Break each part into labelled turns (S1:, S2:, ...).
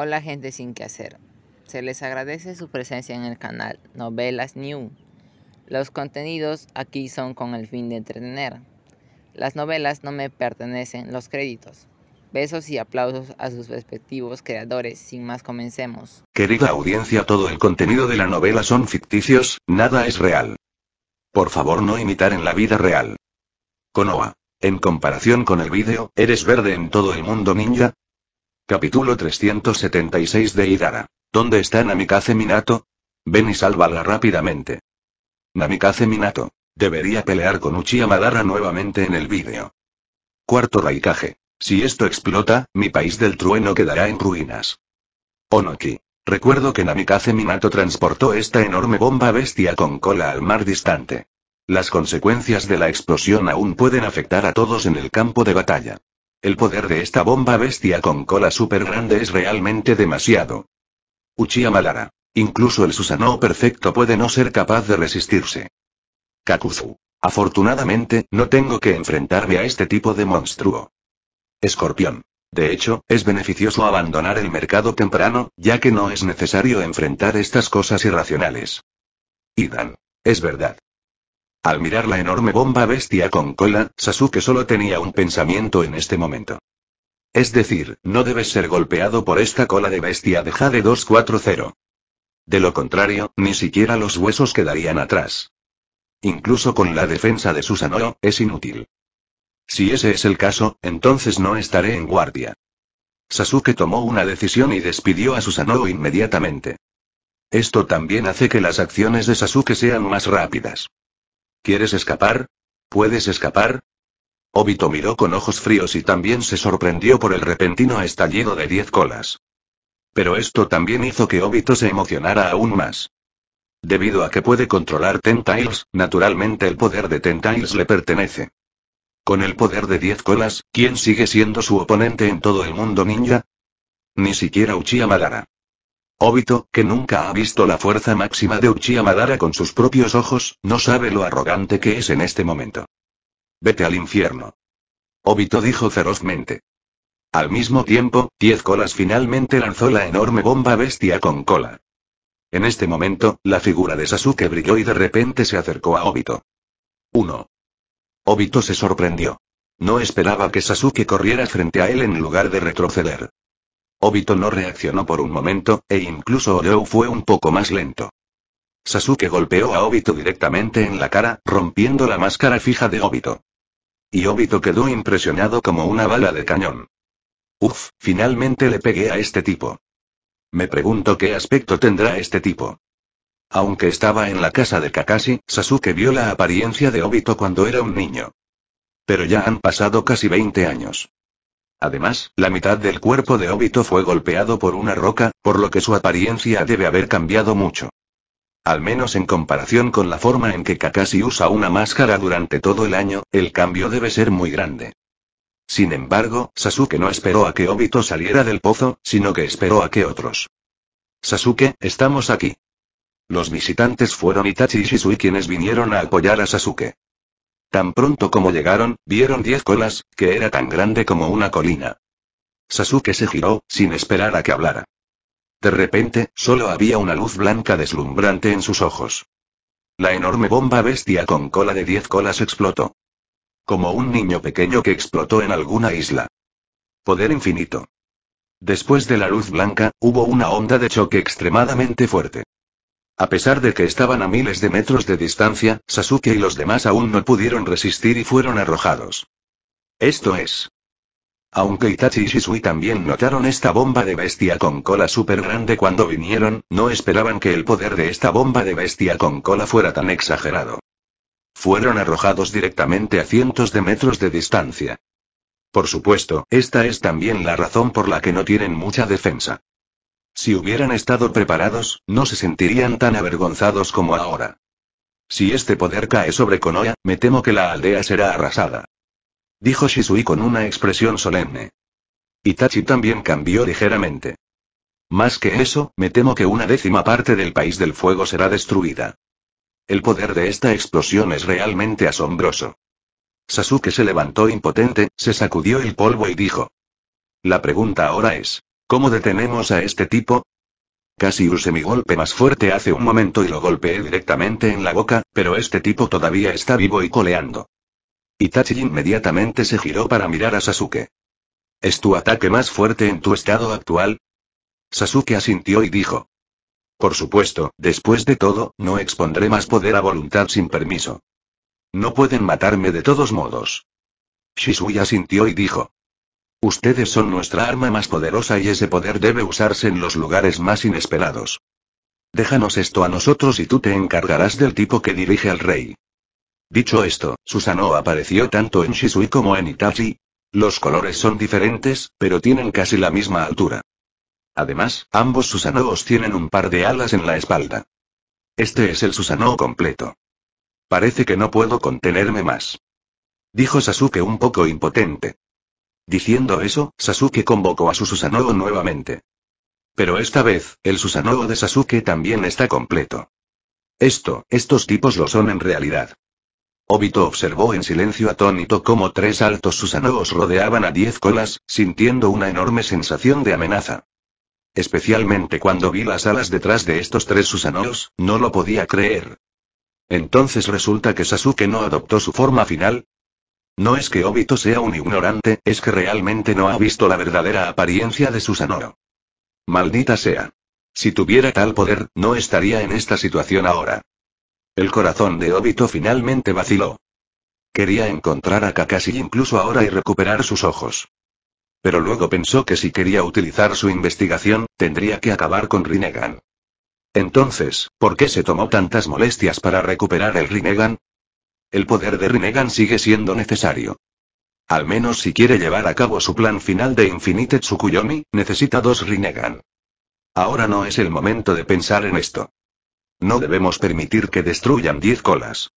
S1: Hola gente sin que hacer. Se les agradece su presencia en el canal Novelas New. Los contenidos aquí son con el fin de entretener. Las novelas no me pertenecen los créditos. Besos y aplausos a sus respectivos creadores. Sin más, comencemos. Querida audiencia, todo el contenido de la novela son ficticios, nada es real. Por favor, no imitar en la vida real. Konoha. En comparación con el vídeo, ¿eres verde en todo el mundo ninja? Capítulo 376 de Hidara. ¿Dónde está Namikaze Minato? Ven y sálvala rápidamente. Namikaze Minato. Debería pelear con Uchiha Madara nuevamente en el vídeo. Cuarto Raikage. Si esto explota, mi país del trueno quedará en ruinas. Onoki. Recuerdo que Namikaze Minato transportó esta enorme bomba bestia con cola al mar distante. Las consecuencias de la explosión aún pueden afectar a todos en el campo de batalla. El poder de esta bomba bestia con cola super grande es realmente demasiado. Uchiha Malara. Incluso el Susanoo perfecto puede no ser capaz de resistirse. Kakuzu. Afortunadamente, no tengo que enfrentarme a este tipo de monstruo. Escorpión. De hecho, es beneficioso abandonar el mercado temprano, ya que no es necesario enfrentar estas cosas irracionales. Idan. Es verdad. Al mirar la enorme bomba bestia con cola, Sasuke solo tenía un pensamiento en este momento. Es decir, no debes ser golpeado por esta cola de bestia de Jade 240. De lo contrario, ni siquiera los huesos quedarían atrás. Incluso con la defensa de Susanoo, es inútil. Si ese es el caso, entonces no estaré en guardia. Sasuke tomó una decisión y despidió a Susanoo inmediatamente. Esto también hace que las acciones de Sasuke sean más rápidas. ¿Quieres escapar? ¿Puedes escapar? Obito miró con ojos fríos y también se sorprendió por el repentino estallido de diez colas. Pero esto también hizo que Obito se emocionara aún más. Debido a que puede controlar Tentails, naturalmente el poder de Tentails le pertenece. Con el poder de diez colas, ¿quién sigue siendo su oponente en todo el mundo ninja? Ni siquiera Uchiha Madara. Obito, que nunca ha visto la fuerza máxima de Uchiha Madara con sus propios ojos, no sabe lo arrogante que es en este momento. Vete al infierno. Obito dijo ferozmente. Al mismo tiempo, Diez Colas finalmente lanzó la enorme bomba bestia con cola. En este momento, la figura de Sasuke brilló y de repente se acercó a Obito. 1. Obito se sorprendió. No esperaba que Sasuke corriera frente a él en lugar de retroceder. Obito no reaccionó por un momento, e incluso Oreo fue un poco más lento. Sasuke golpeó a Obito directamente en la cara, rompiendo la máscara fija de Obito. Y Obito quedó impresionado como una bala de cañón. Uf, finalmente le pegué a este tipo. Me pregunto qué aspecto tendrá este tipo. Aunque estaba en la casa de Kakashi, Sasuke vio la apariencia de Obito cuando era un niño. Pero ya han pasado casi 20 años. Además, la mitad del cuerpo de Obito fue golpeado por una roca, por lo que su apariencia debe haber cambiado mucho. Al menos en comparación con la forma en que Kakashi usa una máscara durante todo el año, el cambio debe ser muy grande. Sin embargo, Sasuke no esperó a que Obito saliera del pozo, sino que esperó a que otros. Sasuke, estamos aquí. Los visitantes fueron Itachi y Shisui quienes vinieron a apoyar a Sasuke. Tan pronto como llegaron, vieron diez colas, que era tan grande como una colina. Sasuke se giró, sin esperar a que hablara. De repente, solo había una luz blanca deslumbrante en sus ojos. La enorme bomba bestia con cola de diez colas explotó. Como un niño pequeño que explotó en alguna isla. Poder infinito. Después de la luz blanca, hubo una onda de choque extremadamente fuerte. A pesar de que estaban a miles de metros de distancia, Sasuke y los demás aún no pudieron resistir y fueron arrojados. Esto es. Aunque Itachi y Shisui también notaron esta bomba de bestia con cola súper grande cuando vinieron, no esperaban que el poder de esta bomba de bestia con cola fuera tan exagerado. Fueron arrojados directamente a cientos de metros de distancia. Por supuesto, esta es también la razón por la que no tienen mucha defensa. Si hubieran estado preparados, no se sentirían tan avergonzados como ahora. Si este poder cae sobre Konoha, me temo que la aldea será arrasada. Dijo Shizui con una expresión solemne. Itachi también cambió ligeramente. Más que eso, me temo que una décima parte del país del fuego será destruida. El poder de esta explosión es realmente asombroso. Sasuke se levantó impotente, se sacudió el polvo y dijo. La pregunta ahora es, ¿Cómo detenemos a este tipo? Casi usé mi golpe más fuerte hace un momento y lo golpeé directamente en la boca, pero este tipo todavía está vivo y coleando. Itachi inmediatamente se giró para mirar a Sasuke. ¿Es tu ataque más fuerte en tu estado actual? Sasuke asintió y dijo. Por supuesto, después de todo, no expondré más poder a voluntad sin permiso. No pueden matarme de todos modos. Shisui asintió y dijo. Ustedes son nuestra arma más poderosa y ese poder debe usarse en los lugares más inesperados. Déjanos esto a nosotros y tú te encargarás del tipo que dirige al rey. Dicho esto, Susanoo apareció tanto en Shisui como en Itachi. Los colores son diferentes, pero tienen casi la misma altura. Además, ambos Susanoos tienen un par de alas en la espalda. Este es el Susanoo completo. Parece que no puedo contenerme más. Dijo Sasuke un poco impotente. Diciendo eso, Sasuke convocó a su Susanoo nuevamente. Pero esta vez, el Susanoo de Sasuke también está completo. Esto, estos tipos lo son en realidad. Obito observó en silencio atónito cómo tres altos Susanoos rodeaban a diez colas, sintiendo una enorme sensación de amenaza. Especialmente cuando vi las alas detrás de estos tres Susanoos, no lo podía creer. Entonces resulta que Sasuke no adoptó su forma final, no es que Obito sea un ignorante, es que realmente no ha visto la verdadera apariencia de Susanoo. Maldita sea. Si tuviera tal poder, no estaría en esta situación ahora. El corazón de Obito finalmente vaciló. Quería encontrar a Kakashi incluso ahora y recuperar sus ojos. Pero luego pensó que si quería utilizar su investigación, tendría que acabar con Rinnegan. Entonces, ¿por qué se tomó tantas molestias para recuperar el Rinnegan? El poder de Rinnegan sigue siendo necesario. Al menos si quiere llevar a cabo su plan final de Infinite Tsukuyomi, necesita dos Rinnegan. Ahora no es el momento de pensar en esto. No debemos permitir que destruyan diez colas.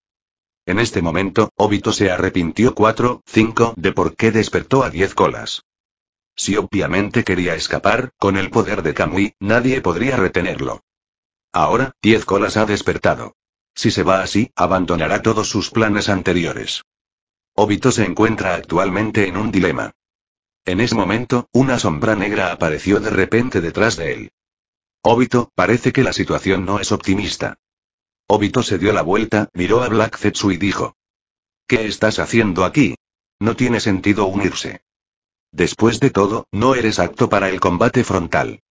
S1: En este momento, Obito se arrepintió 4, 5 de por qué despertó a 10 colas. Si obviamente quería escapar, con el poder de Kamui, nadie podría retenerlo. Ahora, 10 colas ha despertado. Si se va así, abandonará todos sus planes anteriores. Obito se encuentra actualmente en un dilema. En ese momento, una sombra negra apareció de repente detrás de él. Obito, parece que la situación no es optimista. Obito se dio la vuelta, miró a Black Zetsu y dijo. ¿Qué estás haciendo aquí? No tiene sentido unirse. Después de todo, no eres apto para el combate frontal.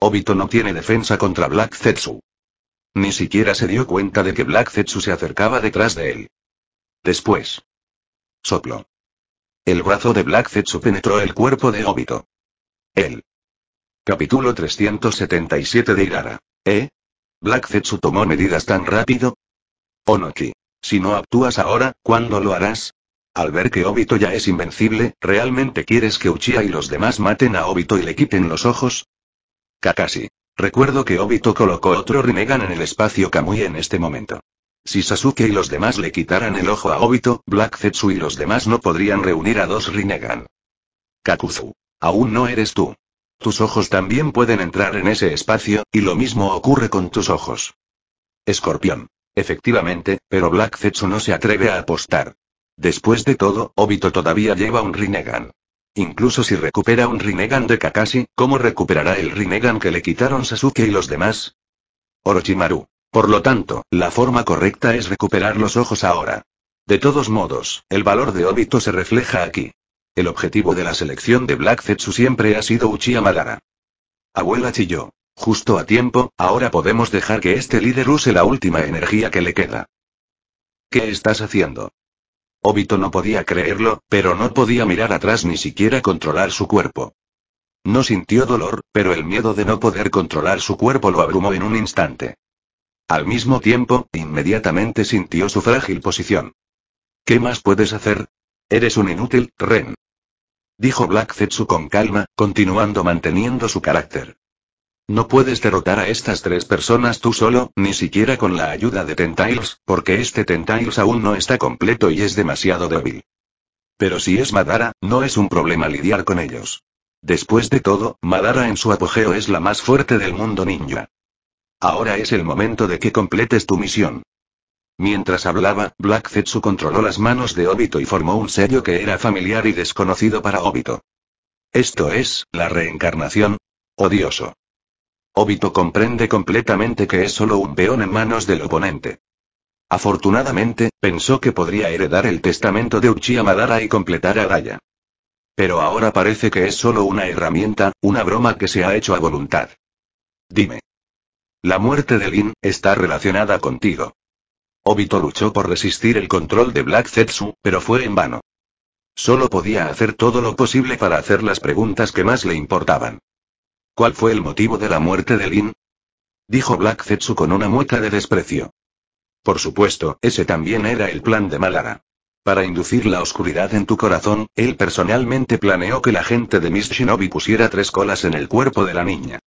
S1: Obito no tiene defensa contra Black Zetsu. Ni siquiera se dio cuenta de que Black Zetsu se acercaba detrás de él. Después. Soplo. El brazo de Black Zetsu penetró el cuerpo de Obito. Él. Capítulo 377 de Hirara. ¿Eh? Black Zetsu tomó medidas tan rápido. Onoki. Si no actúas ahora, ¿cuándo lo harás? Al ver que Obito ya es invencible, ¿realmente quieres que Uchiha y los demás maten a Obito y le quiten los ojos? Kakashi. Recuerdo que Obito colocó otro Rinnegan en el espacio Kamui en este momento. Si Sasuke y los demás le quitaran el ojo a Obito, Black Zetsu y los demás no podrían reunir a dos Rinnegan. Kakuzu. Aún no eres tú. Tus ojos también pueden entrar en ese espacio, y lo mismo ocurre con tus ojos. Escorpión. Efectivamente, pero Black Zetsu no se atreve a apostar. Después de todo, Obito todavía lleva un Rinnegan. Incluso si recupera un Rinnegan de Kakashi, ¿cómo recuperará el Rinnegan que le quitaron Sasuke y los demás? Orochimaru. Por lo tanto, la forma correcta es recuperar los ojos ahora. De todos modos, el valor de Obito se refleja aquí. El objetivo de la selección de Black Zetsu siempre ha sido Uchiha Madara. Abuela Chiyo. Justo a tiempo, ahora podemos dejar que este líder use la última energía que le queda. ¿Qué estás haciendo? Obito no podía creerlo, pero no podía mirar atrás ni siquiera controlar su cuerpo. No sintió dolor, pero el miedo de no poder controlar su cuerpo lo abrumó en un instante. Al mismo tiempo, inmediatamente sintió su frágil posición. ¿Qué más puedes hacer? Eres un inútil, Ren. Dijo Black Zetsu con calma, continuando manteniendo su carácter. No puedes derrotar a estas tres personas tú solo, ni siquiera con la ayuda de Tentails, porque este Tentails aún no está completo y es demasiado débil. Pero si es Madara, no es un problema lidiar con ellos. Después de todo, Madara en su apogeo es la más fuerte del mundo ninja. Ahora es el momento de que completes tu misión. Mientras hablaba, Black Zetsu controló las manos de Obito y formó un sello que era familiar y desconocido para Obito. Esto es, la reencarnación. Odioso. Obito comprende completamente que es solo un peón en manos del oponente. Afortunadamente, pensó que podría heredar el testamento de Uchiha Madara y completar a Gaia. Pero ahora parece que es solo una herramienta, una broma que se ha hecho a voluntad. Dime. La muerte de Lin, está relacionada contigo. Obito luchó por resistir el control de Black Zetsu, pero fue en vano. Solo podía hacer todo lo posible para hacer las preguntas que más le importaban. ¿Cuál fue el motivo de la muerte de Lin? Dijo Black Zetsu con una mueca de desprecio. Por supuesto, ese también era el plan de Malara. Para inducir la oscuridad en tu corazón, él personalmente planeó que la gente de Miss Shinobi pusiera tres colas en el cuerpo de la niña.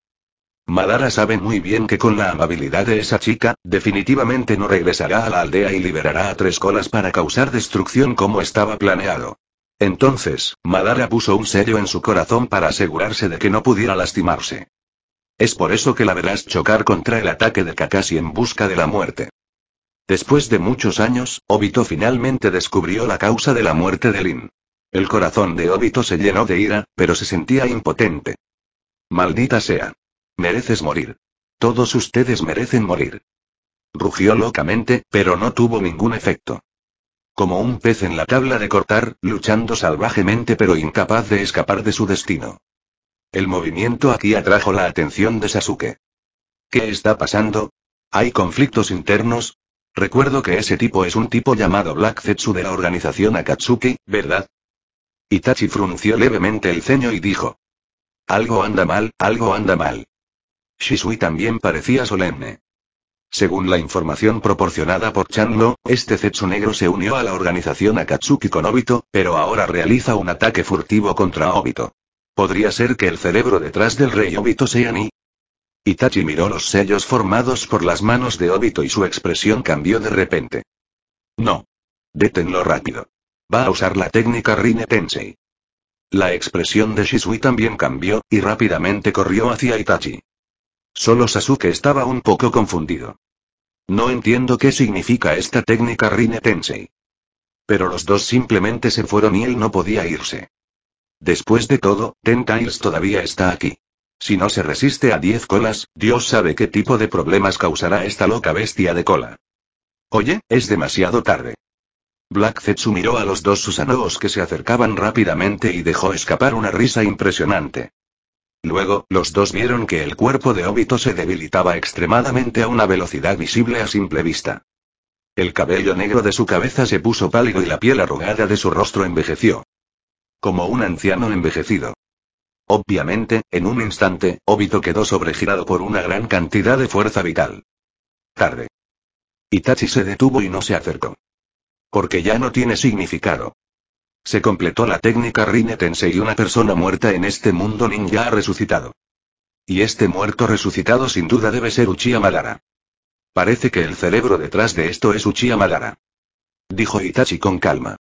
S1: Madara sabe muy bien que con la amabilidad de esa chica, definitivamente no regresará a la aldea y liberará a tres colas para causar destrucción como estaba planeado. Entonces, Madara puso un sello en su corazón para asegurarse de que no pudiera lastimarse. Es por eso que la verás chocar contra el ataque de Kakashi en busca de la muerte. Después de muchos años, Obito finalmente descubrió la causa de la muerte de Lin. El corazón de Obito se llenó de ira, pero se sentía impotente. Maldita sea. Mereces morir. Todos ustedes merecen morir. Rugió locamente, pero no tuvo ningún efecto. Como un pez en la tabla de cortar, luchando salvajemente pero incapaz de escapar de su destino. El movimiento aquí atrajo la atención de Sasuke. ¿Qué está pasando? ¿Hay conflictos internos? Recuerdo que ese tipo es un tipo llamado Black Zetsu de la organización Akatsuki, ¿verdad? Itachi frunció levemente el ceño y dijo. Algo anda mal, algo anda mal. Shisui también parecía solemne. Según la información proporcionada por Chanlo, este Zetsu negro se unió a la organización Akatsuki con Obito, pero ahora realiza un ataque furtivo contra Obito. ¿Podría ser que el cerebro detrás del rey Obito sea Ni? Itachi miró los sellos formados por las manos de Obito y su expresión cambió de repente. No. Détenlo rápido. Va a usar la técnica Rinne Tensei. La expresión de Shisui también cambió, y rápidamente corrió hacia Itachi. Solo Sasuke estaba un poco confundido. No entiendo qué significa esta técnica Rine Tensei. Pero los dos simplemente se fueron y él no podía irse. Después de todo, Tentails todavía está aquí. Si no se resiste a diez colas, Dios sabe qué tipo de problemas causará esta loca bestia de cola. Oye, es demasiado tarde. Black Zetsu miró a los dos Susanoos que se acercaban rápidamente y dejó escapar una risa impresionante. Luego, los dos vieron que el cuerpo de Obito se debilitaba extremadamente a una velocidad visible a simple vista. El cabello negro de su cabeza se puso pálido y la piel arrugada de su rostro envejeció. Como un anciano envejecido. Obviamente, en un instante, Obito quedó sobregirado por una gran cantidad de fuerza vital. Tarde. Itachi se detuvo y no se acercó. Porque ya no tiene significado. Se completó la técnica rinetense y una persona muerta en este mundo ninja ha resucitado. Y este muerto resucitado sin duda debe ser Uchiha Madara. Parece que el cerebro detrás de esto es Uchiha Madara. Dijo Itachi con calma.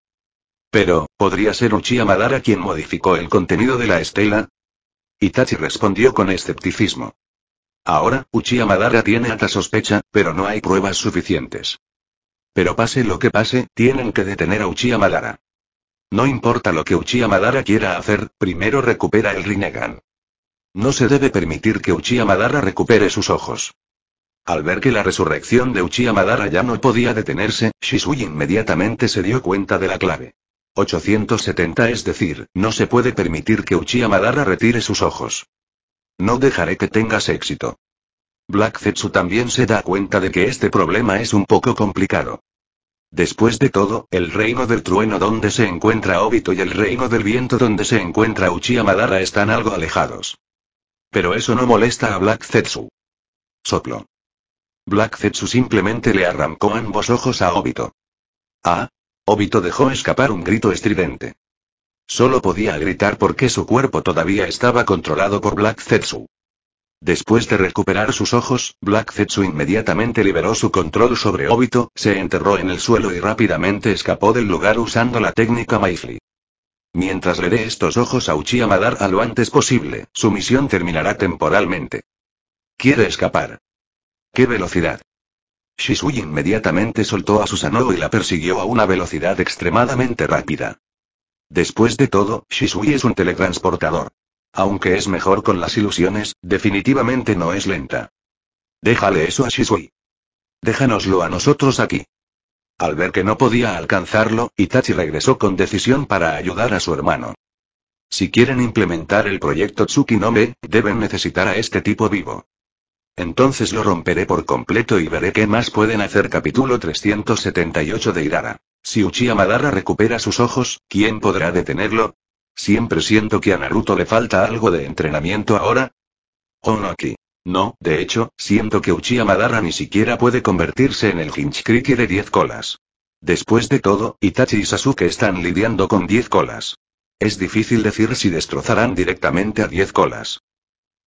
S1: Pero, ¿podría ser Uchiha Madara quien modificó el contenido de la estela? Itachi respondió con escepticismo. Ahora, Uchiha Madara tiene alta sospecha, pero no hay pruebas suficientes. Pero pase lo que pase, tienen que detener a Uchiha Madara. No importa lo que Uchiha Madara quiera hacer, primero recupera el Rinnegan. No se debe permitir que Uchiha Madara recupere sus ojos. Al ver que la resurrección de Uchiha Madara ya no podía detenerse, Shisui inmediatamente se dio cuenta de la clave. 870 es decir, no se puede permitir que Uchiha Madara retire sus ojos. No dejaré que tengas éxito. Black Zetsu también se da cuenta de que este problema es un poco complicado. Después de todo, el reino del trueno donde se encuentra Obito y el reino del viento donde se encuentra Uchiha Madara están algo alejados. Pero eso no molesta a Black Zetsu. Soplo. Black Zetsu simplemente le arrancó ambos ojos a Obito. Ah. Obito dejó escapar un grito estridente. Solo podía gritar porque su cuerpo todavía estaba controlado por Black Zetsu. Después de recuperar sus ojos, Black Zetsu inmediatamente liberó su control sobre Obito, se enterró en el suelo y rápidamente escapó del lugar usando la técnica Maifli. Mientras le dé estos ojos a Uchiha Madara lo antes posible, su misión terminará temporalmente. Quiere escapar. ¡Qué velocidad! Shisui inmediatamente soltó a Susanoo y la persiguió a una velocidad extremadamente rápida. Después de todo, Shisui es un teletransportador. Aunque es mejor con las ilusiones, definitivamente no es lenta. Déjale eso a Shisui. Déjanoslo a nosotros aquí. Al ver que no podía alcanzarlo, Itachi regresó con decisión para ayudar a su hermano. Si quieren implementar el proyecto Tsukinome, deben necesitar a este tipo vivo. Entonces lo romperé por completo y veré qué más pueden hacer. Capítulo 378 de Irara. Si Uchiha Madara recupera sus ojos, ¿quién podrá detenerlo? Siempre siento que a Naruto le falta algo de entrenamiento ahora. Oh No, de hecho, siento que Uchiha Madara ni siquiera puede convertirse en el Hinchkriki de 10 colas. Después de todo, Itachi y Sasuke están lidiando con 10 colas. Es difícil decir si destrozarán directamente a 10 colas.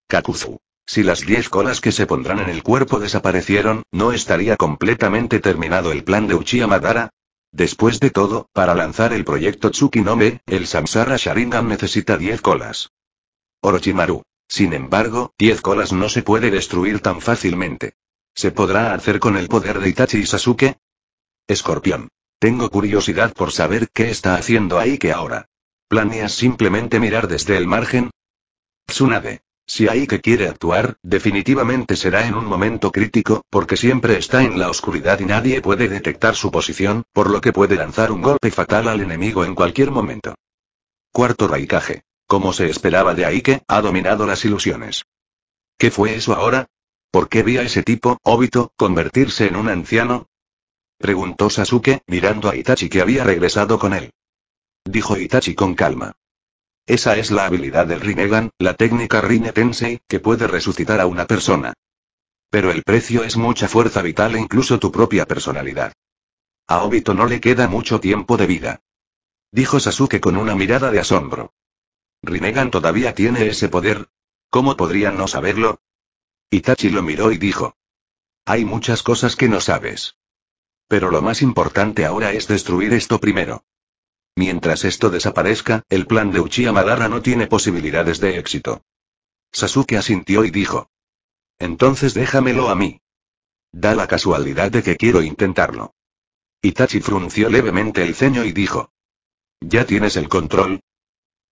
S1: Kakuzu. Si las 10 colas que se pondrán en el cuerpo desaparecieron, ¿no estaría completamente terminado el plan de Uchiha Madara? Después de todo, para lanzar el proyecto Tsukinome, el Samsara Sharingan necesita 10 colas. Orochimaru. Sin embargo, 10 colas no se puede destruir tan fácilmente. ¿Se podrá hacer con el poder de Itachi y Sasuke? Escorpión. Tengo curiosidad por saber qué está haciendo ahí que ahora. ¿Planeas simplemente mirar desde el margen? Tsunade. Si Aike quiere actuar, definitivamente será en un momento crítico, porque siempre está en la oscuridad y nadie puede detectar su posición, por lo que puede lanzar un golpe fatal al enemigo en cualquier momento. Cuarto Raikage. Como se esperaba de Aike, ha dominado las ilusiones. ¿Qué fue eso ahora? ¿Por qué vi a ese tipo, óbito, convertirse en un anciano? Preguntó Sasuke, mirando a Itachi que había regresado con él. Dijo Itachi con calma. Esa es la habilidad del Rinnegan, la técnica Rinne Tensei, que puede resucitar a una persona. Pero el precio es mucha fuerza vital e incluso tu propia personalidad. A Obito no le queda mucho tiempo de vida. Dijo Sasuke con una mirada de asombro. ¿Rinnegan todavía tiene ese poder? ¿Cómo podrían no saberlo? Itachi lo miró y dijo. Hay muchas cosas que no sabes. Pero lo más importante ahora es destruir esto primero. Mientras esto desaparezca, el plan de Uchiha Madara no tiene posibilidades de éxito. Sasuke asintió y dijo. Entonces déjamelo a mí. Da la casualidad de que quiero intentarlo. Itachi frunció levemente el ceño y dijo. ¿Ya tienes el control?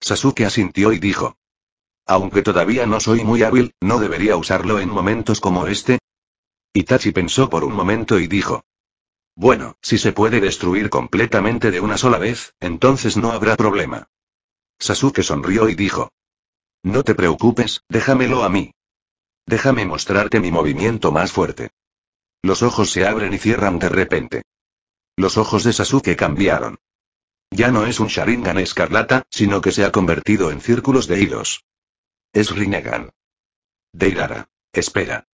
S1: Sasuke asintió y dijo. Aunque todavía no soy muy hábil, ¿no debería usarlo en momentos como este? Itachi pensó por un momento y dijo. Bueno, si se puede destruir completamente de una sola vez, entonces no habrá problema. Sasuke sonrió y dijo. No te preocupes, déjamelo a mí. Déjame mostrarte mi movimiento más fuerte. Los ojos se abren y cierran de repente. Los ojos de Sasuke cambiaron. Ya no es un Sharingan escarlata, sino que se ha convertido en círculos de hilos. Es Rinnegan. Deirara. Espera.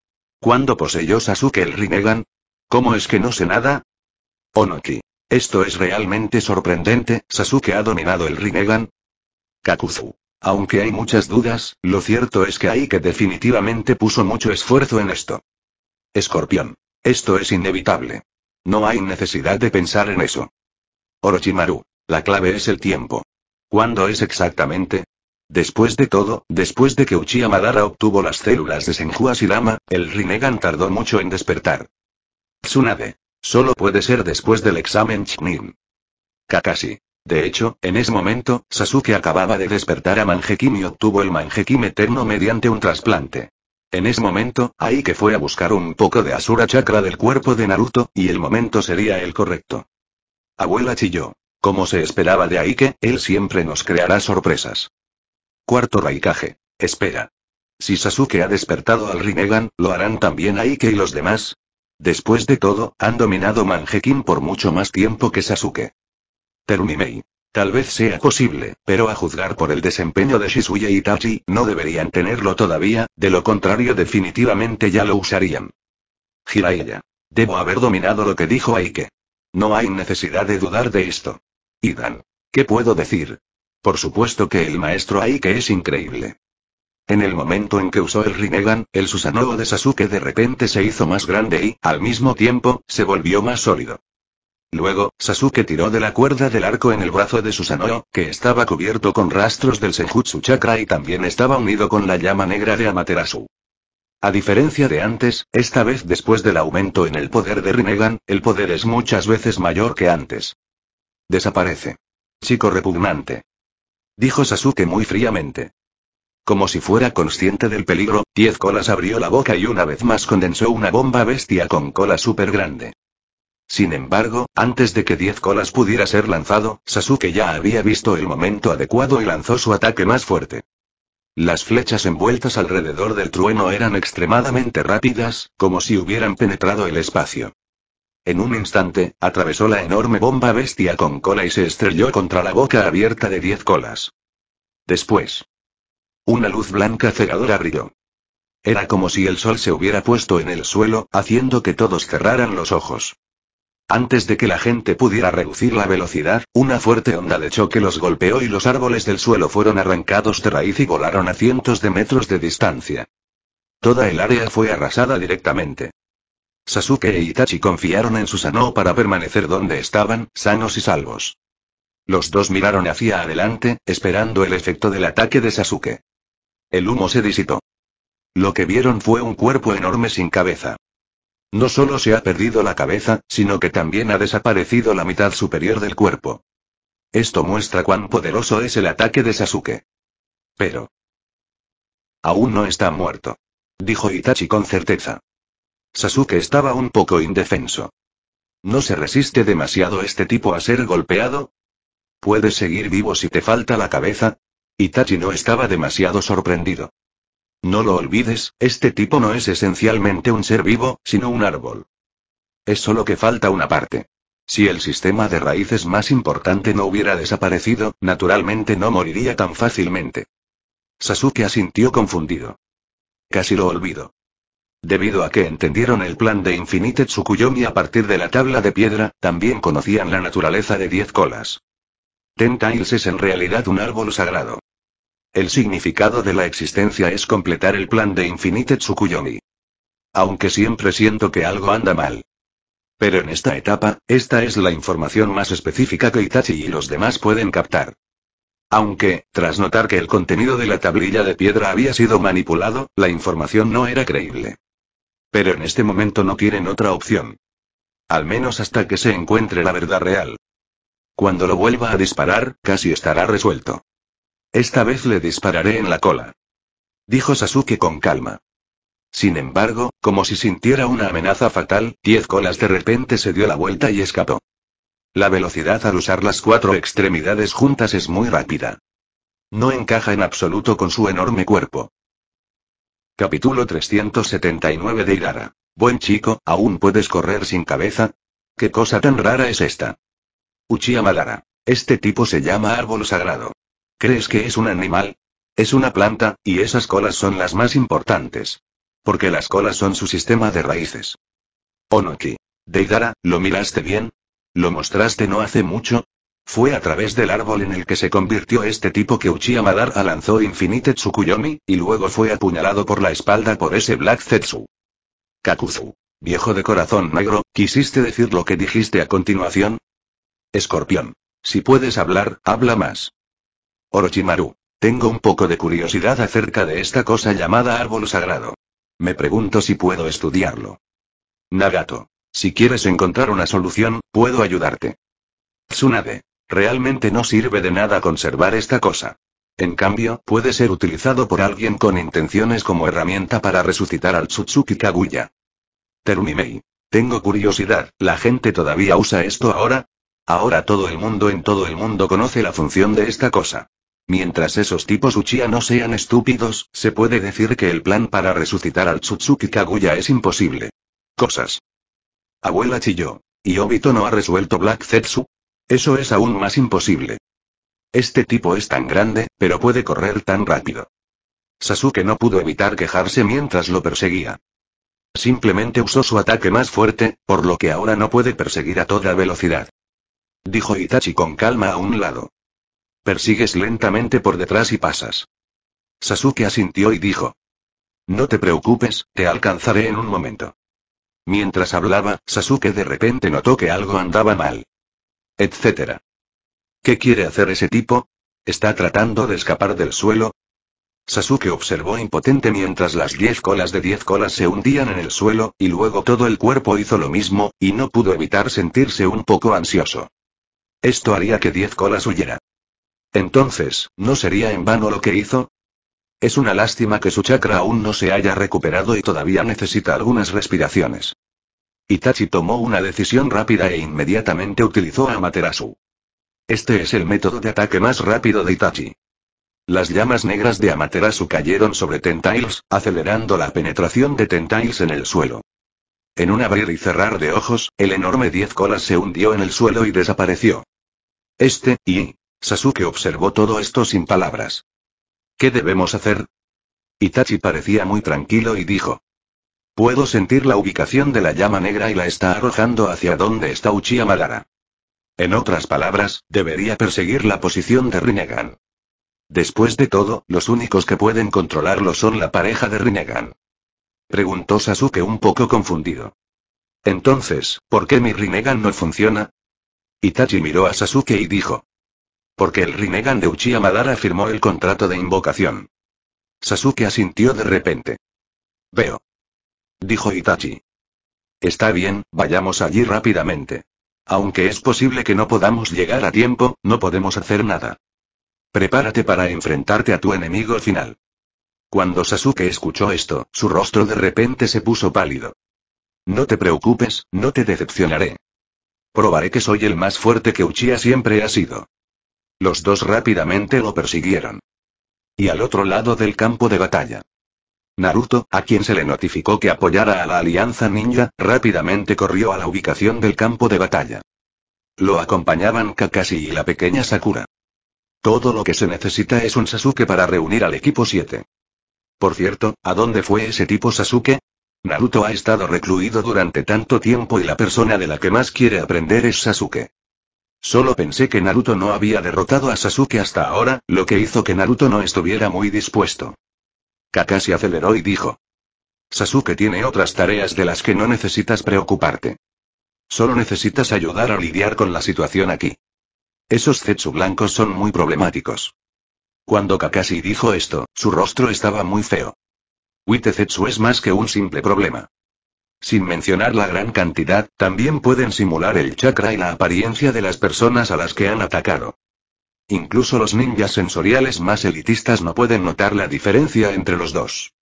S1: ¿Cuándo poseyó Sasuke el Rinnegan? ¿Cómo es que no sé nada? Onoki. Esto es realmente sorprendente, Sasuke ha dominado el Rinnegan. Kakuzu. Aunque hay muchas dudas, lo cierto es que Aike definitivamente puso mucho esfuerzo en esto. Escorpión. Esto es inevitable. No hay necesidad de pensar en eso. Orochimaru. La clave es el tiempo. ¿Cuándo es exactamente? Después de todo, después de que Uchiha Madara obtuvo las células de Senju Asirama, el Rinnegan tardó mucho en despertar. Tsunade. Solo puede ser después del examen Chunin. Kakashi. De hecho, en ese momento, Sasuke acababa de despertar a Manjekim y obtuvo el Manjekim eterno mediante un trasplante. En ese momento, Aike fue a buscar un poco de Asura Chakra del cuerpo de Naruto, y el momento sería el correcto. Abuela chilló. Como se esperaba de Aike, él siempre nos creará sorpresas. Cuarto Raikage. Espera. Si Sasuke ha despertado al Rinnegan, ¿lo harán también Aike y los demás? Después de todo, han dominado Manjekin por mucho más tiempo que Sasuke. Terumimei. Tal vez sea posible, pero a juzgar por el desempeño de Shizuya y Itachi, no deberían tenerlo todavía, de lo contrario definitivamente ya lo usarían. Jiraiya. Debo haber dominado lo que dijo Aike. No hay necesidad de dudar de esto. Idan. ¿Qué puedo decir? Por supuesto que el maestro Aike es increíble. En el momento en que usó el Rinnegan, el Susanoo de Sasuke de repente se hizo más grande y, al mismo tiempo, se volvió más sólido. Luego, Sasuke tiró de la cuerda del arco en el brazo de Susanoo, que estaba cubierto con rastros del Senjutsu Chakra y también estaba unido con la llama negra de Amaterasu. A diferencia de antes, esta vez después del aumento en el poder de Rinnegan, el poder es muchas veces mayor que antes. Desaparece. Chico repugnante. Dijo Sasuke muy fríamente. Como si fuera consciente del peligro, Diez Colas abrió la boca y una vez más condensó una bomba bestia con cola súper grande. Sin embargo, antes de que Diez Colas pudiera ser lanzado, Sasuke ya había visto el momento adecuado y lanzó su ataque más fuerte. Las flechas envueltas alrededor del trueno eran extremadamente rápidas, como si hubieran penetrado el espacio. En un instante, atravesó la enorme bomba bestia con cola y se estrelló contra la boca abierta de Diez Colas. Después, una luz blanca cegadora brilló. Era como si el sol se hubiera puesto en el suelo, haciendo que todos cerraran los ojos. Antes de que la gente pudiera reducir la velocidad, una fuerte onda de choque los golpeó y los árboles del suelo fueron arrancados de raíz y volaron a cientos de metros de distancia. Toda el área fue arrasada directamente. Sasuke e Itachi confiaron en Susanoo para permanecer donde estaban, sanos y salvos. Los dos miraron hacia adelante, esperando el efecto del ataque de Sasuke. El humo se disipó. Lo que vieron fue un cuerpo enorme sin cabeza. No solo se ha perdido la cabeza, sino que también ha desaparecido la mitad superior del cuerpo. Esto muestra cuán poderoso es el ataque de Sasuke. Pero... Aún no está muerto. Dijo Itachi con certeza. Sasuke estaba un poco indefenso. ¿No se resiste demasiado este tipo a ser golpeado? Puedes seguir vivo si te falta la cabeza, Itachi no estaba demasiado sorprendido. No lo olvides, este tipo no es esencialmente un ser vivo, sino un árbol. Es solo que falta una parte. Si el sistema de raíces más importante no hubiera desaparecido, naturalmente no moriría tan fácilmente. Sasuke asintió confundido. Casi lo olvido. Debido a que entendieron el plan de Infinite Tsukuyomi a partir de la tabla de piedra, también conocían la naturaleza de diez colas. Ten Tails es en realidad un árbol sagrado. El significado de la existencia es completar el plan de Infinite Tsukuyomi. Aunque siempre siento que algo anda mal. Pero en esta etapa, esta es la información más específica que Itachi y los demás pueden captar. Aunque, tras notar que el contenido de la tablilla de piedra había sido manipulado, la información no era creíble. Pero en este momento no tienen otra opción. Al menos hasta que se encuentre la verdad real. Cuando lo vuelva a disparar, casi estará resuelto. Esta vez le dispararé en la cola. Dijo Sasuke con calma. Sin embargo, como si sintiera una amenaza fatal, Diez Colas de repente se dio la vuelta y escapó. La velocidad al usar las cuatro extremidades juntas es muy rápida. No encaja en absoluto con su enorme cuerpo. Capítulo 379 de Hidara. Buen chico, ¿aún puedes correr sin cabeza? ¿Qué cosa tan rara es esta? Uchiha Madara. Este tipo se llama árbol sagrado. ¿Crees que es un animal? Es una planta, y esas colas son las más importantes. Porque las colas son su sistema de raíces. Onoki. Deidara, ¿lo miraste bien? ¿Lo mostraste no hace mucho? Fue a través del árbol en el que se convirtió este tipo que Uchiha Madara lanzó Infinite Tsukuyomi, y luego fue apuñalado por la espalda por ese Black Zetsu. Kakuzu. Viejo de corazón negro, ¿quisiste decir lo que dijiste a continuación? Escorpión. Si puedes hablar, habla más. Orochimaru. Tengo un poco de curiosidad acerca de esta cosa llamada árbol sagrado. Me pregunto si puedo estudiarlo. Nagato. Si quieres encontrar una solución, puedo ayudarte. Tsunade. Realmente no sirve de nada conservar esta cosa. En cambio, puede ser utilizado por alguien con intenciones como herramienta para resucitar al Tsutsuki Kaguya. Terumimei. Tengo curiosidad, ¿la gente todavía usa esto ahora? Ahora todo el mundo en todo el mundo conoce la función de esta cosa. Mientras esos tipos Uchiha no sean estúpidos, se puede decir que el plan para resucitar al Tsutsuki Kaguya es imposible. Cosas. Abuela chilló. ¿Y Obito no ha resuelto Black Zetsu? Eso es aún más imposible. Este tipo es tan grande, pero puede correr tan rápido. Sasuke no pudo evitar quejarse mientras lo perseguía. Simplemente usó su ataque más fuerte, por lo que ahora no puede perseguir a toda velocidad. Dijo Itachi con calma a un lado. Persigues lentamente por detrás y pasas. Sasuke asintió y dijo. No te preocupes, te alcanzaré en un momento. Mientras hablaba, Sasuke de repente notó que algo andaba mal. Etcétera. ¿Qué quiere hacer ese tipo? ¿Está tratando de escapar del suelo? Sasuke observó impotente mientras las diez colas de diez colas se hundían en el suelo, y luego todo el cuerpo hizo lo mismo, y no pudo evitar sentirse un poco ansioso. Esto haría que diez colas huyera. Entonces, ¿no sería en vano lo que hizo? Es una lástima que su chakra aún no se haya recuperado y todavía necesita algunas respiraciones. Itachi tomó una decisión rápida e inmediatamente utilizó a Amaterasu. Este es el método de ataque más rápido de Itachi. Las llamas negras de Amaterasu cayeron sobre Tentails, acelerando la penetración de Tentails en el suelo. En un abrir y cerrar de ojos, el enorme diez colas se hundió en el suelo y desapareció. Este, y, Sasuke observó todo esto sin palabras. ¿Qué debemos hacer? Itachi parecía muy tranquilo y dijo. Puedo sentir la ubicación de la llama negra y la está arrojando hacia donde está Uchiha Madara. En otras palabras, debería perseguir la posición de Rinnegan. Después de todo, los únicos que pueden controlarlo son la pareja de Rinnegan. Preguntó Sasuke un poco confundido. Entonces, ¿por qué mi Rinnegan no funciona? Itachi miró a Sasuke y dijo. Porque el Rinnegan de Uchiha Madara firmó el contrato de invocación. Sasuke asintió de repente. Veo. Dijo Itachi. Está bien, vayamos allí rápidamente. Aunque es posible que no podamos llegar a tiempo, no podemos hacer nada. Prepárate para enfrentarte a tu enemigo final. Cuando Sasuke escuchó esto, su rostro de repente se puso pálido. No te preocupes, no te decepcionaré. Probaré que soy el más fuerte que Uchiha siempre ha sido. Los dos rápidamente lo persiguieron. Y al otro lado del campo de batalla. Naruto, a quien se le notificó que apoyara a la Alianza Ninja, rápidamente corrió a la ubicación del campo de batalla. Lo acompañaban Kakashi y la pequeña Sakura. Todo lo que se necesita es un Sasuke para reunir al equipo 7. Por cierto, ¿a dónde fue ese tipo Sasuke? Naruto ha estado recluido durante tanto tiempo y la persona de la que más quiere aprender es Sasuke. Solo pensé que Naruto no había derrotado a Sasuke hasta ahora, lo que hizo que Naruto no estuviera muy dispuesto. Kakashi aceleró y dijo. Sasuke tiene otras tareas de las que no necesitas preocuparte. Solo necesitas ayudar a lidiar con la situación aquí. Esos Zetsu blancos son muy problemáticos. Cuando Kakashi dijo esto, su rostro estaba muy feo. Uite Zetsu es más que un simple problema. Sin mencionar la gran cantidad, también pueden simular el chakra y la apariencia de las personas a las que han atacado. Incluso los ninjas sensoriales más elitistas no pueden notar la diferencia entre los dos.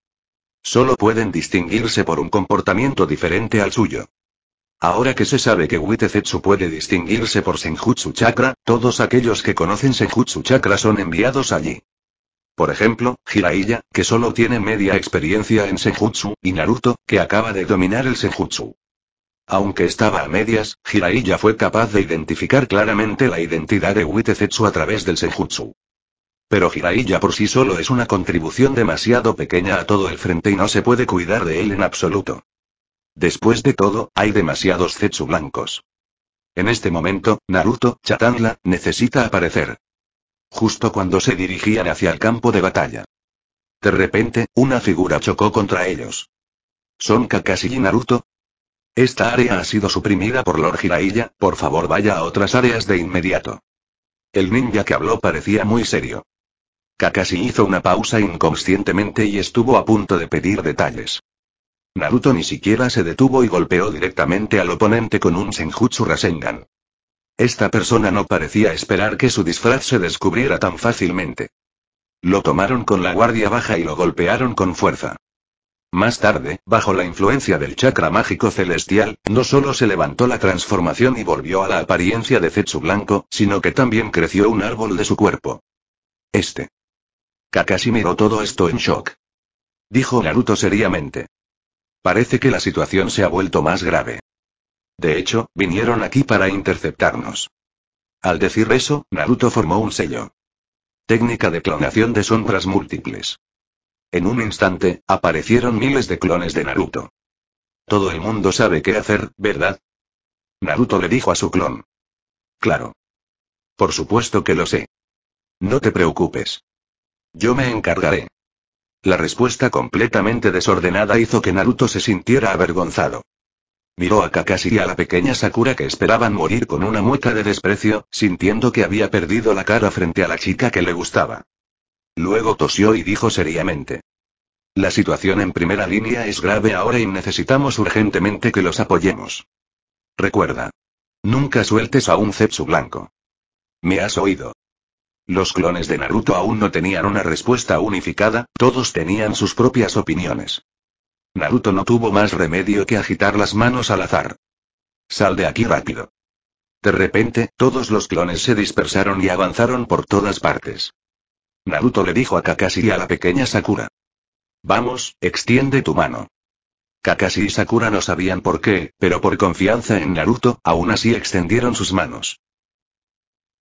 S1: Solo pueden distinguirse por un comportamiento diferente al suyo. Ahora que se sabe que Witezetsu puede distinguirse por Senjutsu Chakra, todos aquellos que conocen Senjutsu Chakra son enviados allí. Por ejemplo, Jiraiya, que solo tiene media experiencia en Senjutsu, y Naruto, que acaba de dominar el Senjutsu. Aunque estaba a medias, Jiraiya fue capaz de identificar claramente la identidad de Zetsu a través del Senjutsu. Pero Jiraiya por sí solo es una contribución demasiado pequeña a todo el frente y no se puede cuidar de él en absoluto. Después de todo, hay demasiados Zetsu blancos. En este momento, Naruto, Chatanla, necesita aparecer justo cuando se dirigían hacia el campo de batalla. De repente, una figura chocó contra ellos. ¿Son Kakashi y Naruto? Esta área ha sido suprimida por Lord Jiraiya, por favor vaya a otras áreas de inmediato. El ninja que habló parecía muy serio. Kakashi hizo una pausa inconscientemente y estuvo a punto de pedir detalles. Naruto ni siquiera se detuvo y golpeó directamente al oponente con un Senjutsu Rasengan. Esta persona no parecía esperar que su disfraz se descubriera tan fácilmente. Lo tomaron con la guardia baja y lo golpearon con fuerza. Más tarde, bajo la influencia del chakra mágico celestial, no solo se levantó la transformación y volvió a la apariencia de Zetsu blanco, sino que también creció un árbol de su cuerpo. Este. Kakashi miró todo esto en shock. Dijo Naruto seriamente. Parece que la situación se ha vuelto más grave. De hecho, vinieron aquí para interceptarnos. Al decir eso, Naruto formó un sello. Técnica de clonación de sombras múltiples. En un instante, aparecieron miles de clones de Naruto. Todo el mundo sabe qué hacer, ¿verdad? Naruto le dijo a su clon. Claro. Por supuesto que lo sé. No te preocupes. Yo me encargaré. La respuesta completamente desordenada hizo que Naruto se sintiera avergonzado. Miró a Kakashi y a la pequeña Sakura que esperaban morir con una mueca de desprecio, sintiendo que había perdido la cara frente a la chica que le gustaba. Luego tosió y dijo seriamente. La situación en primera línea es grave ahora y necesitamos urgentemente que los apoyemos. Recuerda. Nunca sueltes a un Zetsu blanco. Me has oído. Los clones de Naruto aún no tenían una respuesta unificada, todos tenían sus propias opiniones. Naruto no tuvo más remedio que agitar las manos al azar. Sal de aquí rápido. De repente, todos los clones se dispersaron y avanzaron por todas partes. Naruto le dijo a Kakashi y a la pequeña Sakura. Vamos, extiende tu mano. Kakashi y Sakura no sabían por qué, pero por confianza en Naruto, aún así extendieron sus manos.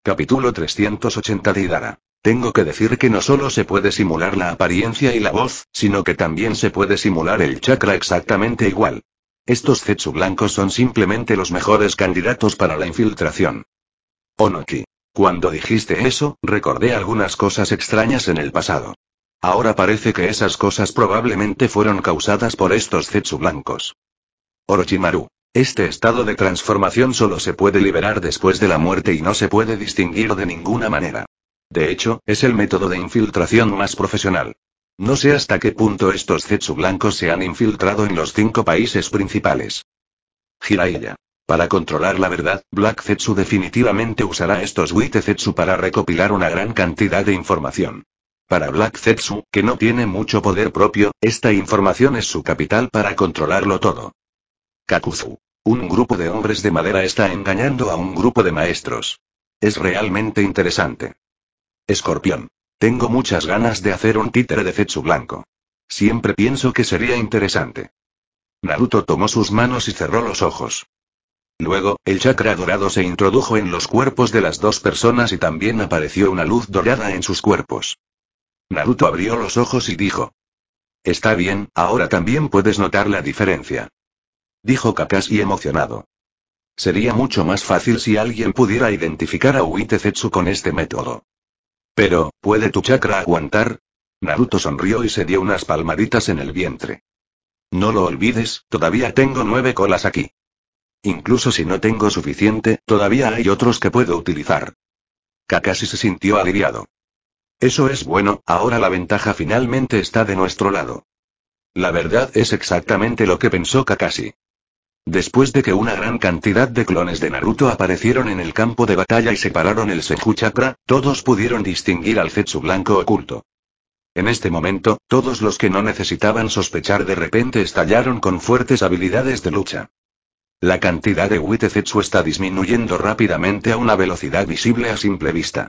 S1: Capítulo 380 de Hidara. Tengo que decir que no solo se puede simular la apariencia y la voz, sino que también se puede simular el chakra exactamente igual. Estos Zetsu blancos son simplemente los mejores candidatos para la infiltración. Onoki. Cuando dijiste eso, recordé algunas cosas extrañas en el pasado. Ahora parece que esas cosas probablemente fueron causadas por estos Zetsu blancos. Orochimaru. Este estado de transformación solo se puede liberar después de la muerte y no se puede distinguir de ninguna manera. De hecho, es el método de infiltración más profesional. No sé hasta qué punto estos Zetsu blancos se han infiltrado en los cinco países principales. Jiraiya. Para controlar la verdad, Black Zetsu definitivamente usará estos Wite Zetsu para recopilar una gran cantidad de información. Para Black Zetsu, que no tiene mucho poder propio, esta información es su capital para controlarlo todo. Kakuzu. Un grupo de hombres de madera está engañando a un grupo de maestros. Es realmente interesante. Escorpión. Tengo muchas ganas de hacer un títere de Zetsu blanco. Siempre pienso que sería interesante. Naruto tomó sus manos y cerró los ojos. Luego, el chakra dorado se introdujo en los cuerpos de las dos personas y también apareció una luz dorada en sus cuerpos. Naruto abrió los ojos y dijo. Está bien, ahora también puedes notar la diferencia. Dijo Kakashi emocionado. Sería mucho más fácil si alguien pudiera identificar a Zetsu con este método. Pero, ¿puede tu chakra aguantar? Naruto sonrió y se dio unas palmaditas en el vientre. No lo olvides, todavía tengo nueve colas aquí. Incluso si no tengo suficiente, todavía hay otros que puedo utilizar. Kakashi se sintió aliviado. Eso es bueno, ahora la ventaja finalmente está de nuestro lado. La verdad es exactamente lo que pensó Kakashi. Después de que una gran cantidad de clones de Naruto aparecieron en el campo de batalla y separaron el Seju Chakra, todos pudieron distinguir al Zetsu blanco oculto. En este momento, todos los que no necesitaban sospechar de repente estallaron con fuertes habilidades de lucha. La cantidad de Zetsu está disminuyendo rápidamente a una velocidad visible a simple vista.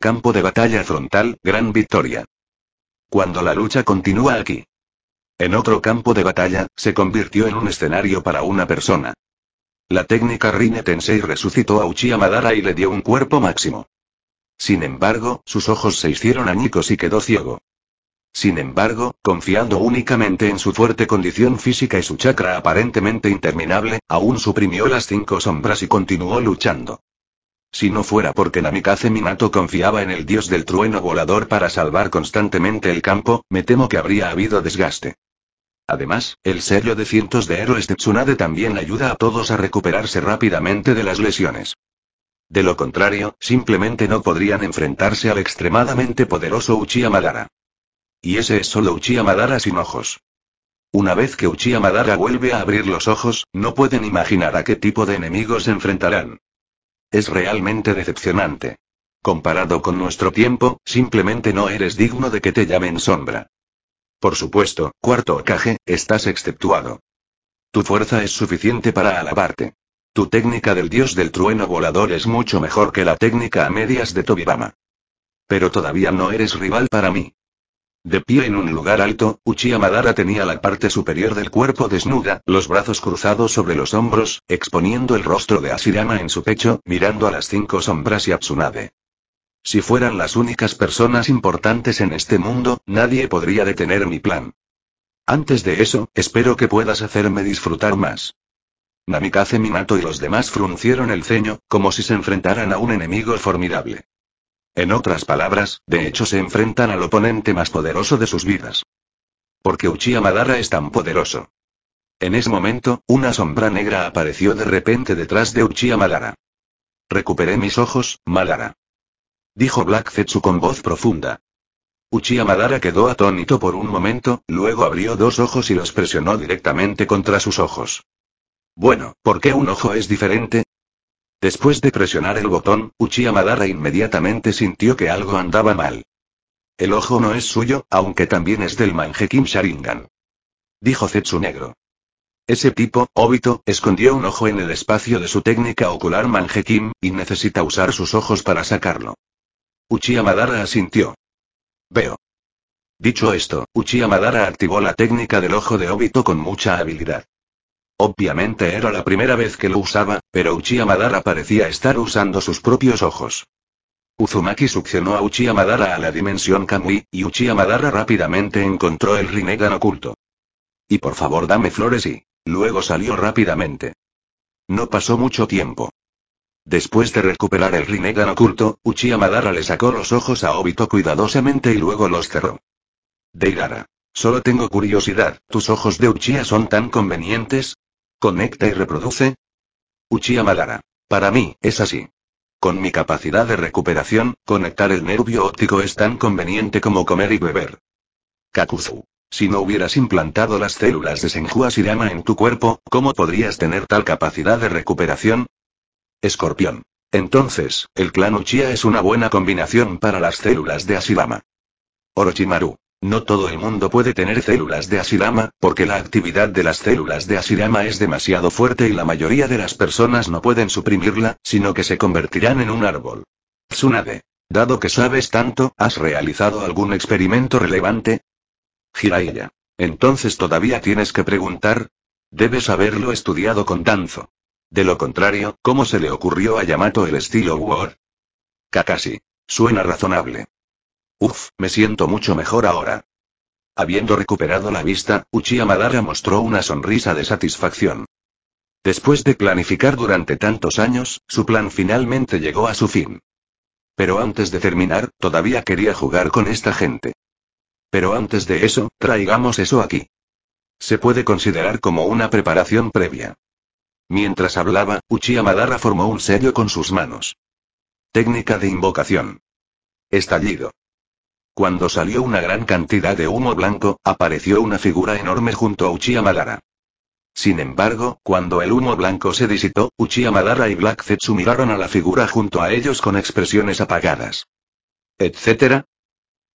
S1: Campo de batalla frontal, gran victoria. Cuando la lucha continúa aquí, en otro campo de batalla, se convirtió en un escenario para una persona. La técnica Rine Tensei resucitó a Uchiha Madara y le dio un cuerpo máximo. Sin embargo, sus ojos se hicieron añicos y quedó ciego. Sin embargo, confiando únicamente en su fuerte condición física y su chakra aparentemente interminable, aún suprimió las cinco sombras y continuó luchando. Si no fuera porque Namikaze Minato confiaba en el dios del trueno volador para salvar constantemente el campo, me temo que habría habido desgaste. Además, el sello de cientos de héroes de Tsunade también ayuda a todos a recuperarse rápidamente de las lesiones. De lo contrario, simplemente no podrían enfrentarse al extremadamente poderoso Uchiha Madara. Y ese es solo Uchiha Madara sin ojos. Una vez que Uchiha Madara vuelve a abrir los ojos, no pueden imaginar a qué tipo de enemigos se enfrentarán. Es realmente decepcionante. Comparado con nuestro tiempo, simplemente no eres digno de que te llamen sombra. Por supuesto, cuarto Okage, estás exceptuado. Tu fuerza es suficiente para alabarte. Tu técnica del dios del trueno volador es mucho mejor que la técnica a medias de Tobibama. Pero todavía no eres rival para mí. De pie en un lugar alto, Uchiha Madara tenía la parte superior del cuerpo desnuda, los brazos cruzados sobre los hombros, exponiendo el rostro de Asirama en su pecho, mirando a las cinco sombras y a Tsunade. Si fueran las únicas personas importantes en este mundo, nadie podría detener mi plan. Antes de eso, espero que puedas hacerme disfrutar más. Namikaze Minato y los demás fruncieron el ceño, como si se enfrentaran a un enemigo formidable. En otras palabras, de hecho se enfrentan al oponente más poderoso de sus vidas. Porque Uchiha Madara es tan poderoso. En ese momento, una sombra negra apareció de repente detrás de Uchiha Madara. Recuperé mis ojos, Madara dijo Black Zetsu con voz profunda. Uchiha Madara quedó atónito por un momento, luego abrió dos ojos y los presionó directamente contra sus ojos. Bueno, ¿por qué un ojo es diferente? Después de presionar el botón, Uchiha Madara inmediatamente sintió que algo andaba mal. El ojo no es suyo, aunque también es del Manjekim Sharingan. Dijo Zetsu Negro. Ese tipo, Obito, escondió un ojo en el espacio de su técnica ocular Manjekim, y necesita usar sus ojos para sacarlo. Uchiha Madara asintió. Veo. Dicho esto, Uchiha Madara activó la técnica del ojo de Obito con mucha habilidad. Obviamente era la primera vez que lo usaba, pero Uchiha Madara parecía estar usando sus propios ojos. Uzumaki succionó a Uchiha Madara a la dimensión Kamui, y Uchiha Madara rápidamente encontró el Rinnegan oculto. Y por favor dame flores y... Luego salió rápidamente. No pasó mucho tiempo. Después de recuperar el Rinnegan oculto, Uchiha Madara le sacó los ojos a Obito cuidadosamente y luego los cerró. Deidara. Solo tengo curiosidad, ¿tus ojos de Uchiha son tan convenientes? ¿Conecta y reproduce? Uchiha Madara. Para mí, es así. Con mi capacidad de recuperación, conectar el nervio óptico es tan conveniente como comer y beber. Kakuzu. Si no hubieras implantado las células de Senju Asirama en tu cuerpo, ¿cómo podrías tener tal capacidad de recuperación? Escorpión. Entonces, el clan Uchiha es una buena combinación para las células de Asirama. Orochimaru. No todo el mundo puede tener células de Asirama, porque la actividad de las células de Asirama es demasiado fuerte y la mayoría de las personas no pueden suprimirla, sino que se convertirán en un árbol. Tsunade. Dado que sabes tanto, ¿has realizado algún experimento relevante? Jiraiya. Entonces todavía tienes que preguntar. Debes haberlo estudiado con danzo. De lo contrario, ¿cómo se le ocurrió a Yamato el estilo War? Kakashi. Suena razonable. Uf, me siento mucho mejor ahora. Habiendo recuperado la vista, Uchiha Madara mostró una sonrisa de satisfacción. Después de planificar durante tantos años, su plan finalmente llegó a su fin. Pero antes de terminar, todavía quería jugar con esta gente. Pero antes de eso, traigamos eso aquí. Se puede considerar como una preparación previa. Mientras hablaba, Uchiha Madara formó un sello con sus manos. Técnica de invocación. Estallido. Cuando salió una gran cantidad de humo blanco, apareció una figura enorme junto a Uchiha Madara. Sin embargo, cuando el humo blanco se disitó, Uchiha Madara y Black Zetsu miraron a la figura junto a ellos con expresiones apagadas. ¿Etcétera?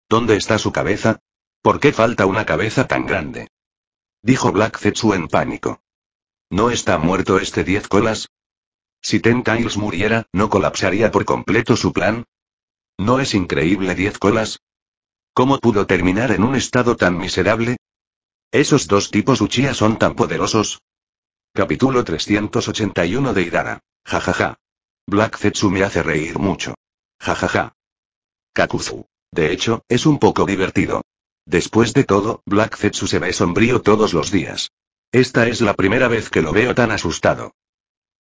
S1: ¿Dónde está su cabeza? ¿Por qué falta una cabeza tan grande? Dijo Black Zetsu en pánico. ¿No está muerto este diez colas? Si Ten Tails muriera, ¿no colapsaría por completo su plan? ¿No es increíble diez colas? ¿Cómo pudo terminar en un estado tan miserable? Esos dos tipos Uchiha son tan poderosos. Capítulo 381 de Irara. Jajaja. Ja, ja. Black Zetsu me hace reír mucho. Jajaja. Ja, Kakuzu. De hecho, es un poco divertido. Después de todo, Black Zetsu se ve sombrío todos los días. Esta es la primera vez que lo veo tan asustado.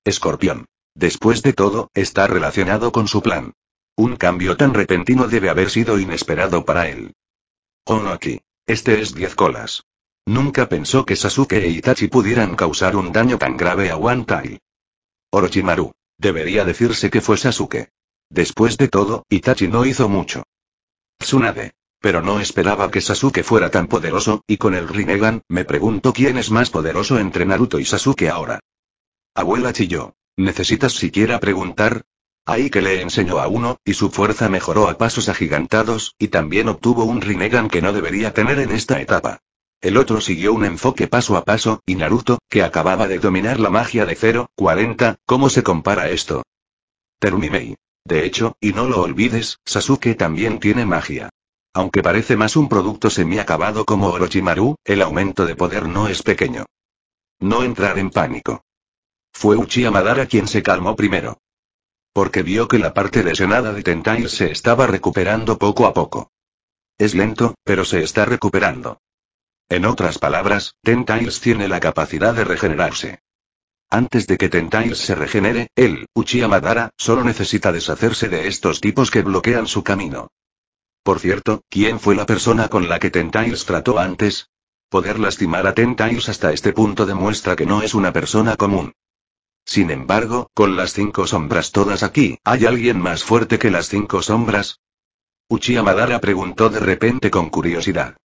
S1: Escorpión. Después de todo, está relacionado con su plan. Un cambio tan repentino debe haber sido inesperado para él. Onoki. Este es diez colas. Nunca pensó que Sasuke e Itachi pudieran causar un daño tan grave a One Orochimaru. Debería decirse que fue Sasuke. Después de todo, Itachi no hizo mucho. Tsunade. Pero no esperaba que Sasuke fuera tan poderoso, y con el Rinnegan, me pregunto quién es más poderoso entre Naruto y Sasuke ahora. Abuela chilló. ¿Necesitas siquiera preguntar? Ahí que le enseñó a uno, y su fuerza mejoró a pasos agigantados, y también obtuvo un Rinnegan que no debería tener en esta etapa. El otro siguió un enfoque paso a paso, y Naruto, que acababa de dominar la magia de 0.40, ¿cómo se compara esto? Terumimei. De hecho, y no lo olvides, Sasuke también tiene magia. Aunque parece más un producto semiacabado como Orochimaru, el aumento de poder no es pequeño. No entrar en pánico. Fue Uchiha Madara quien se calmó primero. Porque vio que la parte lesionada de Tentai se estaba recuperando poco a poco. Es lento, pero se está recuperando. En otras palabras, Tentails tiene la capacidad de regenerarse. Antes de que Tentails se regenere, él, Uchiha Madara, solo necesita deshacerse de estos tipos que bloquean su camino. Por cierto, ¿quién fue la persona con la que Tentails trató antes? Poder lastimar a Tentails hasta este punto demuestra que no es una persona común. Sin embargo, con las cinco sombras todas aquí, ¿hay alguien más fuerte que las cinco sombras? Uchiha Madara preguntó de repente con curiosidad.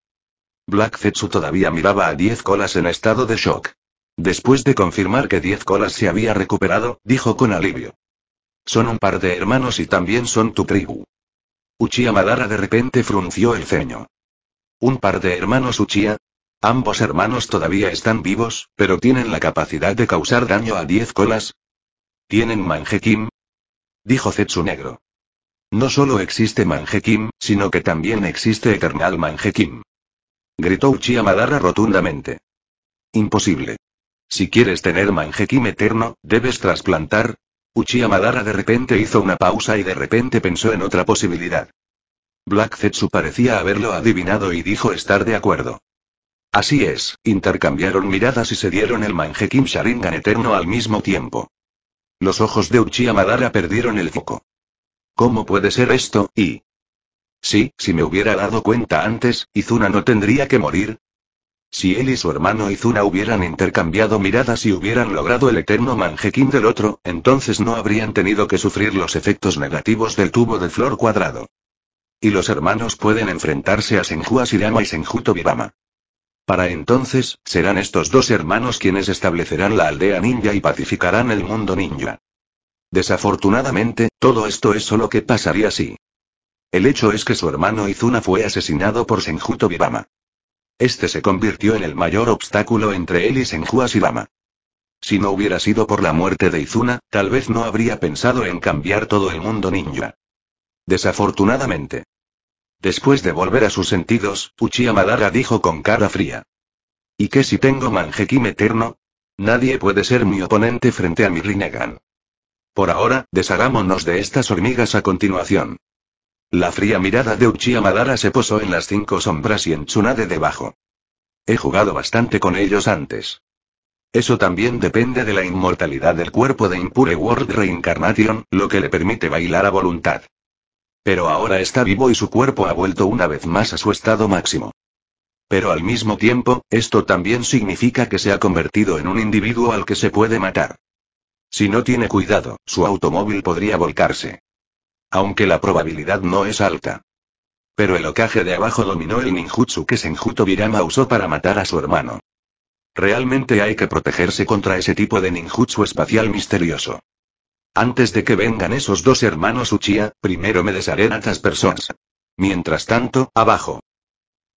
S1: Black Zetsu todavía miraba a Diez Colas en estado de shock. Después de confirmar que Diez Colas se había recuperado, dijo con alivio. Son un par de hermanos y también son tu tribu. Uchiha Madara de repente frunció el ceño. ¿Un par de hermanos Uchiha? Ambos hermanos todavía están vivos, pero tienen la capacidad de causar daño a diez colas. ¿Tienen Manjekim? Dijo Zetsu Negro. No solo existe Manjekim, sino que también existe Eternal Manjekim. Gritó Uchiha Madara rotundamente. Imposible. Si quieres tener Manjekim eterno, debes trasplantar, Uchiha Madara de repente hizo una pausa y de repente pensó en otra posibilidad. Black Zetsu parecía haberlo adivinado y dijo estar de acuerdo. Así es, intercambiaron miradas y se dieron el manjekim Sharingan eterno al mismo tiempo. Los ojos de Uchiha Madara perdieron el foco. ¿Cómo puede ser esto, y...? Sí, si me hubiera dado cuenta antes, Izuna no tendría que morir, si él y su hermano Izuna hubieran intercambiado miradas y hubieran logrado el eterno manjequín del otro, entonces no habrían tenido que sufrir los efectos negativos del tubo de flor cuadrado. Y los hermanos pueden enfrentarse a Senju Asirama y Senjuto Bibama. Para entonces, serán estos dos hermanos quienes establecerán la aldea ninja y pacificarán el mundo ninja. Desafortunadamente, todo esto es solo que pasaría si. El hecho es que su hermano Izuna fue asesinado por Senjuto Bibama. Este se convirtió en el mayor obstáculo entre él y Senju Si no hubiera sido por la muerte de Izuna, tal vez no habría pensado en cambiar todo el mundo ninja. Desafortunadamente. Después de volver a sus sentidos, Uchiha Madara dijo con cara fría. ¿Y qué si tengo Manjekim eterno? Nadie puede ser mi oponente frente a mi Rinnegan. Por ahora, deshagámonos de estas hormigas a continuación. La fría mirada de Uchiha Madara se posó en las cinco sombras y en Tsunade debajo. He jugado bastante con ellos antes. Eso también depende de la inmortalidad del cuerpo de Impure World Reincarnation, lo que le permite bailar a voluntad. Pero ahora está vivo y su cuerpo ha vuelto una vez más a su estado máximo. Pero al mismo tiempo, esto también significa que se ha convertido en un individuo al que se puede matar. Si no tiene cuidado, su automóvil podría volcarse. Aunque la probabilidad no es alta. Pero el ocaje de abajo dominó el ninjutsu que Senjuto Virama usó para matar a su hermano. Realmente hay que protegerse contra ese tipo de ninjutsu espacial misterioso. Antes de que vengan esos dos hermanos Uchiha, primero me desharé a estas personas. Mientras tanto, abajo.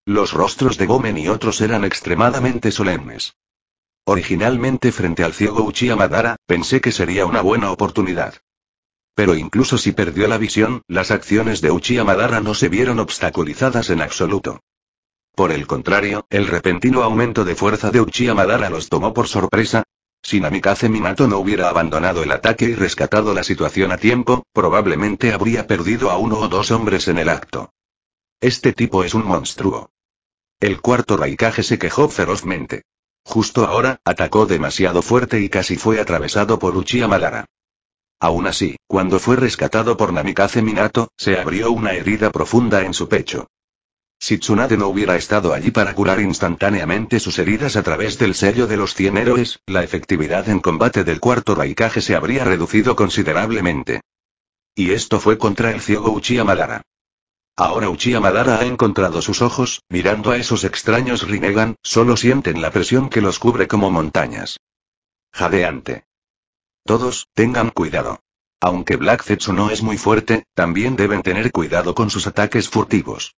S1: Los rostros de Gomen y otros eran extremadamente solemnes. Originalmente frente al ciego Uchiha Madara, pensé que sería una buena oportunidad. Pero incluso si perdió la visión, las acciones de Uchiha Madara no se vieron obstaculizadas en absoluto. Por el contrario, el repentino aumento de fuerza de Uchiha Madara los tomó por sorpresa. Si Namikaze Minato no hubiera abandonado el ataque y rescatado la situación a tiempo, probablemente habría perdido a uno o dos hombres en el acto. Este tipo es un monstruo. El cuarto Raikage se quejó ferozmente. Justo ahora, atacó demasiado fuerte y casi fue atravesado por Uchiha Madara. Aún así, cuando fue rescatado por Namikaze Minato, se abrió una herida profunda en su pecho. Si Tsunade no hubiera estado allí para curar instantáneamente sus heridas a través del sello de los cien héroes, la efectividad en combate del cuarto Raikage se habría reducido considerablemente. Y esto fue contra el ciego Uchiha Madara. Ahora Uchiha Madara ha encontrado sus ojos, mirando a esos extraños Rinnegan, solo sienten la presión que los cubre como montañas. Jadeante. Todos, tengan cuidado. Aunque Black Zetsu no es muy fuerte, también deben tener cuidado con sus ataques furtivos.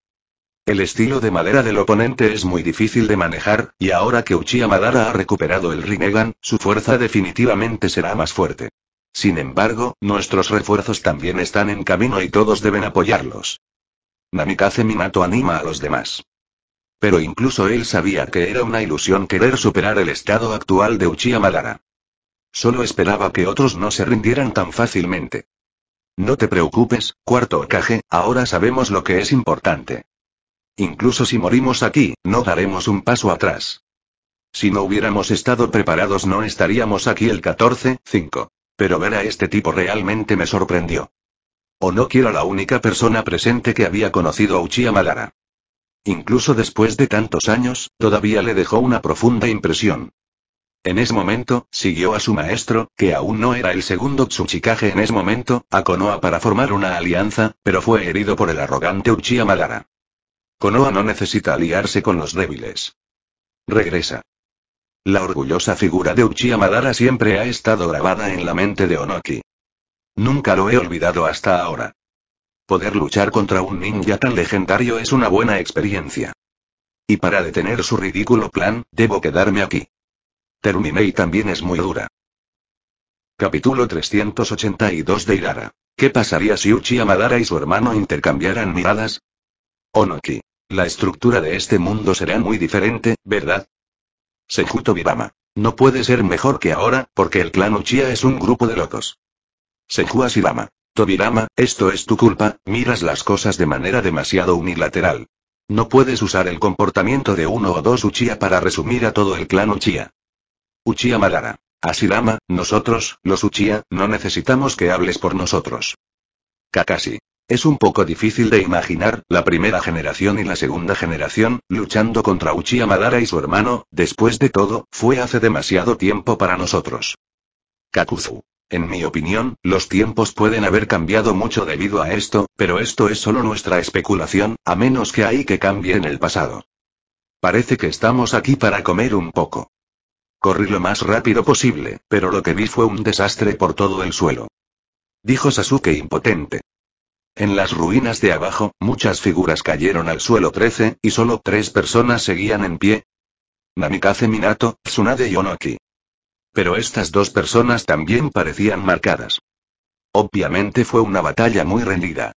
S1: El estilo de madera del oponente es muy difícil de manejar, y ahora que Uchiha Madara ha recuperado el Rinnegan, su fuerza definitivamente será más fuerte. Sin embargo, nuestros refuerzos también están en camino y todos deben apoyarlos. Namikaze Minato anima a los demás. Pero incluso él sabía que era una ilusión querer superar el estado actual de Uchiha Madara. Solo esperaba que otros no se rindieran tan fácilmente. No te preocupes, cuarto ocaje, ahora sabemos lo que es importante. Incluso si morimos aquí, no daremos un paso atrás. Si no hubiéramos estado preparados no estaríamos aquí el 14-5. Pero ver a este tipo realmente me sorprendió. O no quiero la única persona presente que había conocido a Uchiha Malara. Incluso después de tantos años, todavía le dejó una profunda impresión. En ese momento, siguió a su maestro, que aún no era el segundo Tsuchikage en ese momento, a Konoha para formar una alianza, pero fue herido por el arrogante Uchiha Madara. Konoha no necesita aliarse con los débiles. Regresa. La orgullosa figura de Uchiha Madara siempre ha estado grabada en la mente de Onoki. Nunca lo he olvidado hasta ahora. Poder luchar contra un ninja tan legendario es una buena experiencia. Y para detener su ridículo plan, debo quedarme aquí. Terumimei también es muy dura. Capítulo 382 de Irara. ¿Qué pasaría si Uchiha Madara y su hermano intercambiaran miradas? Onoki. La estructura de este mundo será muy diferente, ¿verdad? Sejuto Tobirama. No puede ser mejor que ahora, porque el clan Uchiha es un grupo de locos. Seju Asirama. Tobirama, esto es tu culpa, miras las cosas de manera demasiado unilateral. No puedes usar el comportamiento de uno o dos Uchiha para resumir a todo el clan Uchiha. Uchiha Madara. Asirama, nosotros, los Uchiha, no necesitamos que hables por nosotros. Kakashi. Es un poco difícil de imaginar, la primera generación y la segunda generación, luchando contra Uchiha Madara y su hermano, después de todo, fue hace demasiado tiempo para nosotros. Kakuzu. En mi opinión, los tiempos pueden haber cambiado mucho debido a esto, pero esto es solo nuestra especulación, a menos que hay que cambie en el pasado. Parece que estamos aquí para comer un poco. Corrí lo más rápido posible, pero lo que vi fue un desastre por todo el suelo. Dijo Sasuke impotente. En las ruinas de abajo, muchas figuras cayeron al suelo 13, y solo tres personas seguían en pie. Namikaze Minato, Tsunade y Onoki. Pero estas dos personas también parecían marcadas. Obviamente fue una batalla muy rendida.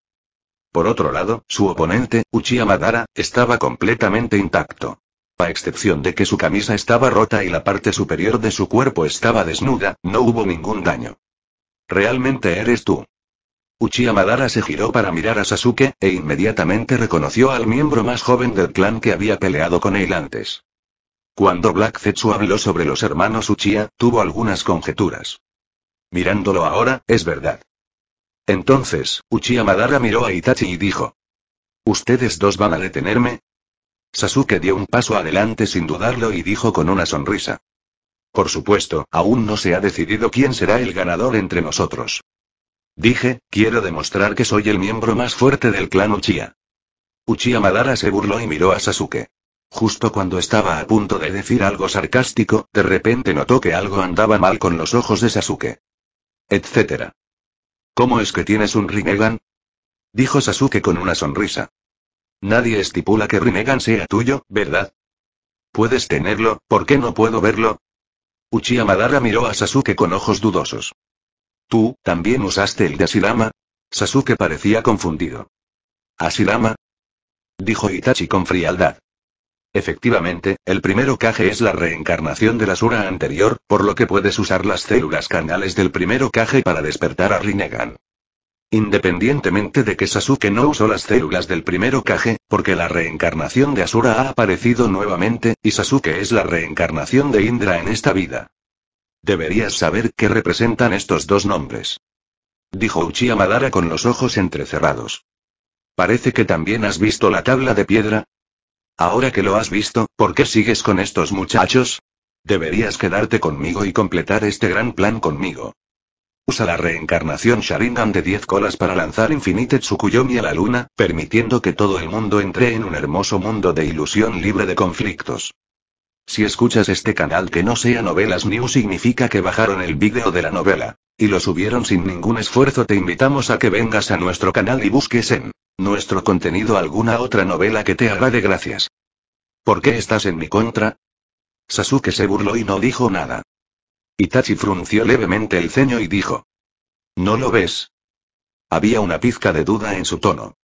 S1: Por otro lado, su oponente, Uchiha Madara, estaba completamente intacto. A excepción de que su camisa estaba rota y la parte superior de su cuerpo estaba desnuda, no hubo ningún daño. Realmente eres tú. Uchiha Madara se giró para mirar a Sasuke, e inmediatamente reconoció al miembro más joven del clan que había peleado con él antes. Cuando Black Zetsu habló sobre los hermanos Uchiha, tuvo algunas conjeturas. Mirándolo ahora, es verdad. Entonces, Uchiha Madara miró a Itachi y dijo. ¿Ustedes dos van a detenerme? Sasuke dio un paso adelante sin dudarlo y dijo con una sonrisa. Por supuesto, aún no se ha decidido quién será el ganador entre nosotros. Dije, quiero demostrar que soy el miembro más fuerte del clan Uchiha. Uchiha Madara se burló y miró a Sasuke. Justo cuando estaba a punto de decir algo sarcástico, de repente notó que algo andaba mal con los ojos de Sasuke. Etcétera. ¿Cómo es que tienes un Rinnegan? Dijo Sasuke con una sonrisa. Nadie estipula que Rinnegan sea tuyo, ¿verdad? Puedes tenerlo, ¿por qué no puedo verlo? Uchiha Madara miró a Sasuke con ojos dudosos. ¿Tú, también usaste el de Asirama? Sasuke parecía confundido. ¿Asirama? Dijo Itachi con frialdad. Efectivamente, el primer Kage es la reencarnación de la Sura anterior, por lo que puedes usar las células canales del primer Kage para despertar a Rinnegan. Independientemente de que Sasuke no usó las células del primero Kage, porque la reencarnación de Asura ha aparecido nuevamente, y Sasuke es la reencarnación de Indra en esta vida. Deberías saber qué representan estos dos nombres. Dijo Uchiha Madara con los ojos entrecerrados. Parece que también has visto la tabla de piedra. Ahora que lo has visto, ¿por qué sigues con estos muchachos? Deberías quedarte conmigo y completar este gran plan conmigo. Usa la reencarnación Sharingan de 10 colas para lanzar Infinite Tsukuyomi a la luna, permitiendo que todo el mundo entre en un hermoso mundo de ilusión libre de conflictos. Si escuchas este canal que no sea Novelas New significa que bajaron el vídeo de la novela. Y lo subieron sin ningún esfuerzo te invitamos a que vengas a nuestro canal y busques en nuestro contenido alguna otra novela que te de gracias. ¿Por qué estás en mi contra? Sasuke se burló y no dijo nada. Itachi frunció levemente el ceño y dijo. ¿No lo ves? Había una pizca de duda en su tono.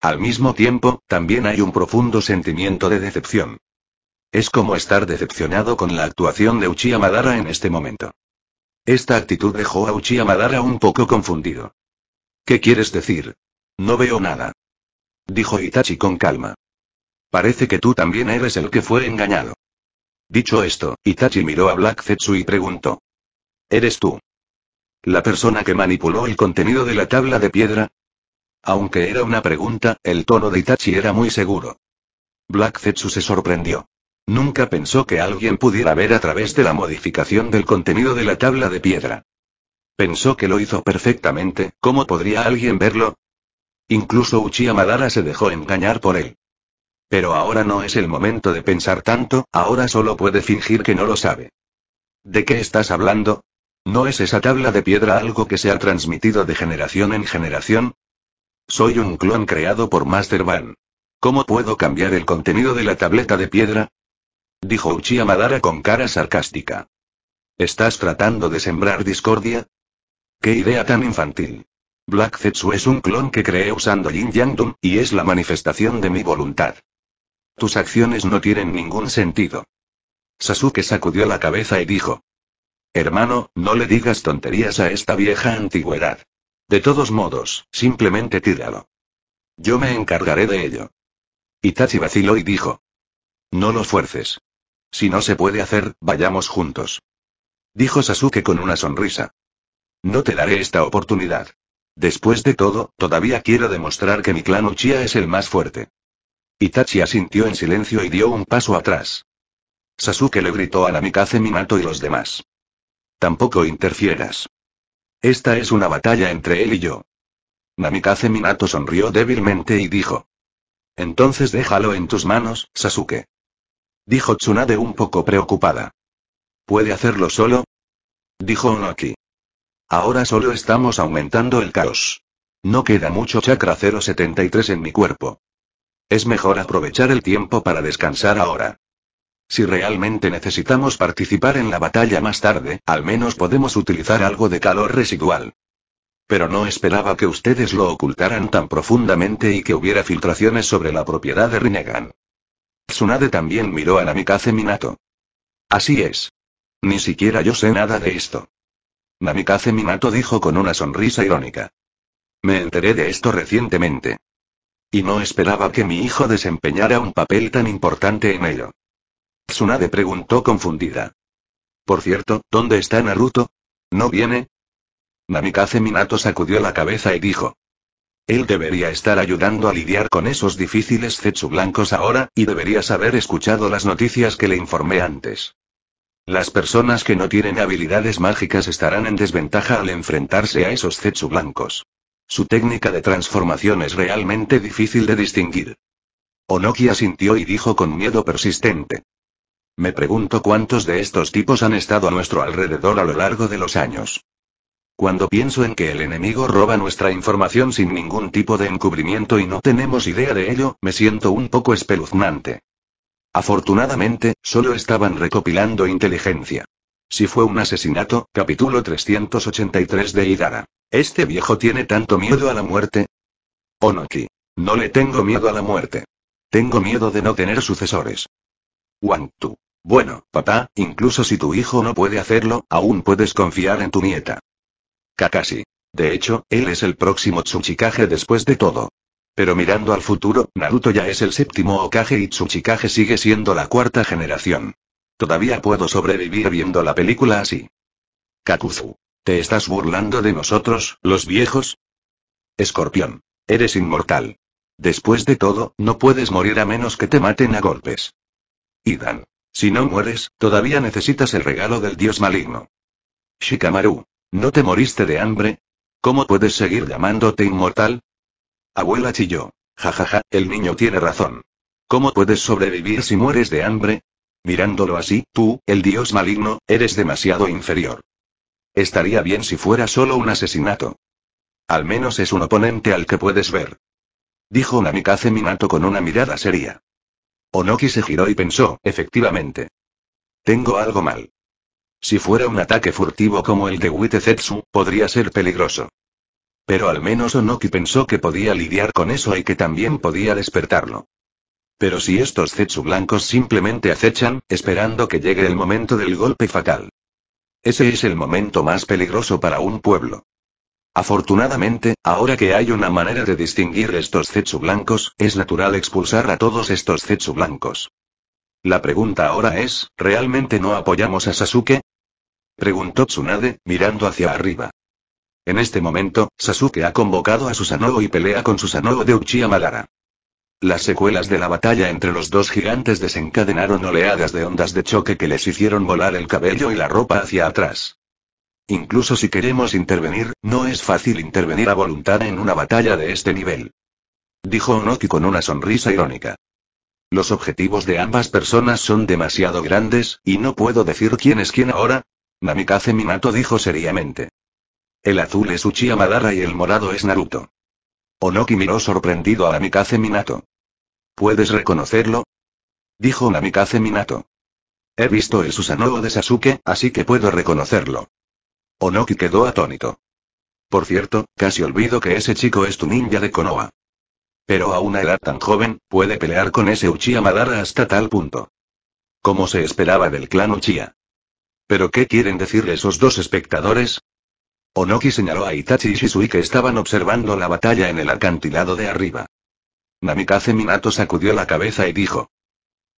S1: Al mismo tiempo, también hay un profundo sentimiento de decepción. Es como estar decepcionado con la actuación de Uchiha Madara en este momento. Esta actitud dejó a Uchiha Madara un poco confundido. ¿Qué quieres decir? No veo nada. Dijo Itachi con calma. Parece que tú también eres el que fue engañado. Dicho esto, Itachi miró a Black Zetsu y preguntó. ¿Eres tú? ¿La persona que manipuló el contenido de la tabla de piedra? Aunque era una pregunta, el tono de Itachi era muy seguro. Black Zetsu se sorprendió. Nunca pensó que alguien pudiera ver a través de la modificación del contenido de la tabla de piedra. Pensó que lo hizo perfectamente, ¿cómo podría alguien verlo? Incluso Uchiha Madara se dejó engañar por él. Pero ahora no es el momento de pensar tanto, ahora solo puede fingir que no lo sabe. ¿De qué estás hablando? ¿No es esa tabla de piedra algo que se ha transmitido de generación en generación? Soy un clon creado por Master Van. ¿Cómo puedo cambiar el contenido de la tableta de piedra? Dijo Uchiha Madara con cara sarcástica. ¿Estás tratando de sembrar discordia? ¡Qué idea tan infantil! Black Zetsu es un clon que creé usando Yin Yang Dun, y es la manifestación de mi voluntad. Tus acciones no tienen ningún sentido. Sasuke sacudió la cabeza y dijo. Hermano, no le digas tonterías a esta vieja antigüedad. De todos modos, simplemente tíralo. Yo me encargaré de ello. Itachi vaciló y dijo. No lo fuerces. Si no se puede hacer, vayamos juntos. Dijo Sasuke con una sonrisa. No te daré esta oportunidad. Después de todo, todavía quiero demostrar que mi clan Uchiha es el más fuerte. Itachi asintió en silencio y dio un paso atrás. Sasuke le gritó a Namikaze Minato y los demás. Tampoco interfieras. Esta es una batalla entre él y yo. Namikaze Minato sonrió débilmente y dijo. Entonces déjalo en tus manos, Sasuke. Dijo Tsunade un poco preocupada. ¿Puede hacerlo solo? Dijo Onoki. Ahora solo estamos aumentando el caos. No queda mucho chakra 073 en mi cuerpo. Es mejor aprovechar el tiempo para descansar ahora. Si realmente necesitamos participar en la batalla más tarde, al menos podemos utilizar algo de calor residual. Pero no esperaba que ustedes lo ocultaran tan profundamente y que hubiera filtraciones sobre la propiedad de Rinnegan. Tsunade también miró a Namikaze Minato. Así es. Ni siquiera yo sé nada de esto. Namikaze Minato dijo con una sonrisa irónica. Me enteré de esto recientemente. Y no esperaba que mi hijo desempeñara un papel tan importante en ello. Tsunade preguntó confundida. Por cierto, ¿dónde está Naruto? ¿No viene? Namikaze Minato sacudió la cabeza y dijo. Él debería estar ayudando a lidiar con esos difíciles Zetsu blancos ahora, y deberías haber escuchado las noticias que le informé antes. Las personas que no tienen habilidades mágicas estarán en desventaja al enfrentarse a esos Zetsu blancos. Su técnica de transformación es realmente difícil de distinguir. Onoki asintió y dijo con miedo persistente. Me pregunto cuántos de estos tipos han estado a nuestro alrededor a lo largo de los años. Cuando pienso en que el enemigo roba nuestra información sin ningún tipo de encubrimiento y no tenemos idea de ello, me siento un poco espeluznante. Afortunadamente, solo estaban recopilando inteligencia. Si fue un asesinato, capítulo 383 de Hidara. Este viejo tiene tanto miedo a la muerte. Onoki. No le tengo miedo a la muerte. Tengo miedo de no tener sucesores. Wantu. Bueno, papá, incluso si tu hijo no puede hacerlo, aún puedes confiar en tu nieta. Kakashi. De hecho, él es el próximo Tsuchikage después de todo. Pero mirando al futuro, Naruto ya es el séptimo Okage y Tsuchikage sigue siendo la cuarta generación. Todavía puedo sobrevivir viendo la película así. Kakuzu. ¿Te estás burlando de nosotros, los viejos? Escorpión. Eres inmortal. Después de todo, no puedes morir a menos que te maten a golpes. Idan. Si no mueres, todavía necesitas el regalo del dios maligno. Shikamaru. ¿No te moriste de hambre? ¿Cómo puedes seguir llamándote inmortal? Abuela chilló. Jajaja, el niño tiene razón. ¿Cómo puedes sobrevivir si mueres de hambre? Mirándolo así, tú, el dios maligno, eres demasiado inferior. Estaría bien si fuera solo un asesinato. Al menos es un oponente al que puedes ver. Dijo Namikaze Minato con una mirada seria. Onoki se giró y pensó, efectivamente. Tengo algo mal. Si fuera un ataque furtivo como el de Zetsu, podría ser peligroso. Pero al menos Onoki pensó que podía lidiar con eso y que también podía despertarlo. Pero si estos Zetsu blancos simplemente acechan, esperando que llegue el momento del golpe fatal. Ese es el momento más peligroso para un pueblo. Afortunadamente, ahora que hay una manera de distinguir estos zetsu blancos, es natural expulsar a todos estos zetsu blancos. La pregunta ahora es, ¿realmente no apoyamos a Sasuke? Preguntó Tsunade, mirando hacia arriba. En este momento, Sasuke ha convocado a Susanoo y pelea con Susanoo de Uchiha Madara. Las secuelas de la batalla entre los dos gigantes desencadenaron oleadas de ondas de choque que les hicieron volar el cabello y la ropa hacia atrás. Incluso si queremos intervenir, no es fácil intervenir a voluntad en una batalla de este nivel. Dijo Onoki con una sonrisa irónica. Los objetivos de ambas personas son demasiado grandes, y no puedo decir quién es quién ahora. Namikaze Minato dijo seriamente. El azul es Uchiha Madara y el morado es Naruto. Onoki miró sorprendido a Namikaze Minato. ¿Puedes reconocerlo? Dijo Namikaze Minato. He visto el Susanoo de Sasuke, así que puedo reconocerlo. Onoki quedó atónito. Por cierto, casi olvido que ese chico es tu ninja de Konoha. Pero a una edad tan joven, puede pelear con ese Uchiha Madara hasta tal punto. Como se esperaba del clan Uchiha. ¿Pero qué quieren decir esos dos espectadores? Onoki señaló a Itachi y Shisui que estaban observando la batalla en el acantilado de arriba. Namikaze Minato sacudió la cabeza y dijo.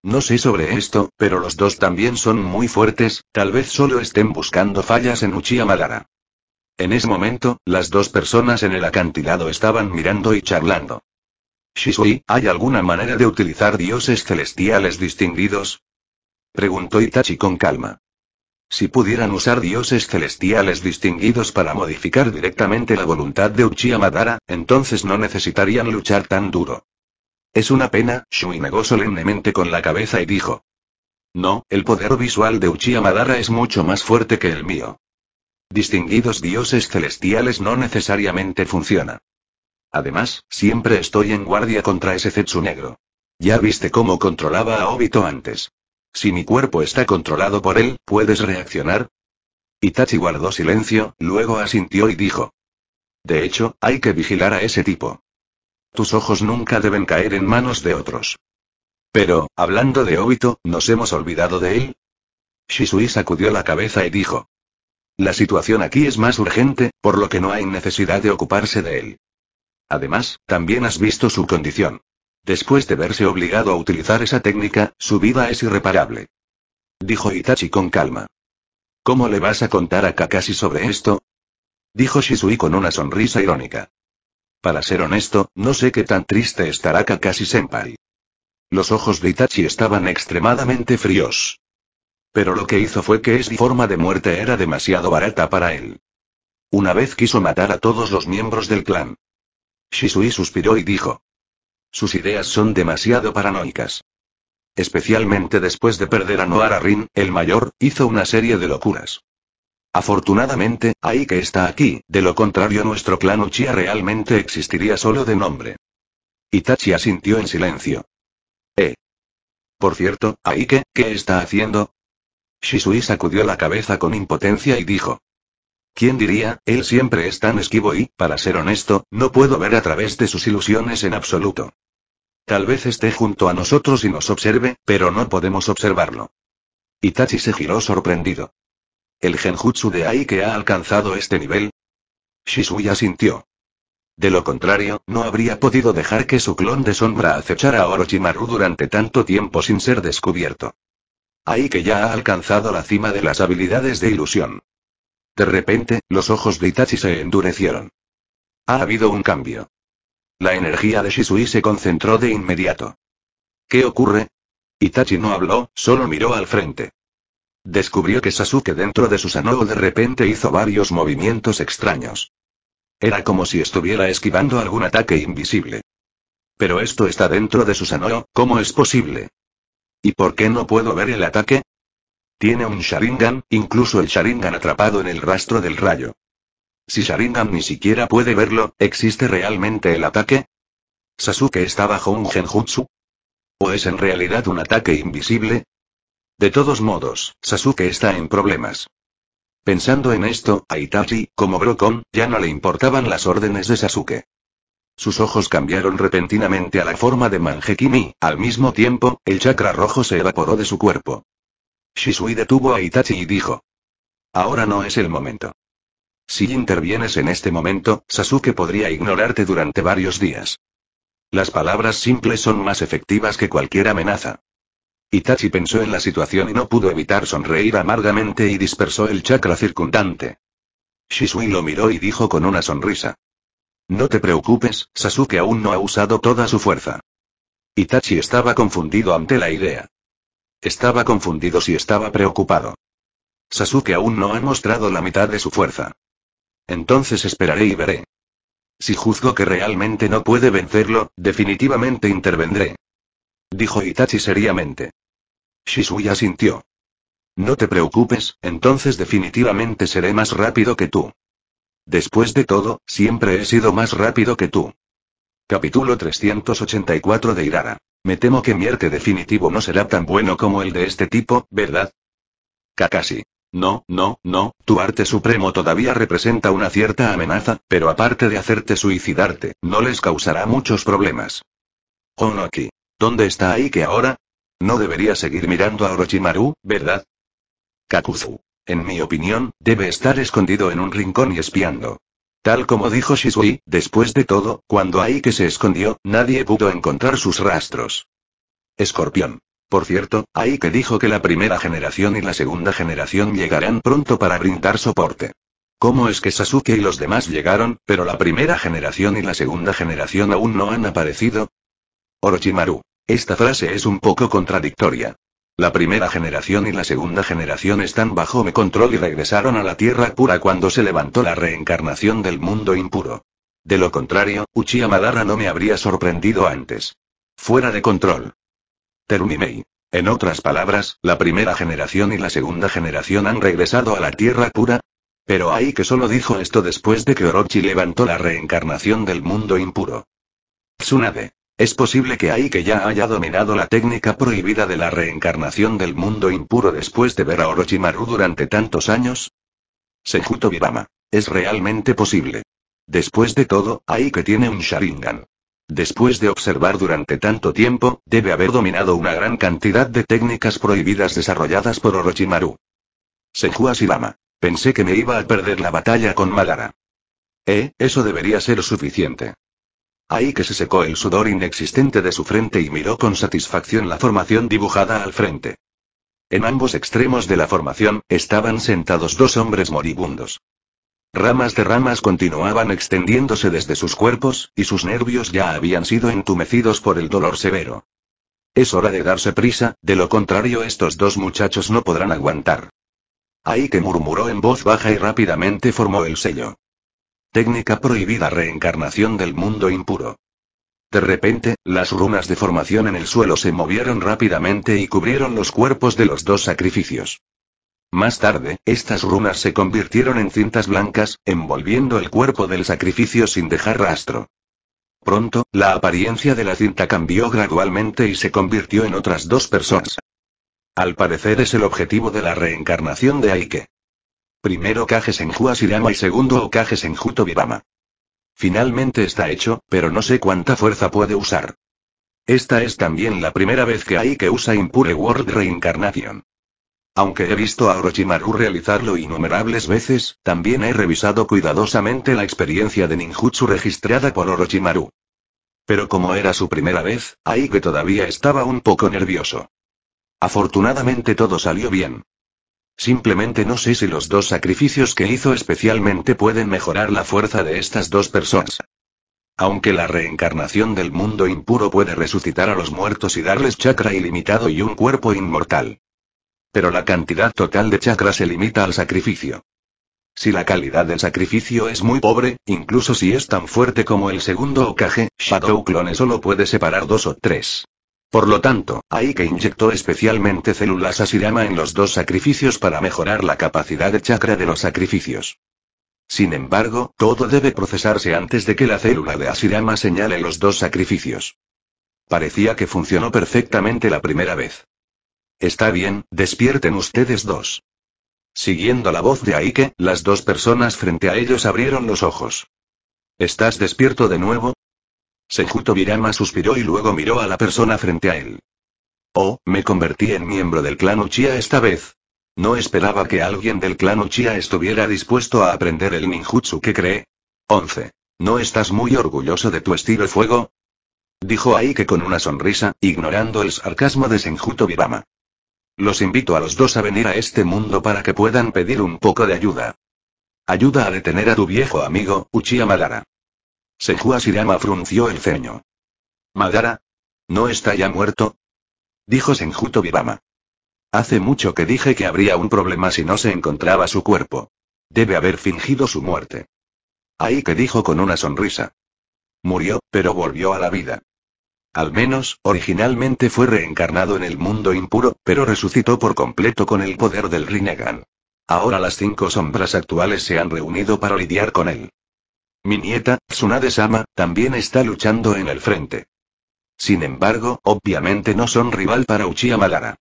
S1: No sé sobre esto, pero los dos también son muy fuertes, tal vez solo estén buscando fallas en Uchiha Madara. En ese momento, las dos personas en el acantilado estaban mirando y charlando. Shisui, ¿hay alguna manera de utilizar dioses celestiales distinguidos? Preguntó Itachi con calma. Si pudieran usar dioses celestiales distinguidos para modificar directamente la voluntad de Uchiha Madara, entonces no necesitarían luchar tan duro. Es una pena, Shui negó solemnemente con la cabeza y dijo. No, el poder visual de Uchiha Madara es mucho más fuerte que el mío. Distinguidos dioses celestiales no necesariamente funciona. Además, siempre estoy en guardia contra ese Zetsu negro. Ya viste cómo controlaba a Obito antes. Si mi cuerpo está controlado por él, ¿puedes reaccionar? Itachi guardó silencio, luego asintió y dijo. De hecho, hay que vigilar a ese tipo. Tus ojos nunca deben caer en manos de otros. Pero, hablando de Obito, ¿nos hemos olvidado de él? Shisui sacudió la cabeza y dijo. La situación aquí es más urgente, por lo que no hay necesidad de ocuparse de él. Además, también has visto su condición. Después de verse obligado a utilizar esa técnica, su vida es irreparable. Dijo Itachi con calma. ¿Cómo le vas a contar a Kakashi sobre esto? Dijo Shisui con una sonrisa irónica. Para ser honesto, no sé qué tan triste estará Kakashi-senpai. Los ojos de Itachi estaban extremadamente fríos. Pero lo que hizo fue que esa forma de muerte era demasiado barata para él. Una vez quiso matar a todos los miembros del clan. Shisui suspiró y dijo. Sus ideas son demasiado paranoicas. Especialmente después de perder a Noara Rin, el mayor, hizo una serie de locuras. Afortunadamente, Aike está aquí, de lo contrario nuestro clan Uchiha realmente existiría solo de nombre. Itachi asintió en silencio. Eh. Por cierto, Aike, ¿qué está haciendo? Shisui sacudió la cabeza con impotencia y dijo. ¿Quién diría? Él siempre es tan esquivo y, para ser honesto, no puedo ver a través de sus ilusiones en absoluto. Tal vez esté junto a nosotros y nos observe, pero no podemos observarlo. Itachi se giró sorprendido. ¿El genjutsu de ahí que ha alcanzado este nivel? Shizuya sintió. De lo contrario, no habría podido dejar que su clon de sombra acechara a Orochimaru durante tanto tiempo sin ser descubierto. Ahí que ya ha alcanzado la cima de las habilidades de ilusión. De repente, los ojos de Itachi se endurecieron. Ha habido un cambio. La energía de Shisui se concentró de inmediato. ¿Qué ocurre? Itachi no habló, solo miró al frente. Descubrió que Sasuke dentro de Susanoo de repente hizo varios movimientos extraños. Era como si estuviera esquivando algún ataque invisible. Pero esto está dentro de Susanoo, ¿cómo es posible? ¿Y por qué no puedo ver el ataque? Tiene un Sharingan, incluso el Sharingan atrapado en el rastro del rayo. Si Sharingan ni siquiera puede verlo, ¿existe realmente el ataque? ¿Sasuke está bajo un genjutsu? ¿O es en realidad un ataque invisible? De todos modos, Sasuke está en problemas. Pensando en esto, a Itachi, como Brokon, ya no le importaban las órdenes de Sasuke. Sus ojos cambiaron repentinamente a la forma de Mangekimi, al mismo tiempo, el chakra rojo se evaporó de su cuerpo. Shisui detuvo a Itachi y dijo. Ahora no es el momento. Si intervienes en este momento, Sasuke podría ignorarte durante varios días. Las palabras simples son más efectivas que cualquier amenaza. Itachi pensó en la situación y no pudo evitar sonreír amargamente y dispersó el chakra circundante. Shisui lo miró y dijo con una sonrisa. No te preocupes, Sasuke aún no ha usado toda su fuerza. Itachi estaba confundido ante la idea. Estaba confundido si estaba preocupado. Sasuke aún no ha mostrado la mitad de su fuerza. Entonces esperaré y veré. Si juzgo que realmente no puede vencerlo, definitivamente intervendré. Dijo Itachi seriamente. Shisui sintió. No te preocupes, entonces definitivamente seré más rápido que tú. Después de todo, siempre he sido más rápido que tú. Capítulo 384 de Irara. Me temo que mi arte definitivo no será tan bueno como el de este tipo, ¿verdad? Kakashi. No, no, no, tu arte supremo todavía representa una cierta amenaza, pero aparte de hacerte suicidarte, no les causará muchos problemas. Onoki. ¿Dónde está que ahora? No debería seguir mirando a Orochimaru, ¿verdad? Kakuzu. En mi opinión, debe estar escondido en un rincón y espiando. Tal como dijo Shisui, después de todo, cuando Aike se escondió, nadie pudo encontrar sus rastros. Escorpión. Por cierto, Aike dijo que la primera generación y la segunda generación llegarán pronto para brindar soporte. ¿Cómo es que Sasuke y los demás llegaron, pero la primera generación y la segunda generación aún no han aparecido? Orochimaru. Esta frase es un poco contradictoria. La primera generación y la segunda generación están bajo mi control y regresaron a la Tierra Pura cuando se levantó la reencarnación del mundo impuro. De lo contrario, Uchiha Madara no me habría sorprendido antes. Fuera de control. Terumimei. En otras palabras, la primera generación y la segunda generación han regresado a la Tierra Pura. Pero hay que solo dijo esto después de que Orochi levantó la reencarnación del mundo impuro. Tsunade. Es posible que Aike ya haya dominado la técnica prohibida de la reencarnación del mundo impuro después de ver a Orochimaru durante tantos años. Sejuto Bibama. Es realmente posible. Después de todo, Aike tiene un Sharingan. Después de observar durante tanto tiempo, debe haber dominado una gran cantidad de técnicas prohibidas desarrolladas por Orochimaru. Seju Ashibama. Pensé que me iba a perder la batalla con Malara. Eh, eso debería ser suficiente. Ahí que se secó el sudor inexistente de su frente y miró con satisfacción la formación dibujada al frente. En ambos extremos de la formación, estaban sentados dos hombres moribundos. Ramas de ramas continuaban extendiéndose desde sus cuerpos, y sus nervios ya habían sido entumecidos por el dolor severo. Es hora de darse prisa, de lo contrario estos dos muchachos no podrán aguantar. Ahí que murmuró en voz baja y rápidamente formó el sello. Técnica prohibida reencarnación del mundo impuro. De repente, las runas de formación en el suelo se movieron rápidamente y cubrieron los cuerpos de los dos sacrificios. Más tarde, estas runas se convirtieron en cintas blancas, envolviendo el cuerpo del sacrificio sin dejar rastro. Pronto, la apariencia de la cinta cambió gradualmente y se convirtió en otras dos personas. Al parecer es el objetivo de la reencarnación de Aike. Primero Kage en Asirama y segundo Okage Senju Tobirama. Finalmente está hecho, pero no sé cuánta fuerza puede usar. Esta es también la primera vez que hay usa Impure World Reincarnation. Aunque he visto a Orochimaru realizarlo innumerables veces, también he revisado cuidadosamente la experiencia de ninjutsu registrada por Orochimaru. Pero como era su primera vez, ahí todavía estaba un poco nervioso. Afortunadamente todo salió bien. Simplemente no sé si los dos sacrificios que hizo especialmente pueden mejorar la fuerza de estas dos personas. Aunque la reencarnación del mundo impuro puede resucitar a los muertos y darles chakra ilimitado y un cuerpo inmortal. Pero la cantidad total de chakra se limita al sacrificio. Si la calidad del sacrificio es muy pobre, incluso si es tan fuerte como el segundo ocaje, Shadow Clone solo puede separar dos o tres. Por lo tanto, Aike inyectó especialmente células Asirama en los dos sacrificios para mejorar la capacidad de chakra de los sacrificios. Sin embargo, todo debe procesarse antes de que la célula de Asirama señale los dos sacrificios. Parecía que funcionó perfectamente la primera vez. Está bien, despierten ustedes dos. Siguiendo la voz de Aike, las dos personas frente a ellos abrieron los ojos. ¿Estás despierto de nuevo? Senjuto Virama suspiró y luego miró a la persona frente a él. Oh, me convertí en miembro del clan Uchiha esta vez. No esperaba que alguien del clan Uchiha estuviera dispuesto a aprender el ninjutsu que cree. 11. ¿No estás muy orgulloso de tu estilo fuego? Dijo Aike con una sonrisa, ignorando el sarcasmo de Senjuto Virama. Los invito a los dos a venir a este mundo para que puedan pedir un poco de ayuda. Ayuda a detener a tu viejo amigo, Uchiha Madara. Senju Asirama frunció el ceño. Madara. ¿No está ya muerto? Dijo Senjuto Vivama. Hace mucho que dije que habría un problema si no se encontraba su cuerpo. Debe haber fingido su muerte. Ahí que dijo con una sonrisa. Murió, pero volvió a la vida. Al menos, originalmente fue reencarnado en el mundo impuro, pero resucitó por completo con el poder del Rinnegan. Ahora las cinco sombras actuales se han reunido para lidiar con él. Mi nieta, Tsunade-sama, también está luchando en el frente. Sin embargo, obviamente no son rival para Uchiha Madara.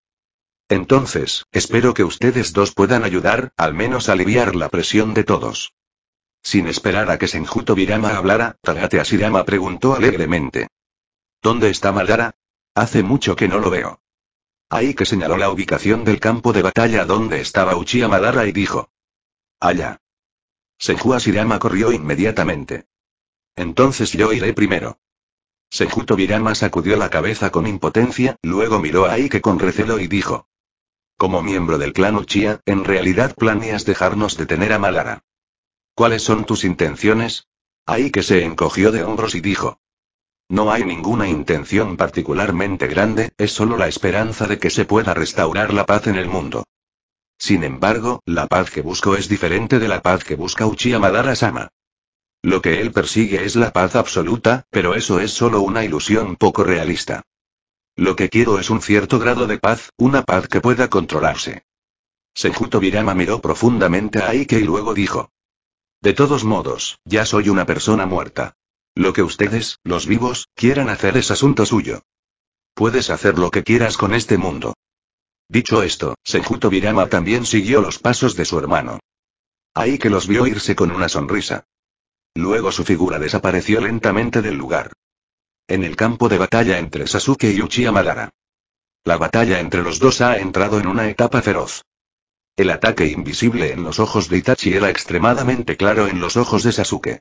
S1: Entonces, espero que ustedes dos puedan ayudar, al menos aliviar la presión de todos. Sin esperar a que Senjuto Birama hablara, Tagate Asirama preguntó alegremente. ¿Dónde está Madara? Hace mucho que no lo veo. Ahí que señaló la ubicación del campo de batalla donde estaba Uchiha Madara y dijo. Allá. Seju Asirama corrió inmediatamente. Entonces yo iré primero. Seju Tobirama sacudió la cabeza con impotencia, luego miró a Ike con recelo y dijo. Como miembro del clan Uchiha, en realidad planeas dejarnos detener a Malara. ¿Cuáles son tus intenciones? Aike se encogió de hombros y dijo. No hay ninguna intención particularmente grande, es solo la esperanza de que se pueda restaurar la paz en el mundo. Sin embargo, la paz que busco es diferente de la paz que busca Uchiha Madara-sama. Lo que él persigue es la paz absoluta, pero eso es solo una ilusión poco realista. Lo que quiero es un cierto grado de paz, una paz que pueda controlarse. Sejuto Virama miró profundamente a Ike y luego dijo. De todos modos, ya soy una persona muerta. Lo que ustedes, los vivos, quieran hacer es asunto suyo. Puedes hacer lo que quieras con este mundo. Dicho esto, Sejuto Birama también siguió los pasos de su hermano. Ahí que los vio irse con una sonrisa. Luego su figura desapareció lentamente del lugar. En el campo de batalla entre Sasuke y Uchiha Madara. La batalla entre los dos ha entrado en una etapa feroz. El ataque invisible en los ojos de Itachi era extremadamente claro en los ojos de Sasuke.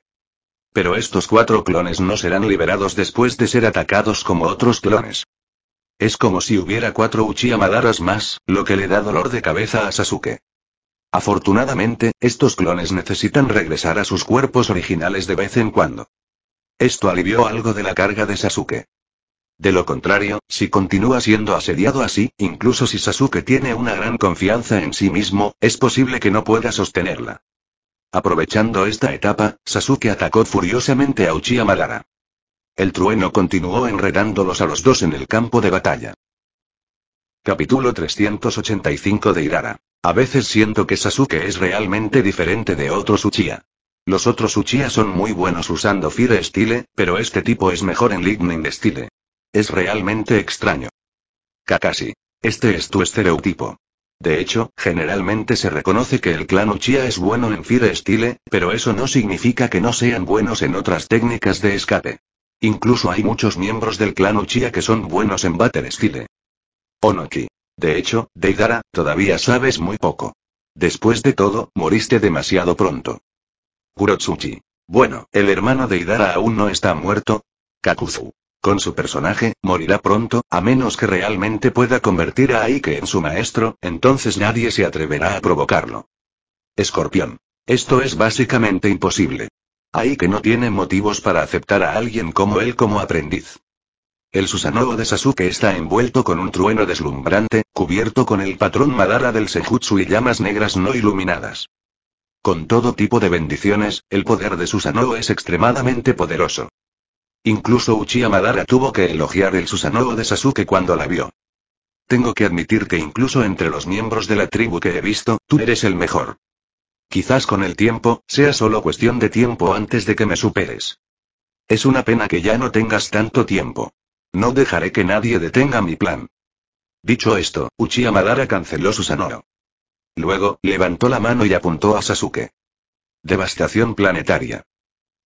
S1: Pero estos cuatro clones no serán liberados después de ser atacados como otros clones. Es como si hubiera cuatro Uchiha Madaras más, lo que le da dolor de cabeza a Sasuke. Afortunadamente, estos clones necesitan regresar a sus cuerpos originales de vez en cuando. Esto alivió algo de la carga de Sasuke. De lo contrario, si continúa siendo asediado así, incluso si Sasuke tiene una gran confianza en sí mismo, es posible que no pueda sostenerla. Aprovechando esta etapa, Sasuke atacó furiosamente a Uchiha Madara. El trueno continuó enredándolos a los dos en el campo de batalla. Capítulo 385 de Irara. A veces siento que Sasuke es realmente diferente de otros Uchiha. Los otros Uchiha son muy buenos usando Fire Style, pero este tipo es mejor en Lightning Style. Es realmente extraño. Kakashi. Este es tu estereotipo. De hecho, generalmente se reconoce que el clan Uchiha es bueno en Fire Style, pero eso no significa que no sean buenos en otras técnicas de escape. Incluso hay muchos miembros del clan Uchiha que son buenos en Battle Style. Onoki. De hecho, Deidara, todavía sabes muy poco. Después de todo, moriste demasiado pronto. Kurotsuchi. Bueno, el hermano de Idara aún no está muerto. Kakuzu. Con su personaje, morirá pronto, a menos que realmente pueda convertir a Aike en su maestro, entonces nadie se atreverá a provocarlo. Escorpión. Esto es básicamente imposible. Ahí que no tiene motivos para aceptar a alguien como él como aprendiz. El Susanoo de Sasuke está envuelto con un trueno deslumbrante, cubierto con el patrón Madara del Sejutsu y llamas negras no iluminadas. Con todo tipo de bendiciones, el poder de Susanoo es extremadamente poderoso. Incluso Uchiha Madara tuvo que elogiar el Susanoo de Sasuke cuando la vio. Tengo que admitir que incluso entre los miembros de la tribu que he visto, tú eres el mejor. Quizás con el tiempo, sea solo cuestión de tiempo antes de que me superes. Es una pena que ya no tengas tanto tiempo. No dejaré que nadie detenga mi plan. Dicho esto, Uchiha Madara canceló su Sanoro. Luego, levantó la mano y apuntó a Sasuke. Devastación planetaria.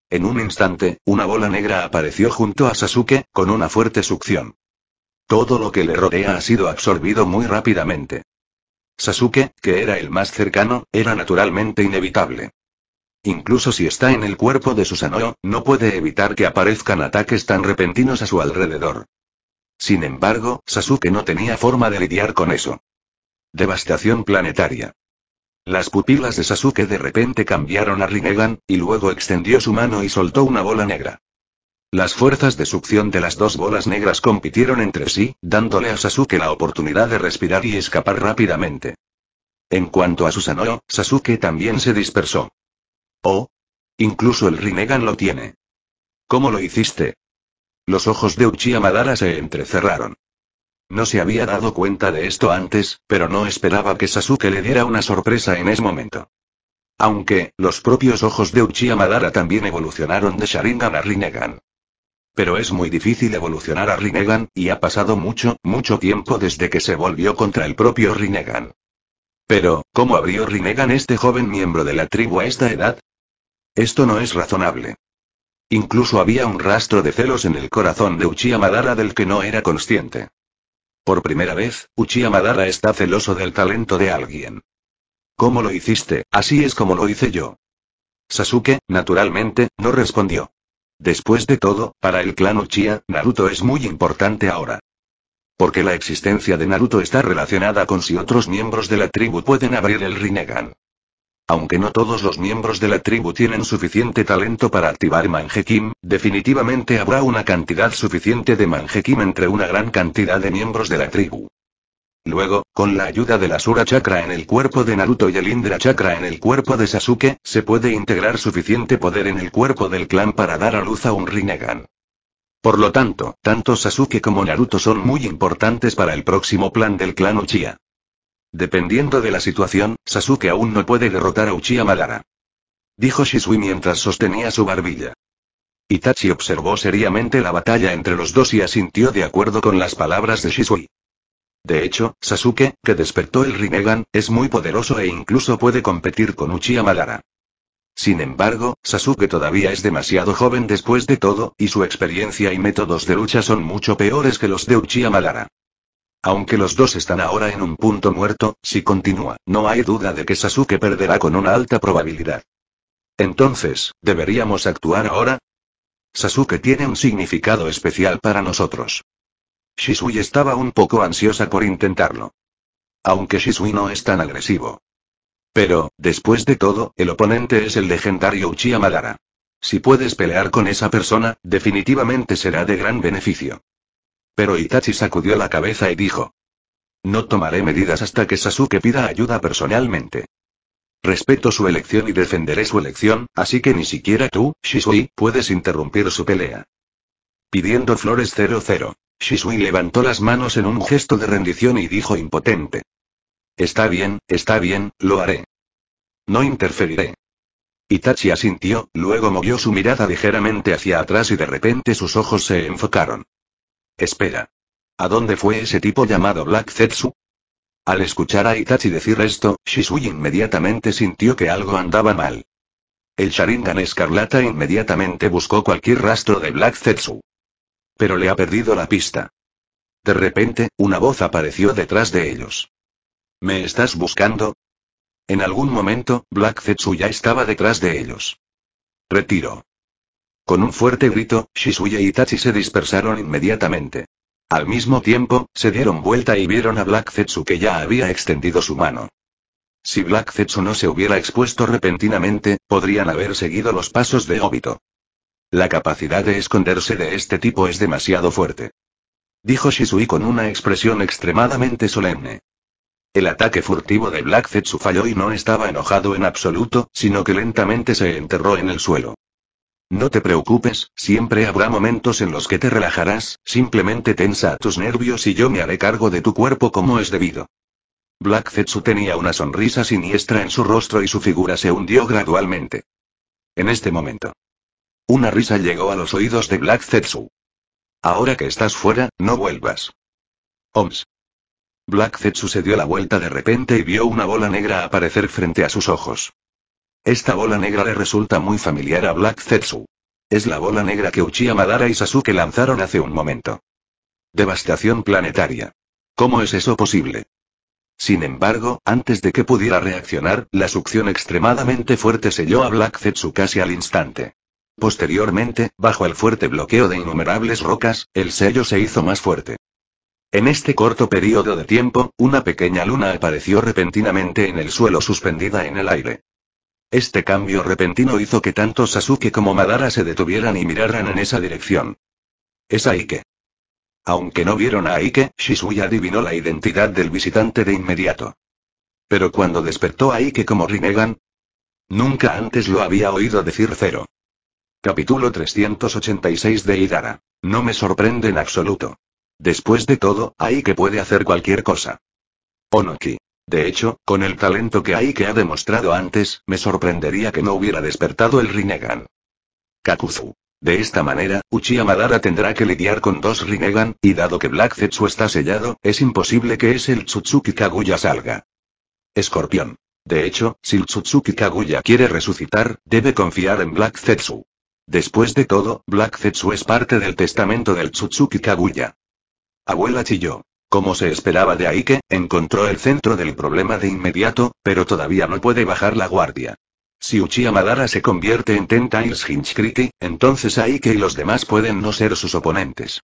S1: En un instante, una bola negra apareció junto a Sasuke, con una fuerte succión. Todo lo que le rodea ha sido absorbido muy rápidamente. Sasuke, que era el más cercano, era naturalmente inevitable. Incluso si está en el cuerpo de Susanoo, no puede evitar que aparezcan ataques tan repentinos a su alrededor. Sin embargo, Sasuke no tenía forma de lidiar con eso. Devastación planetaria. Las pupilas de Sasuke de repente cambiaron a Rinnegan, y luego extendió su mano y soltó una bola negra. Las fuerzas de succión de las dos bolas negras compitieron entre sí, dándole a Sasuke la oportunidad de respirar y escapar rápidamente. En cuanto a Susanoo, Sasuke también se dispersó. Oh. Incluso el Rinnegan lo tiene. ¿Cómo lo hiciste? Los ojos de Uchiha Madara se entrecerraron. No se había dado cuenta de esto antes, pero no esperaba que Sasuke le diera una sorpresa en ese momento. Aunque, los propios ojos de Uchiha Madara también evolucionaron de Sharingan a Rinnegan. Pero es muy difícil evolucionar a Rinnegan, y ha pasado mucho, mucho tiempo desde que se volvió contra el propio Rinnegan. Pero, ¿cómo abrió Rinnegan este joven miembro de la tribu a esta edad? Esto no es razonable. Incluso había un rastro de celos en el corazón de Uchiha Madara del que no era consciente. Por primera vez, Uchiha Madara está celoso del talento de alguien. ¿Cómo lo hiciste? Así es como lo hice yo. Sasuke, naturalmente, no respondió. Después de todo, para el clan Uchiha, Naruto es muy importante ahora. Porque la existencia de Naruto está relacionada con si otros miembros de la tribu pueden abrir el Rinnegan. Aunque no todos los miembros de la tribu tienen suficiente talento para activar Mangekim, definitivamente habrá una cantidad suficiente de Mangekim entre una gran cantidad de miembros de la tribu. Luego, con la ayuda de la Sura Chakra en el cuerpo de Naruto y el Indra Chakra en el cuerpo de Sasuke, se puede integrar suficiente poder en el cuerpo del clan para dar a luz a un Rinnegan. Por lo tanto, tanto Sasuke como Naruto son muy importantes para el próximo plan del clan Uchiha. Dependiendo de la situación, Sasuke aún no puede derrotar a Uchiha Madara. Dijo Shisui mientras sostenía su barbilla. Itachi observó seriamente la batalla entre los dos y asintió de acuerdo con las palabras de Shisui. De hecho, Sasuke, que despertó el Rinnegan, es muy poderoso e incluso puede competir con Uchiha Madara. Sin embargo, Sasuke todavía es demasiado joven después de todo, y su experiencia y métodos de lucha son mucho peores que los de Uchiha Madara. Aunque los dos están ahora en un punto muerto, si continúa, no hay duda de que Sasuke perderá con una alta probabilidad. Entonces, ¿deberíamos actuar ahora? Sasuke tiene un significado especial para nosotros. Shisui estaba un poco ansiosa por intentarlo. Aunque Shisui no es tan agresivo. Pero, después de todo, el oponente es el legendario Uchiha Madara. Si puedes pelear con esa persona, definitivamente será de gran beneficio. Pero Itachi sacudió la cabeza y dijo. No tomaré medidas hasta que Sasuke pida ayuda personalmente. Respeto su elección y defenderé su elección, así que ni siquiera tú, Shisui, puedes interrumpir su pelea. Pidiendo flores 00. Shisui levantó las manos en un gesto de rendición y dijo impotente. Está bien, está bien, lo haré. No interferiré. Itachi asintió, luego movió su mirada ligeramente hacia atrás y de repente sus ojos se enfocaron. Espera. ¿A dónde fue ese tipo llamado Black Zetsu? Al escuchar a Itachi decir esto, Shisui inmediatamente sintió que algo andaba mal. El Sharingan Escarlata inmediatamente buscó cualquier rastro de Black Zetsu. Pero le ha perdido la pista. De repente, una voz apareció detrás de ellos. ¿Me estás buscando? En algún momento, Black Zetsu ya estaba detrás de ellos. Retiro. Con un fuerte grito, Shizuya y Tachi se dispersaron inmediatamente. Al mismo tiempo, se dieron vuelta y vieron a Black Zetsu que ya había extendido su mano. Si Black Zetsu no se hubiera expuesto repentinamente, podrían haber seguido los pasos de Obito. La capacidad de esconderse de este tipo es demasiado fuerte. Dijo Shisui con una expresión extremadamente solemne. El ataque furtivo de Black Zetsu falló y no estaba enojado en absoluto, sino que lentamente se enterró en el suelo. No te preocupes, siempre habrá momentos en los que te relajarás, simplemente tensa tus nervios y yo me haré cargo de tu cuerpo como es debido. Black Zetsu tenía una sonrisa siniestra en su rostro y su figura se hundió gradualmente. En este momento. Una risa llegó a los oídos de Black Zetsu. Ahora que estás fuera, no vuelvas. Oms. Black Zetsu se dio la vuelta de repente y vio una bola negra aparecer frente a sus ojos. Esta bola negra le resulta muy familiar a Black Zetsu. Es la bola negra que Uchiha Madara y Sasuke lanzaron hace un momento. Devastación planetaria. ¿Cómo es eso posible? Sin embargo, antes de que pudiera reaccionar, la succión extremadamente fuerte selló a Black Zetsu casi al instante. Posteriormente, bajo el fuerte bloqueo de innumerables rocas, el sello se hizo más fuerte. En este corto periodo de tiempo, una pequeña luna apareció repentinamente en el suelo suspendida en el aire. Este cambio repentino hizo que tanto Sasuke como Madara se detuvieran y miraran en esa dirección. Es Aike. Aunque no vieron a Aike, Shisui adivinó la identidad del visitante de inmediato. Pero cuando despertó Aike como Rinnegan, nunca antes lo había oído decir cero. Capítulo 386 de Hidara. No me sorprende en absoluto. Después de todo, hay que puede hacer cualquier cosa. Onoki. De hecho, con el talento que hay que ha demostrado antes, me sorprendería que no hubiera despertado el Rinnegan. Kakuzu. De esta manera, Uchiha Madara tendrá que lidiar con dos Rinnegan, y dado que Black Zetsu está sellado, es imposible que es el Tsutsuki Kaguya salga. Escorpión. De hecho, si el Tsutsuki Kaguya quiere resucitar, debe confiar en Black Zetsu. Después de todo, Black Zetsu es parte del testamento del Tsutsuki Kaguya. Abuela chilló. Como se esperaba de Aike, encontró el centro del problema de inmediato, pero todavía no puede bajar la guardia. Si Uchiha Madara se convierte en Tentails Hinchkriki, entonces Aike y los demás pueden no ser sus oponentes.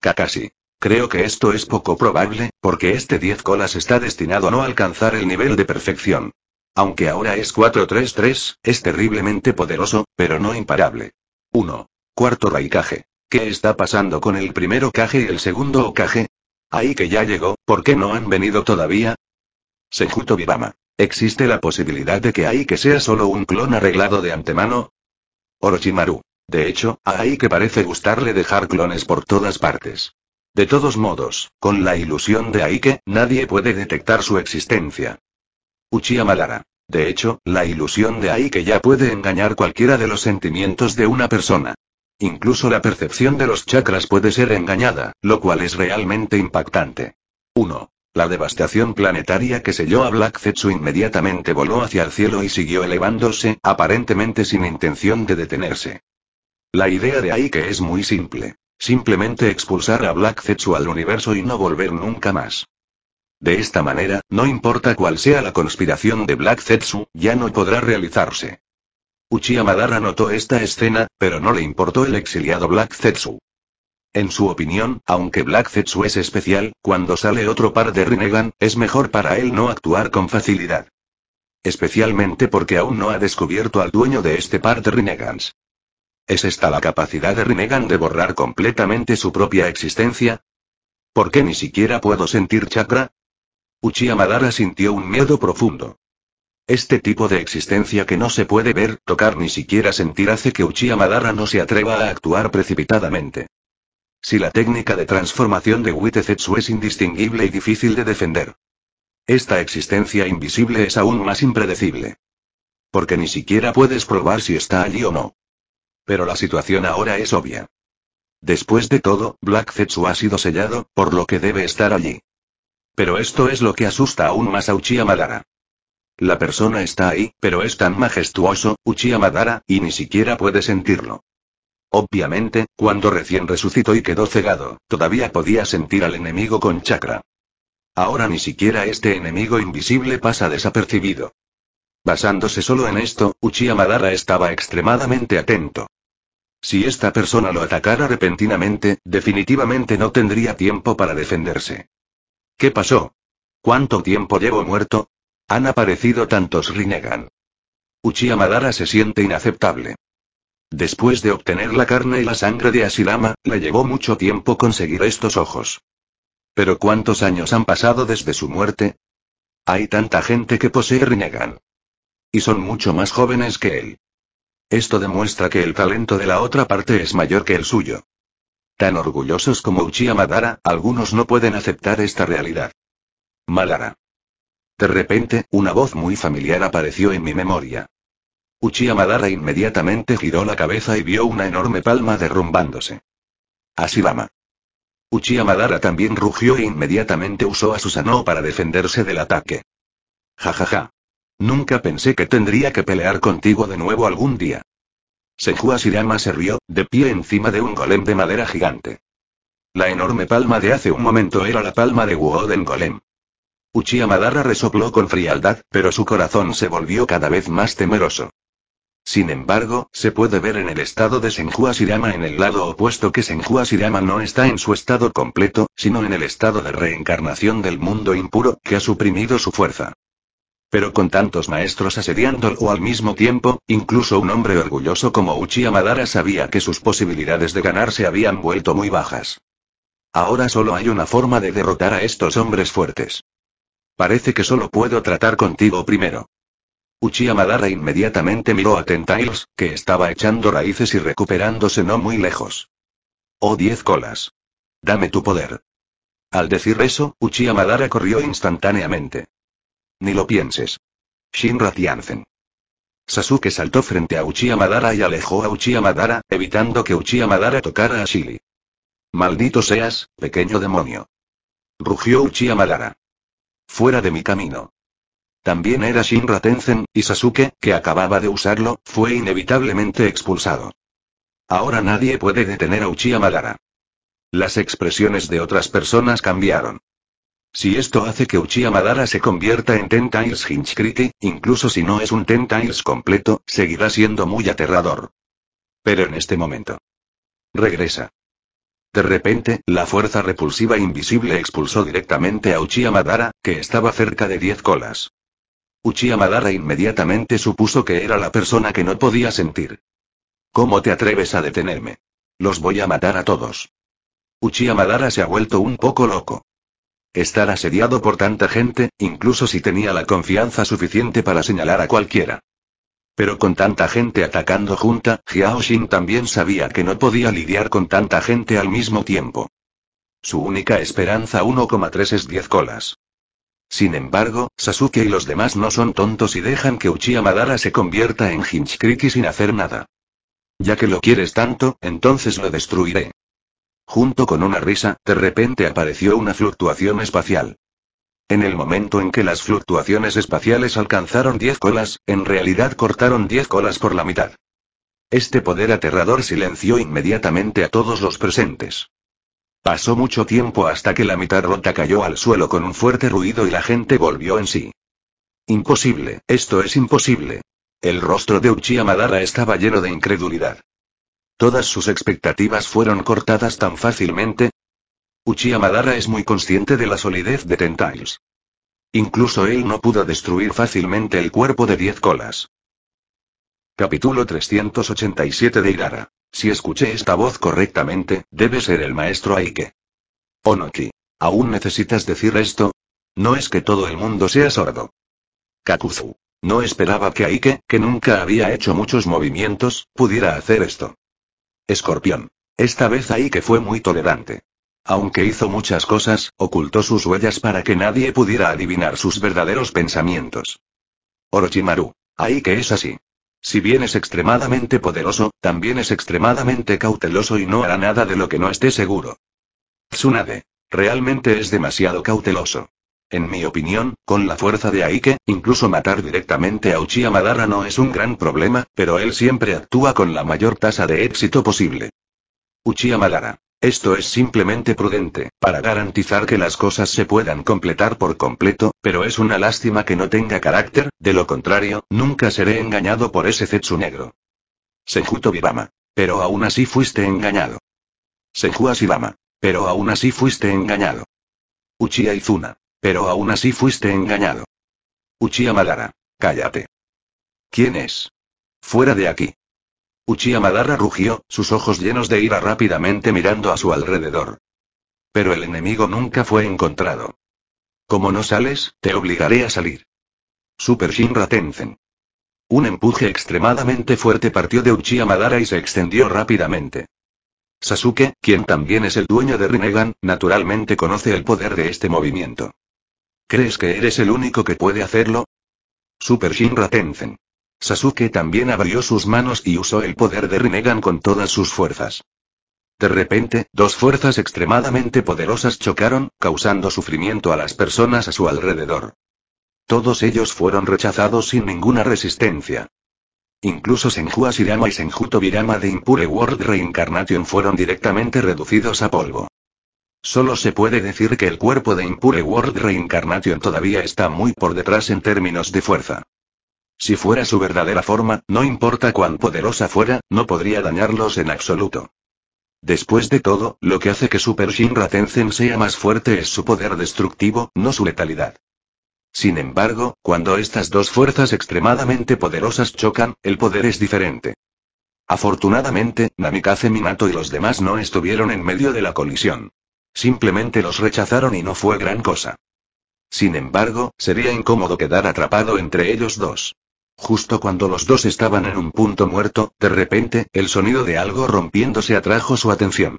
S1: Kakashi. Creo que esto es poco probable, porque este 10 colas está destinado a no alcanzar el nivel de perfección. Aunque ahora es 4-3-3, es terriblemente poderoso, pero no imparable. 1. Cuarto Raikage. ¿Qué está pasando con el primero Kage y el segundo Okage? Ahí que ya llegó, ¿por qué no han venido todavía? Sejuto Bibama. ¿Existe la posibilidad de que Aike sea solo un clon arreglado de antemano? Orochimaru. De hecho, a Aike parece gustarle dejar clones por todas partes. De todos modos, con la ilusión de Aike, nadie puede detectar su existencia. Uchiha Malara. De hecho, la ilusión de ahí que ya puede engañar cualquiera de los sentimientos de una persona. Incluso la percepción de los chakras puede ser engañada, lo cual es realmente impactante. 1. La devastación planetaria que selló a Black Zetsu inmediatamente voló hacia el cielo y siguió elevándose, aparentemente sin intención de detenerse. La idea de Aike es muy simple. Simplemente expulsar a Black Zetsu al universo y no volver nunca más. De esta manera, no importa cuál sea la conspiración de Black Zetsu, ya no podrá realizarse. Uchiha Madara notó esta escena, pero no le importó el exiliado Black Zetsu. En su opinión, aunque Black Zetsu es especial, cuando sale otro par de Rinnegan, es mejor para él no actuar con facilidad. Especialmente porque aún no ha descubierto al dueño de este par de Rinnegans. ¿Es esta la capacidad de Rinnegan de borrar completamente su propia existencia? ¿Por qué ni siquiera puedo sentir chakra? Uchiha Madara sintió un miedo profundo. Este tipo de existencia que no se puede ver, tocar ni siquiera sentir hace que Uchiha Madara no se atreva a actuar precipitadamente. Si la técnica de transformación de Zetsu es indistinguible y difícil de defender. Esta existencia invisible es aún más impredecible. Porque ni siquiera puedes probar si está allí o no. Pero la situación ahora es obvia. Después de todo, Black Zetsu ha sido sellado, por lo que debe estar allí. Pero esto es lo que asusta aún más a Uchiha Madara. La persona está ahí, pero es tan majestuoso, Uchiha Madara, y ni siquiera puede sentirlo. Obviamente, cuando recién resucitó y quedó cegado, todavía podía sentir al enemigo con chakra. Ahora ni siquiera este enemigo invisible pasa desapercibido. Basándose solo en esto, Uchiha Madara estaba extremadamente atento. Si esta persona lo atacara repentinamente, definitivamente no tendría tiempo para defenderse. ¿Qué pasó? ¿Cuánto tiempo llevo muerto? Han aparecido tantos Rinnegan. Uchiha Madara se siente inaceptable. Después de obtener la carne y la sangre de Asilama, le llevó mucho tiempo conseguir estos ojos. Pero ¿cuántos años han pasado desde su muerte? Hay tanta gente que posee Rinnegan. Y son mucho más jóvenes que él. Esto demuestra que el talento de la otra parte es mayor que el suyo. Tan orgullosos como Uchiha Madara, algunos no pueden aceptar esta realidad. Madara. De repente, una voz muy familiar apareció en mi memoria. Uchiha Madara inmediatamente giró la cabeza y vio una enorme palma derrumbándose. Asibama. Uchiha Madara también rugió e inmediatamente usó a Susanoo para defenderse del ataque. Ja ja ja. Nunca pensé que tendría que pelear contigo de nuevo algún día. Sekua se rió, de pie encima de un golem de madera gigante. La enorme palma de hace un momento era la palma de Wuoden Golem. Uchiha Madara resopló con frialdad, pero su corazón se volvió cada vez más temeroso. Sin embargo, se puede ver en el estado de Senjua en el lado opuesto que Senjua no está en su estado completo, sino en el estado de reencarnación del mundo impuro, que ha suprimido su fuerza. Pero con tantos maestros asediándolo al mismo tiempo, incluso un hombre orgulloso como Uchiha Madara sabía que sus posibilidades de ganar se habían vuelto muy bajas. Ahora solo hay una forma de derrotar a estos hombres fuertes. Parece que solo puedo tratar contigo primero. Uchiha Madara inmediatamente miró a Tentails, que estaba echando raíces y recuperándose no muy lejos. Oh diez colas. Dame tu poder. Al decir eso, Uchiha Madara corrió instantáneamente. Ni lo pienses. Shinra Tianzen. Sasuke saltó frente a Uchiha Madara y alejó a Uchiha Madara, evitando que Uchiha Madara tocara a Shili. Maldito seas, pequeño demonio. Rugió Uchiha Madara. Fuera de mi camino. También era Shinra Tenzen, y Sasuke, que acababa de usarlo, fue inevitablemente expulsado. Ahora nadie puede detener a Uchiha Madara. Las expresiones de otras personas cambiaron. Si esto hace que Uchiha Madara se convierta en Tentails Hinchkriti, incluso si no es un Tentails completo, seguirá siendo muy aterrador. Pero en este momento. Regresa. De repente, la fuerza repulsiva invisible expulsó directamente a Uchiha Madara, que estaba cerca de 10 colas. Uchiha Madara inmediatamente supuso que era la persona que no podía sentir. ¿Cómo te atreves a detenerme? Los voy a matar a todos. Uchiha Madara se ha vuelto un poco loco. Estar asediado por tanta gente, incluso si tenía la confianza suficiente para señalar a cualquiera. Pero con tanta gente atacando junta, Xiao también sabía que no podía lidiar con tanta gente al mismo tiempo. Su única esperanza 1,3 es 10 colas. Sin embargo, Sasuke y los demás no son tontos y dejan que Uchiha Madara se convierta en Hinchkriki sin hacer nada. Ya que lo quieres tanto, entonces lo destruiré. Junto con una risa, de repente apareció una fluctuación espacial. En el momento en que las fluctuaciones espaciales alcanzaron 10 colas, en realidad cortaron 10 colas por la mitad. Este poder aterrador silenció inmediatamente a todos los presentes. Pasó mucho tiempo hasta que la mitad rota cayó al suelo con un fuerte ruido y la gente volvió en sí. Imposible, esto es imposible. El rostro de Uchiha Madara estaba lleno de incredulidad. Todas sus expectativas fueron cortadas tan fácilmente. Uchiha Madara es muy consciente de la solidez de Tentails. Incluso él no pudo destruir fácilmente el cuerpo de diez colas. Capítulo 387 de Irara. Si escuché esta voz correctamente, debe ser el maestro Aike. Onoki. ¿Aún necesitas decir esto? No es que todo el mundo sea sordo. Kakuzu. No esperaba que Aike, que nunca había hecho muchos movimientos, pudiera hacer esto. Escorpión. Esta vez ahí que fue muy tolerante. Aunque hizo muchas cosas, ocultó sus huellas para que nadie pudiera adivinar sus verdaderos pensamientos. Orochimaru. Ahí que es así. Si bien es extremadamente poderoso, también es extremadamente cauteloso y no hará nada de lo que no esté seguro. Tsunade. Realmente es demasiado cauteloso. En mi opinión, con la fuerza de Aike, incluso matar directamente a Uchiha Madara no es un gran problema, pero él siempre actúa con la mayor tasa de éxito posible. Uchiha Madara. Esto es simplemente prudente, para garantizar que las cosas se puedan completar por completo, pero es una lástima que no tenga carácter, de lo contrario, nunca seré engañado por ese Zetsu negro. Senjuto Tobibama. Pero aún así fuiste engañado. Senju Asibama. Pero aún así fuiste engañado. Uchiha Izuna. Pero aún así fuiste engañado. Uchiha Madara. Cállate. ¿Quién es? Fuera de aquí. Uchiha Madara rugió, sus ojos llenos de ira rápidamente mirando a su alrededor. Pero el enemigo nunca fue encontrado. Como no sales, te obligaré a salir. Super Shinra Tenzen. Un empuje extremadamente fuerte partió de Uchiha Madara y se extendió rápidamente. Sasuke, quien también es el dueño de Rinnegan, naturalmente conoce el poder de este movimiento. ¿Crees que eres el único que puede hacerlo? Super Shinra Tenzen. Sasuke también abrió sus manos y usó el poder de Rinnegan con todas sus fuerzas. De repente, dos fuerzas extremadamente poderosas chocaron, causando sufrimiento a las personas a su alrededor. Todos ellos fueron rechazados sin ninguna resistencia. Incluso Senju Asirama y Senju Tobirama de Impure World Reincarnation fueron directamente reducidos a polvo. Solo se puede decir que el cuerpo de Impure World Reincarnation todavía está muy por detrás en términos de fuerza. Si fuera su verdadera forma, no importa cuán poderosa fuera, no podría dañarlos en absoluto. Después de todo, lo que hace que Super Shinra Tensen sea más fuerte es su poder destructivo, no su letalidad. Sin embargo, cuando estas dos fuerzas extremadamente poderosas chocan, el poder es diferente. Afortunadamente, Namikaze Minato y los demás no estuvieron en medio de la colisión. Simplemente los rechazaron y no fue gran cosa. Sin embargo, sería incómodo quedar atrapado entre ellos dos. Justo cuando los dos estaban en un punto muerto, de repente, el sonido de algo rompiéndose atrajo su atención.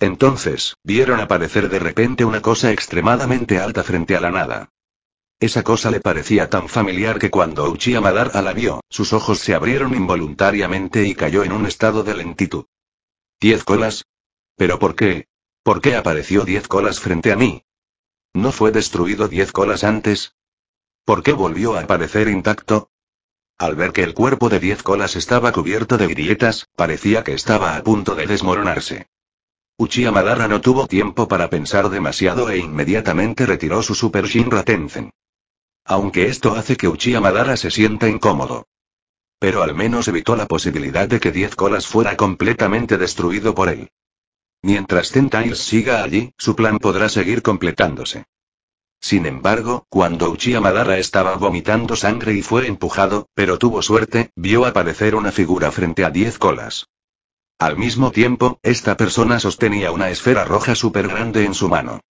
S1: Entonces, vieron aparecer de repente una cosa extremadamente alta frente a la nada. Esa cosa le parecía tan familiar que cuando Uchiha Madara la vio, sus ojos se abrieron involuntariamente y cayó en un estado de lentitud. ¿Diez colas? ¿Pero por qué? ¿Por qué apareció diez colas frente a mí? ¿No fue destruido diez colas antes? ¿Por qué volvió a aparecer intacto? Al ver que el cuerpo de diez colas estaba cubierto de grietas, parecía que estaba a punto de desmoronarse. Uchiha Madara no tuvo tiempo para pensar demasiado e inmediatamente retiró su Super Shinra Aunque esto hace que Uchiha Madara se sienta incómodo. Pero al menos evitó la posibilidad de que diez colas fuera completamente destruido por él. Mientras Tentails siga allí, su plan podrá seguir completándose. Sin embargo, cuando Uchiha Madara estaba vomitando sangre y fue empujado, pero tuvo suerte, vio aparecer una figura frente a diez colas. Al mismo tiempo, esta persona sostenía una esfera roja súper grande en su mano.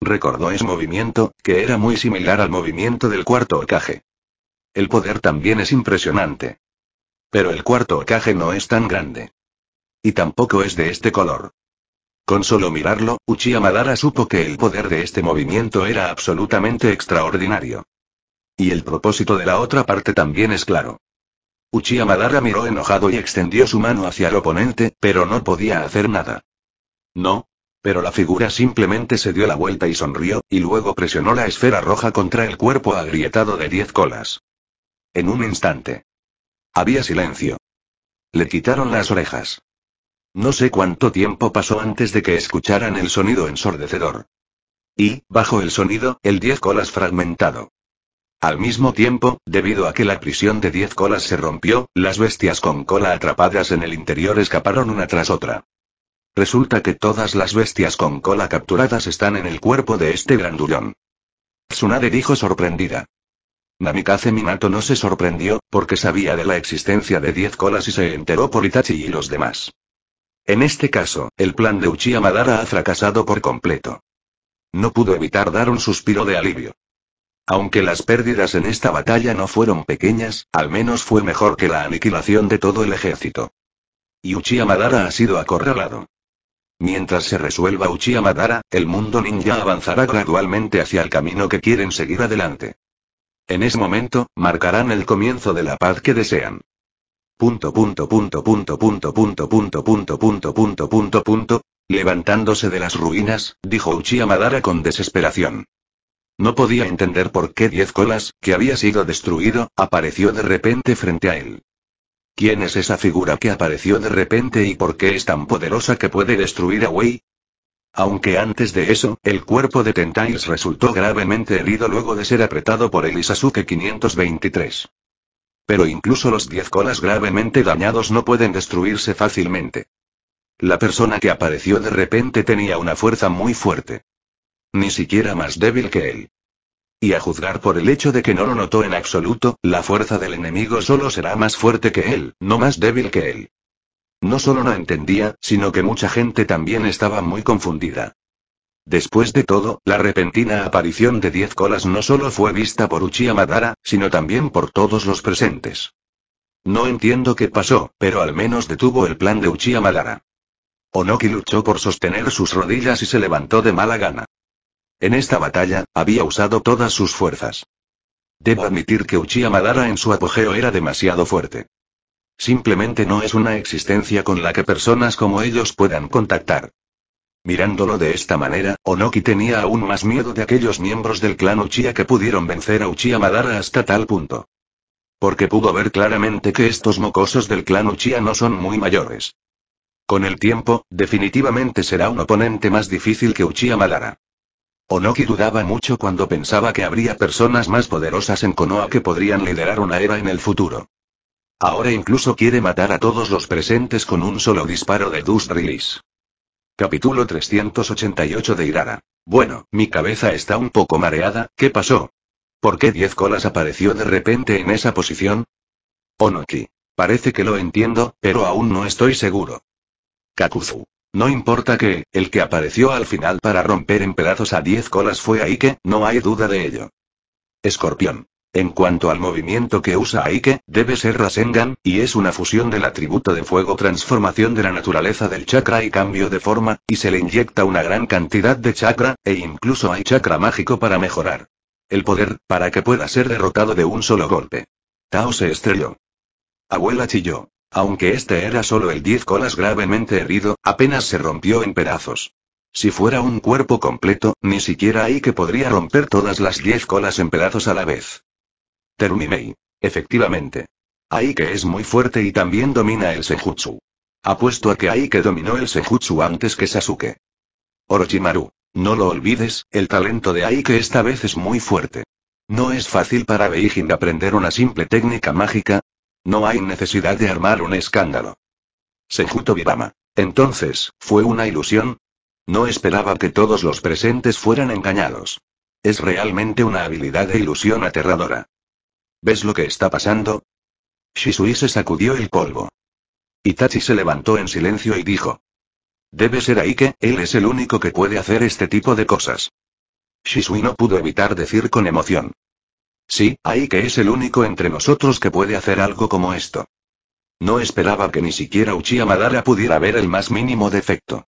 S1: Recordó ese movimiento, que era muy similar al movimiento del cuarto ocaje. El poder también es impresionante. Pero el cuarto ocaje no es tan grande. Y tampoco es de este color. Con solo mirarlo, Uchiha Madara supo que el poder de este movimiento era absolutamente extraordinario. Y el propósito de la otra parte también es claro. Uchiha Madara miró enojado y extendió su mano hacia el oponente, pero no podía hacer nada. No. Pero la figura simplemente se dio la vuelta y sonrió, y luego presionó la esfera roja contra el cuerpo agrietado de diez colas. En un instante. Había silencio. Le quitaron las orejas. No sé cuánto tiempo pasó antes de que escucharan el sonido ensordecedor. Y, bajo el sonido, el diez colas fragmentado. Al mismo tiempo, debido a que la prisión de diez colas se rompió, las bestias con cola atrapadas en el interior escaparon una tras otra. Resulta que todas las bestias con cola capturadas están en el cuerpo de este grandullón. Tsunade dijo sorprendida. Namikaze Minato no se sorprendió, porque sabía de la existencia de diez colas y se enteró por Itachi y los demás. En este caso, el plan de Uchiha Madara ha fracasado por completo. No pudo evitar dar un suspiro de alivio. Aunque las pérdidas en esta batalla no fueron pequeñas, al menos fue mejor que la aniquilación de todo el ejército. Y Uchiha Madara ha sido acorralado. Mientras se resuelva Uchiha Madara, el mundo ninja avanzará gradualmente hacia el camino que quieren seguir adelante. En ese momento, marcarán el comienzo de la paz que desean punto punto punto punto punto punto punto punto punto punto punto levantándose de las ruinas, dijo Uchiha Madara con desesperación. No podía entender por qué Diez Colas, que había sido destruido, apareció de repente frente a él. ¿Quién es esa figura que apareció de repente y por qué es tan poderosa que puede destruir a Wei? Aunque antes de eso, el cuerpo de Tentails resultó gravemente herido luego de ser apretado por el Isasuke 523. Pero incluso los diez colas gravemente dañados no pueden destruirse fácilmente. La persona que apareció de repente tenía una fuerza muy fuerte. Ni siquiera más débil que él. Y a juzgar por el hecho de que no lo notó en absoluto, la fuerza del enemigo solo será más fuerte que él, no más débil que él. No solo no entendía, sino que mucha gente también estaba muy confundida. Después de todo, la repentina aparición de Diez Colas no solo fue vista por Uchiha Madara, sino también por todos los presentes. No entiendo qué pasó, pero al menos detuvo el plan de Uchiha Madara. Onoki luchó por sostener sus rodillas y se levantó de mala gana. En esta batalla, había usado todas sus fuerzas. Debo admitir que Uchiha Madara en su apogeo era demasiado fuerte. Simplemente no es una existencia con la que personas como ellos puedan contactar. Mirándolo de esta manera, Onoki tenía aún más miedo de aquellos miembros del clan Uchiha que pudieron vencer a Uchiha Madara hasta tal punto. Porque pudo ver claramente que estos mocosos del clan Uchiha no son muy mayores. Con el tiempo, definitivamente será un oponente más difícil que Uchiha Madara. Onoki dudaba mucho cuando pensaba que habría personas más poderosas en Konoha que podrían liderar una era en el futuro. Ahora incluso quiere matar a todos los presentes con un solo disparo de Dust Release. Capítulo 388 de Irara. Bueno, mi cabeza está un poco mareada, ¿qué pasó? ¿Por qué Diez Colas apareció de repente en esa posición? Onoki. Parece que lo entiendo, pero aún no estoy seguro. Kakuzu. No importa que, el que apareció al final para romper en pedazos a Diez Colas fue Aike, no hay duda de ello. Escorpión. En cuanto al movimiento que usa Aike, debe ser Rasengan, y es una fusión del atributo de fuego transformación de la naturaleza del chakra y cambio de forma, y se le inyecta una gran cantidad de chakra, e incluso hay chakra mágico para mejorar. El poder, para que pueda ser derrotado de un solo golpe. Tao se estrelló. Abuela chilló. Aunque este era solo el 10 colas gravemente herido, apenas se rompió en pedazos. Si fuera un cuerpo completo, ni siquiera Aike podría romper todas las 10 colas en pedazos a la vez. Terumimei. Efectivamente. Aike es muy fuerte y también domina el Senjutsu. Apuesto a que Aike dominó el Senjutsu antes que Sasuke. Orochimaru. No lo olvides, el talento de Aike esta vez es muy fuerte. ¿No es fácil para Beijing aprender una simple técnica mágica? No hay necesidad de armar un escándalo. Senjuto Birama. Entonces, ¿fue una ilusión? No esperaba que todos los presentes fueran engañados. Es realmente una habilidad de ilusión aterradora. ¿Ves lo que está pasando? Shisui se sacudió el polvo. Itachi se levantó en silencio y dijo. Debe ser Aike, él es el único que puede hacer este tipo de cosas. Shisui no pudo evitar decir con emoción. Sí, Aike es el único entre nosotros que puede hacer algo como esto. No esperaba que ni siquiera Uchiha Madara pudiera ver el más mínimo defecto.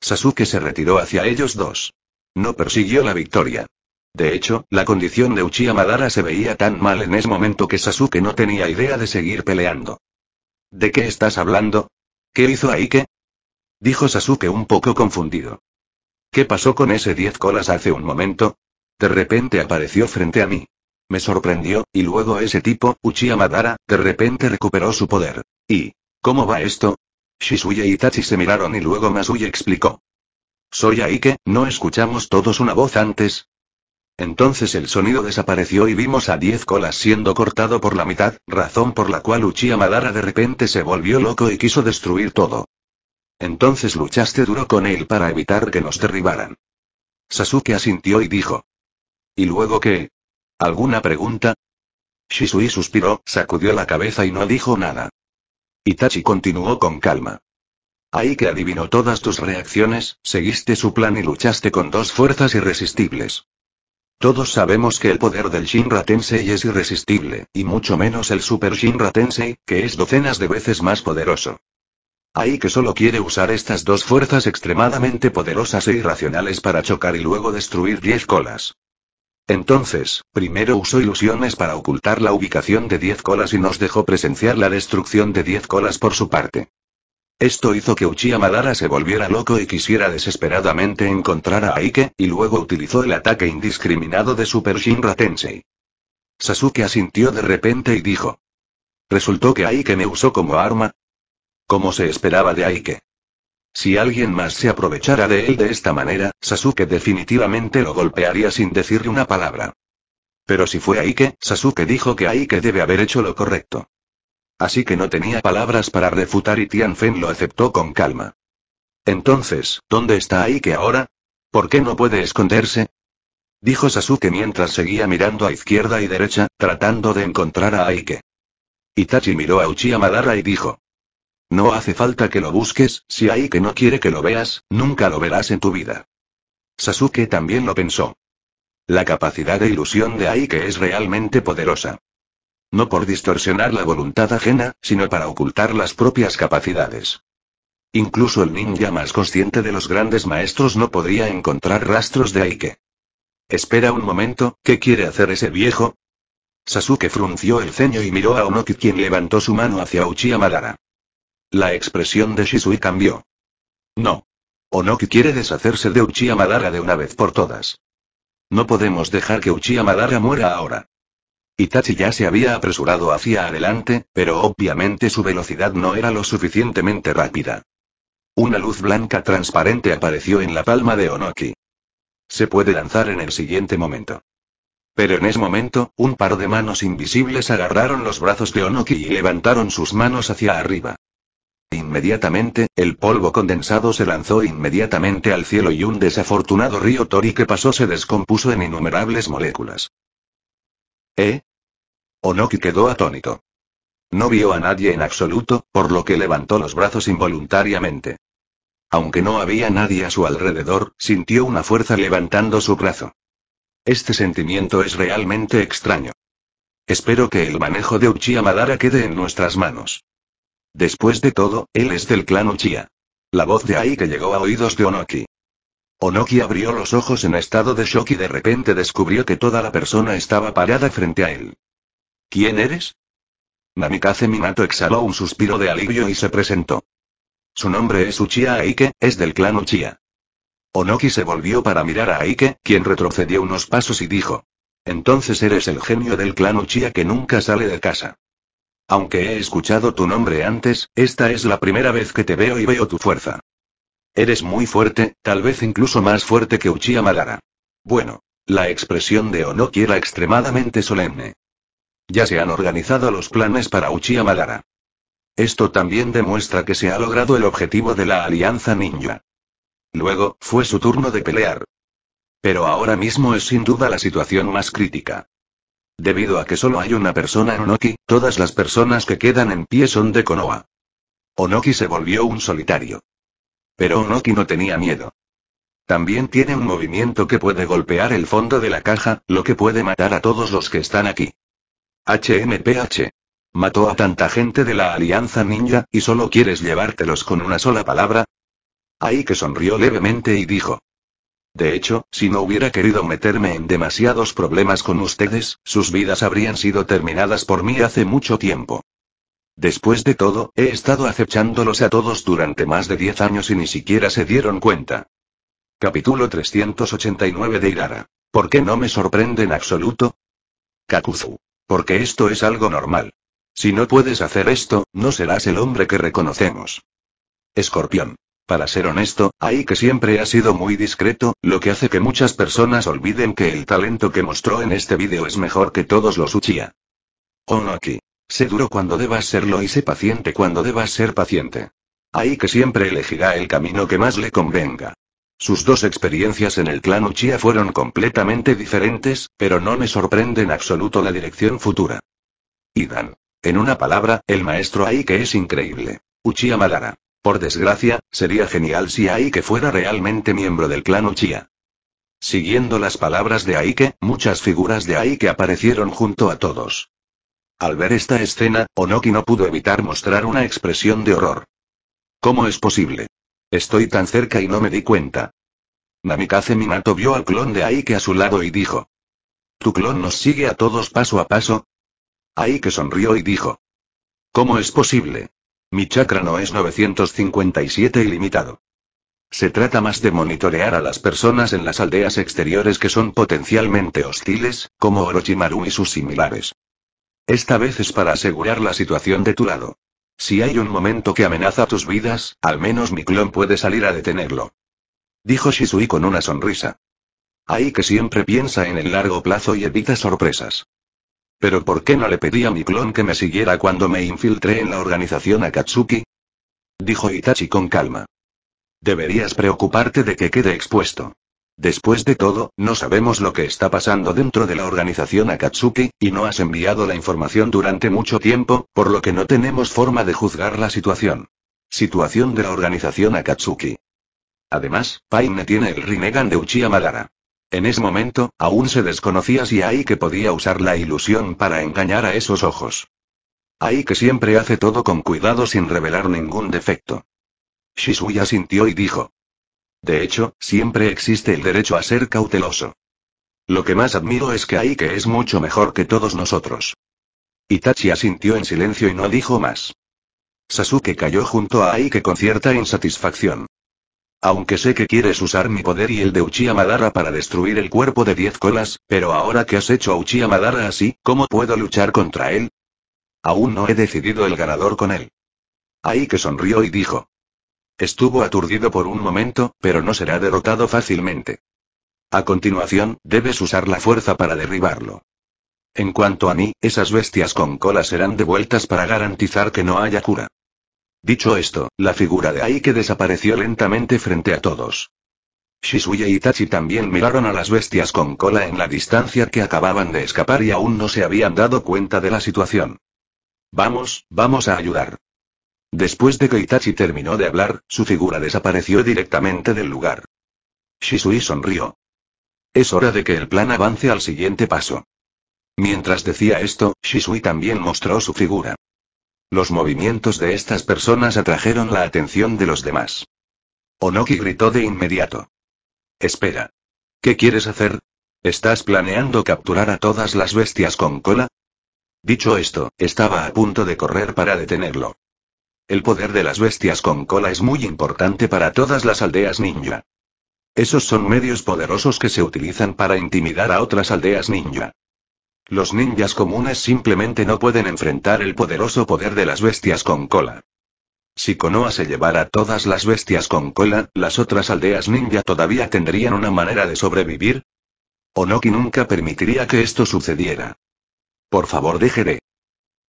S1: Sasuke se retiró hacia ellos dos. No persiguió la victoria. De hecho, la condición de Uchiha Madara se veía tan mal en ese momento que Sasuke no tenía idea de seguir peleando. ¿De qué estás hablando? ¿Qué hizo Aike? Dijo Sasuke un poco confundido. ¿Qué pasó con ese diez colas hace un momento? De repente apareció frente a mí. Me sorprendió, y luego ese tipo, Uchiha Madara, de repente recuperó su poder. ¿Y cómo va esto? Shisui y Itachi se miraron y luego Masuya explicó. Soy Aike, ¿no escuchamos todos una voz antes? Entonces el sonido desapareció y vimos a Diez Colas siendo cortado por la mitad, razón por la cual Uchiha Madara de repente se volvió loco y quiso destruir todo. Entonces luchaste duro con él para evitar que nos derribaran. Sasuke asintió y dijo. ¿Y luego qué? ¿Alguna pregunta? Shisui suspiró, sacudió la cabeza y no dijo nada. Itachi continuó con calma. Ahí que adivinó todas tus reacciones, seguiste su plan y luchaste con dos fuerzas irresistibles. Todos sabemos que el poder del Shinra Tensei es irresistible, y mucho menos el Super Shinra Tensei, que es docenas de veces más poderoso. Ahí que solo quiere usar estas dos fuerzas extremadamente poderosas e irracionales para chocar y luego destruir 10 colas. Entonces, primero usó ilusiones para ocultar la ubicación de 10 colas y nos dejó presenciar la destrucción de 10 colas por su parte. Esto hizo que Uchiha Madara se volviera loco y quisiera desesperadamente encontrar a Aike, y luego utilizó el ataque indiscriminado de Super Shinra Tensei. Sasuke asintió de repente y dijo. Resultó que Aike me usó como arma. Como se esperaba de Aike. Si alguien más se aprovechara de él de esta manera, Sasuke definitivamente lo golpearía sin decirle una palabra. Pero si fue Aike, Sasuke dijo que Aike debe haber hecho lo correcto. Así que no tenía palabras para refutar y Tianfen lo aceptó con calma. Entonces, ¿dónde está Aike ahora? ¿Por qué no puede esconderse? Dijo Sasuke mientras seguía mirando a izquierda y derecha, tratando de encontrar a Aike. Itachi miró a Uchiha Madara y dijo. No hace falta que lo busques, si Aike no quiere que lo veas, nunca lo verás en tu vida. Sasuke también lo pensó. La capacidad de ilusión de Aike es realmente poderosa no por distorsionar la voluntad ajena, sino para ocultar las propias capacidades. Incluso el ninja más consciente de los grandes maestros no podría encontrar rastros de Aike. Espera un momento, ¿qué quiere hacer ese viejo? Sasuke frunció el ceño y miró a Onoki quien levantó su mano hacia Uchiha Madara. La expresión de Shisui cambió. No. Onoki quiere deshacerse de Uchiha Madara de una vez por todas. No podemos dejar que Uchiha Madara muera ahora. Itachi ya se había apresurado hacia adelante, pero obviamente su velocidad no era lo suficientemente rápida. Una luz blanca transparente apareció en la palma de Onoki. Se puede lanzar en el siguiente momento. Pero en ese momento, un par de manos invisibles agarraron los brazos de Onoki y levantaron sus manos hacia arriba. Inmediatamente, el polvo condensado se lanzó inmediatamente al cielo y un desafortunado río Tori que pasó se descompuso en innumerables moléculas. ¿Eh? Onoki quedó atónito. No vio a nadie en absoluto, por lo que levantó los brazos involuntariamente. Aunque no había nadie a su alrededor, sintió una fuerza levantando su brazo. Este sentimiento es realmente extraño. Espero que el manejo de Uchiha Madara quede en nuestras manos. Después de todo, él es del clan Uchiha. La voz de ahí que llegó a oídos de Onoki. Onoki abrió los ojos en estado de shock y de repente descubrió que toda la persona estaba parada frente a él. ¿Quién eres? Namikaze Minato exhaló un suspiro de alivio y se presentó. Su nombre es Uchiha Aike, es del clan Uchiha. Onoki se volvió para mirar a Aike, quien retrocedió unos pasos y dijo. Entonces eres el genio del clan Uchiha que nunca sale de casa. Aunque he escuchado tu nombre antes, esta es la primera vez que te veo y veo tu fuerza. Eres muy fuerte, tal vez incluso más fuerte que Uchiha Madara. Bueno. La expresión de Onoki era extremadamente solemne. Ya se han organizado los planes para Uchiha Madara. Esto también demuestra que se ha logrado el objetivo de la Alianza Ninja. Luego, fue su turno de pelear. Pero ahora mismo es sin duda la situación más crítica. Debido a que solo hay una persona en Onoki, todas las personas que quedan en pie son de Konoha. Onoki se volvió un solitario. Pero Onoki no tenía miedo. También tiene un movimiento que puede golpear el fondo de la caja, lo que puede matar a todos los que están aquí. HMPH. Mató a tanta gente de la Alianza Ninja, y solo quieres llevártelos con una sola palabra. Ahí que sonrió levemente y dijo. De hecho, si no hubiera querido meterme en demasiados problemas con ustedes, sus vidas habrían sido terminadas por mí hace mucho tiempo. Después de todo, he estado acechándolos a todos durante más de 10 años y ni siquiera se dieron cuenta. Capítulo 389 de Irara. ¿Por qué no me sorprende en absoluto? Kakuzu. Porque esto es algo normal. Si no puedes hacer esto, no serás el hombre que reconocemos. Escorpión. Para ser honesto, hay que siempre ha sido muy discreto, lo que hace que muchas personas olviden que el talento que mostró en este vídeo es mejor que todos los Uchiha. Onoki. Sé duro cuando debas serlo y sé paciente cuando debas ser paciente. Aike siempre elegirá el camino que más le convenga. Sus dos experiencias en el clan Uchiha fueron completamente diferentes, pero no me sorprende en absoluto la dirección futura. Idan. En una palabra, el maestro Aike es increíble. Uchiha Madara. Por desgracia, sería genial si Aike fuera realmente miembro del clan Uchiha. Siguiendo las palabras de Aike, muchas figuras de Aike aparecieron junto a todos. Al ver esta escena, Onoki no pudo evitar mostrar una expresión de horror. ¿Cómo es posible? Estoy tan cerca y no me di cuenta. Namikaze Minato vio al clon de Aike a su lado y dijo. ¿Tu clon nos sigue a todos paso a paso? Aike sonrió y dijo. ¿Cómo es posible? Mi chakra no es 957 ilimitado. Se trata más de monitorear a las personas en las aldeas exteriores que son potencialmente hostiles, como Orochimaru y sus similares. Esta vez es para asegurar la situación de tu lado. Si hay un momento que amenaza tus vidas, al menos mi clon puede salir a detenerlo. Dijo Shisui con una sonrisa. Ahí que siempre piensa en el largo plazo y evita sorpresas. Pero ¿por qué no le pedí a mi clon que me siguiera cuando me infiltré en la organización Akatsuki? Dijo Itachi con calma. Deberías preocuparte de que quede expuesto. Después de todo, no sabemos lo que está pasando dentro de la organización Akatsuki, y no has enviado la información durante mucho tiempo, por lo que no tenemos forma de juzgar la situación. Situación de la organización Akatsuki. Además, Paine tiene el Rinnegan de Uchiha Madara. En ese momento, aún se desconocía si hay que podía usar la ilusión para engañar a esos ojos. Aike que siempre hace todo con cuidado sin revelar ningún defecto. Shisui sintió y dijo, de hecho, siempre existe el derecho a ser cauteloso. Lo que más admiro es que Aike es mucho mejor que todos nosotros. Itachi asintió en silencio y no dijo más. Sasuke cayó junto a Aike con cierta insatisfacción. Aunque sé que quieres usar mi poder y el de Uchiha Madara para destruir el cuerpo de diez colas, pero ahora que has hecho a Uchiha Madara así, ¿cómo puedo luchar contra él? Aún no he decidido el ganador con él. Aike sonrió y dijo. Estuvo aturdido por un momento, pero no será derrotado fácilmente. A continuación, debes usar la fuerza para derribarlo. En cuanto a mí, esas bestias con cola serán devueltas para garantizar que no haya cura. Dicho esto, la figura de Aike desapareció lentamente frente a todos. Shizuya y Tachi también miraron a las bestias con cola en la distancia que acababan de escapar y aún no se habían dado cuenta de la situación. Vamos, vamos a ayudar. Después de que Itachi terminó de hablar, su figura desapareció directamente del lugar. Shisui sonrió. Es hora de que el plan avance al siguiente paso. Mientras decía esto, Shisui también mostró su figura. Los movimientos de estas personas atrajeron la atención de los demás. Onoki gritó de inmediato. Espera. ¿Qué quieres hacer? ¿Estás planeando capturar a todas las bestias con cola? Dicho esto, estaba a punto de correr para detenerlo. El poder de las bestias con cola es muy importante para todas las aldeas ninja. Esos son medios poderosos que se utilizan para intimidar a otras aldeas ninja. Los ninjas comunes simplemente no pueden enfrentar el poderoso poder de las bestias con cola. Si Konoha se llevara todas las bestias con cola, las otras aldeas ninja todavía tendrían una manera de sobrevivir. Onoki nunca permitiría que esto sucediera. Por favor, déjele.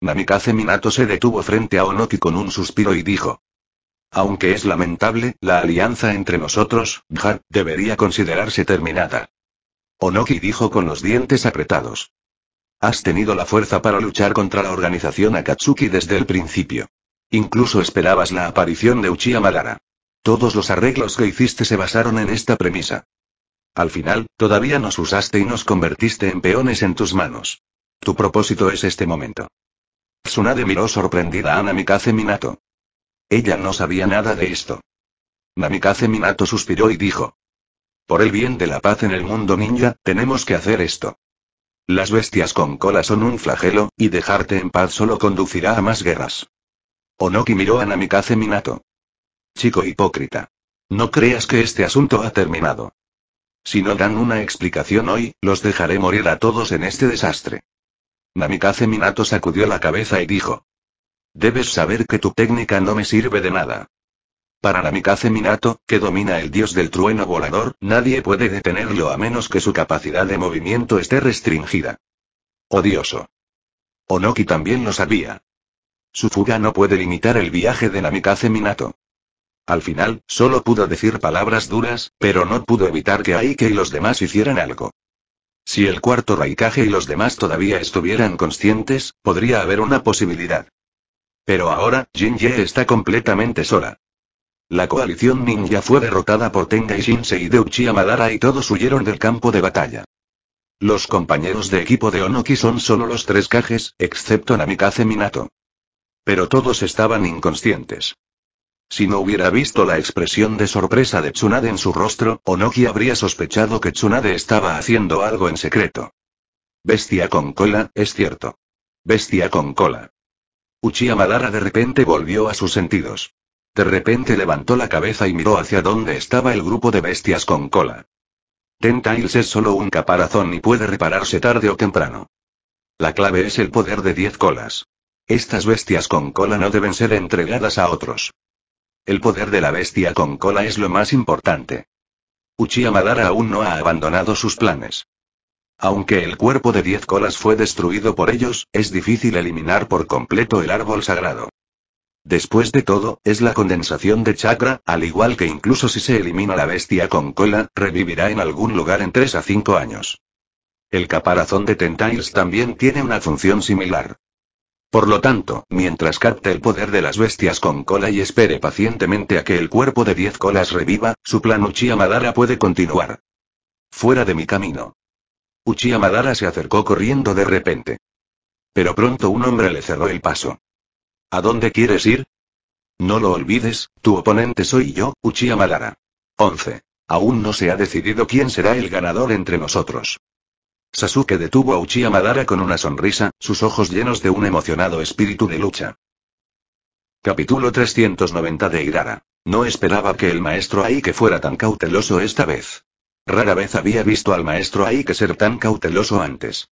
S1: Namikaze Minato se detuvo frente a Onoki con un suspiro y dijo. Aunque es lamentable, la alianza entre nosotros, debería considerarse terminada. Onoki dijo con los dientes apretados. Has tenido la fuerza para luchar contra la organización Akatsuki desde el principio. Incluso esperabas la aparición de Uchiha Madara. Todos los arreglos que hiciste se basaron en esta premisa. Al final, todavía nos usaste y nos convertiste en peones en tus manos. Tu propósito es este momento. Tsunade miró sorprendida a Namikaze Minato. Ella no sabía nada de esto. Namikaze Minato suspiró y dijo. Por el bien de la paz en el mundo ninja, tenemos que hacer esto. Las bestias con cola son un flagelo, y dejarte en paz solo conducirá a más guerras. Onoki miró a Namikaze Minato. Chico hipócrita. No creas que este asunto ha terminado. Si no dan una explicación hoy, los dejaré morir a todos en este desastre. Namikaze Minato sacudió la cabeza y dijo. Debes saber que tu técnica no me sirve de nada. Para Namikaze Minato, que domina el dios del trueno volador, nadie puede detenerlo a menos que su capacidad de movimiento esté restringida. Odioso. Onoki también lo sabía. Su fuga no puede limitar el viaje de Namikaze Minato. Al final, solo pudo decir palabras duras, pero no pudo evitar que Aike y los demás hicieran algo. Si el cuarto Raikage y los demás todavía estuvieran conscientes, podría haber una posibilidad. Pero ahora, Jin-ye está completamente sola. La coalición ninja fue derrotada por Tengai Shinsei de Uchiha Madara y todos huyeron del campo de batalla. Los compañeros de equipo de Onoki son solo los tres Kages, excepto Namikaze Minato. Pero todos estaban inconscientes. Si no hubiera visto la expresión de sorpresa de Tsunade en su rostro, Onoki habría sospechado que Tsunade estaba haciendo algo en secreto. Bestia con cola, es cierto. Bestia con cola. Uchiha Madara de repente volvió a sus sentidos. De repente levantó la cabeza y miró hacia donde estaba el grupo de bestias con cola. Tentails es solo un caparazón y puede repararse tarde o temprano. La clave es el poder de diez colas. Estas bestias con cola no deben ser entregadas a otros. El poder de la bestia con cola es lo más importante. Uchiha Madara aún no ha abandonado sus planes. Aunque el cuerpo de diez colas fue destruido por ellos, es difícil eliminar por completo el árbol sagrado. Después de todo, es la condensación de chakra, al igual que incluso si se elimina la bestia con cola, revivirá en algún lugar en 3 a 5 años. El caparazón de Tentails también tiene una función similar. Por lo tanto, mientras capte el poder de las bestias con cola y espere pacientemente a que el cuerpo de diez colas reviva, su plan Uchiha Madara puede continuar. Fuera de mi camino. Uchiha Madara se acercó corriendo de repente. Pero pronto un hombre le cerró el paso. ¿A dónde quieres ir? No lo olvides, tu oponente soy yo, Uchiha Madara. 11. Aún no se ha decidido quién será el ganador entre nosotros. Sasuke detuvo a Uchiha Madara con una sonrisa, sus ojos llenos de un emocionado espíritu de lucha. Capítulo 390 de Irara. No esperaba que el maestro Aike fuera tan cauteloso esta vez. Rara vez había visto al maestro Aike ser tan cauteloso antes.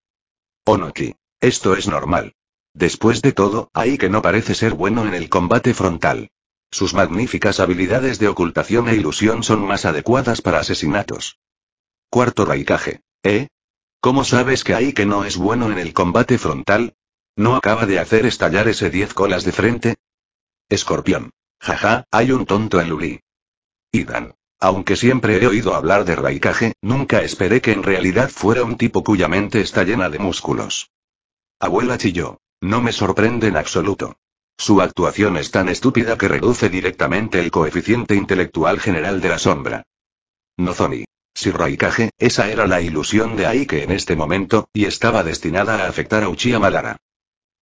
S1: Onoki. Esto es normal. Después de todo, Aike no parece ser bueno en el combate frontal. Sus magníficas habilidades de ocultación e ilusión son más adecuadas para asesinatos. Cuarto Raikage. ¿Eh? ¿Cómo sabes que hay que no es bueno en el combate frontal? ¿No acaba de hacer estallar ese 10 colas de frente? Escorpión. Jaja, hay un tonto en Luli. Idan. Aunque siempre he oído hablar de Raikage, nunca esperé que en realidad fuera un tipo cuya mente está llena de músculos. Abuela chilló. No me sorprende en absoluto. Su actuación es tan estúpida que reduce directamente el coeficiente intelectual general de la sombra. Nozomi. Si Raikage, esa era la ilusión de Aike en este momento, y estaba destinada a afectar a Uchiha Madara.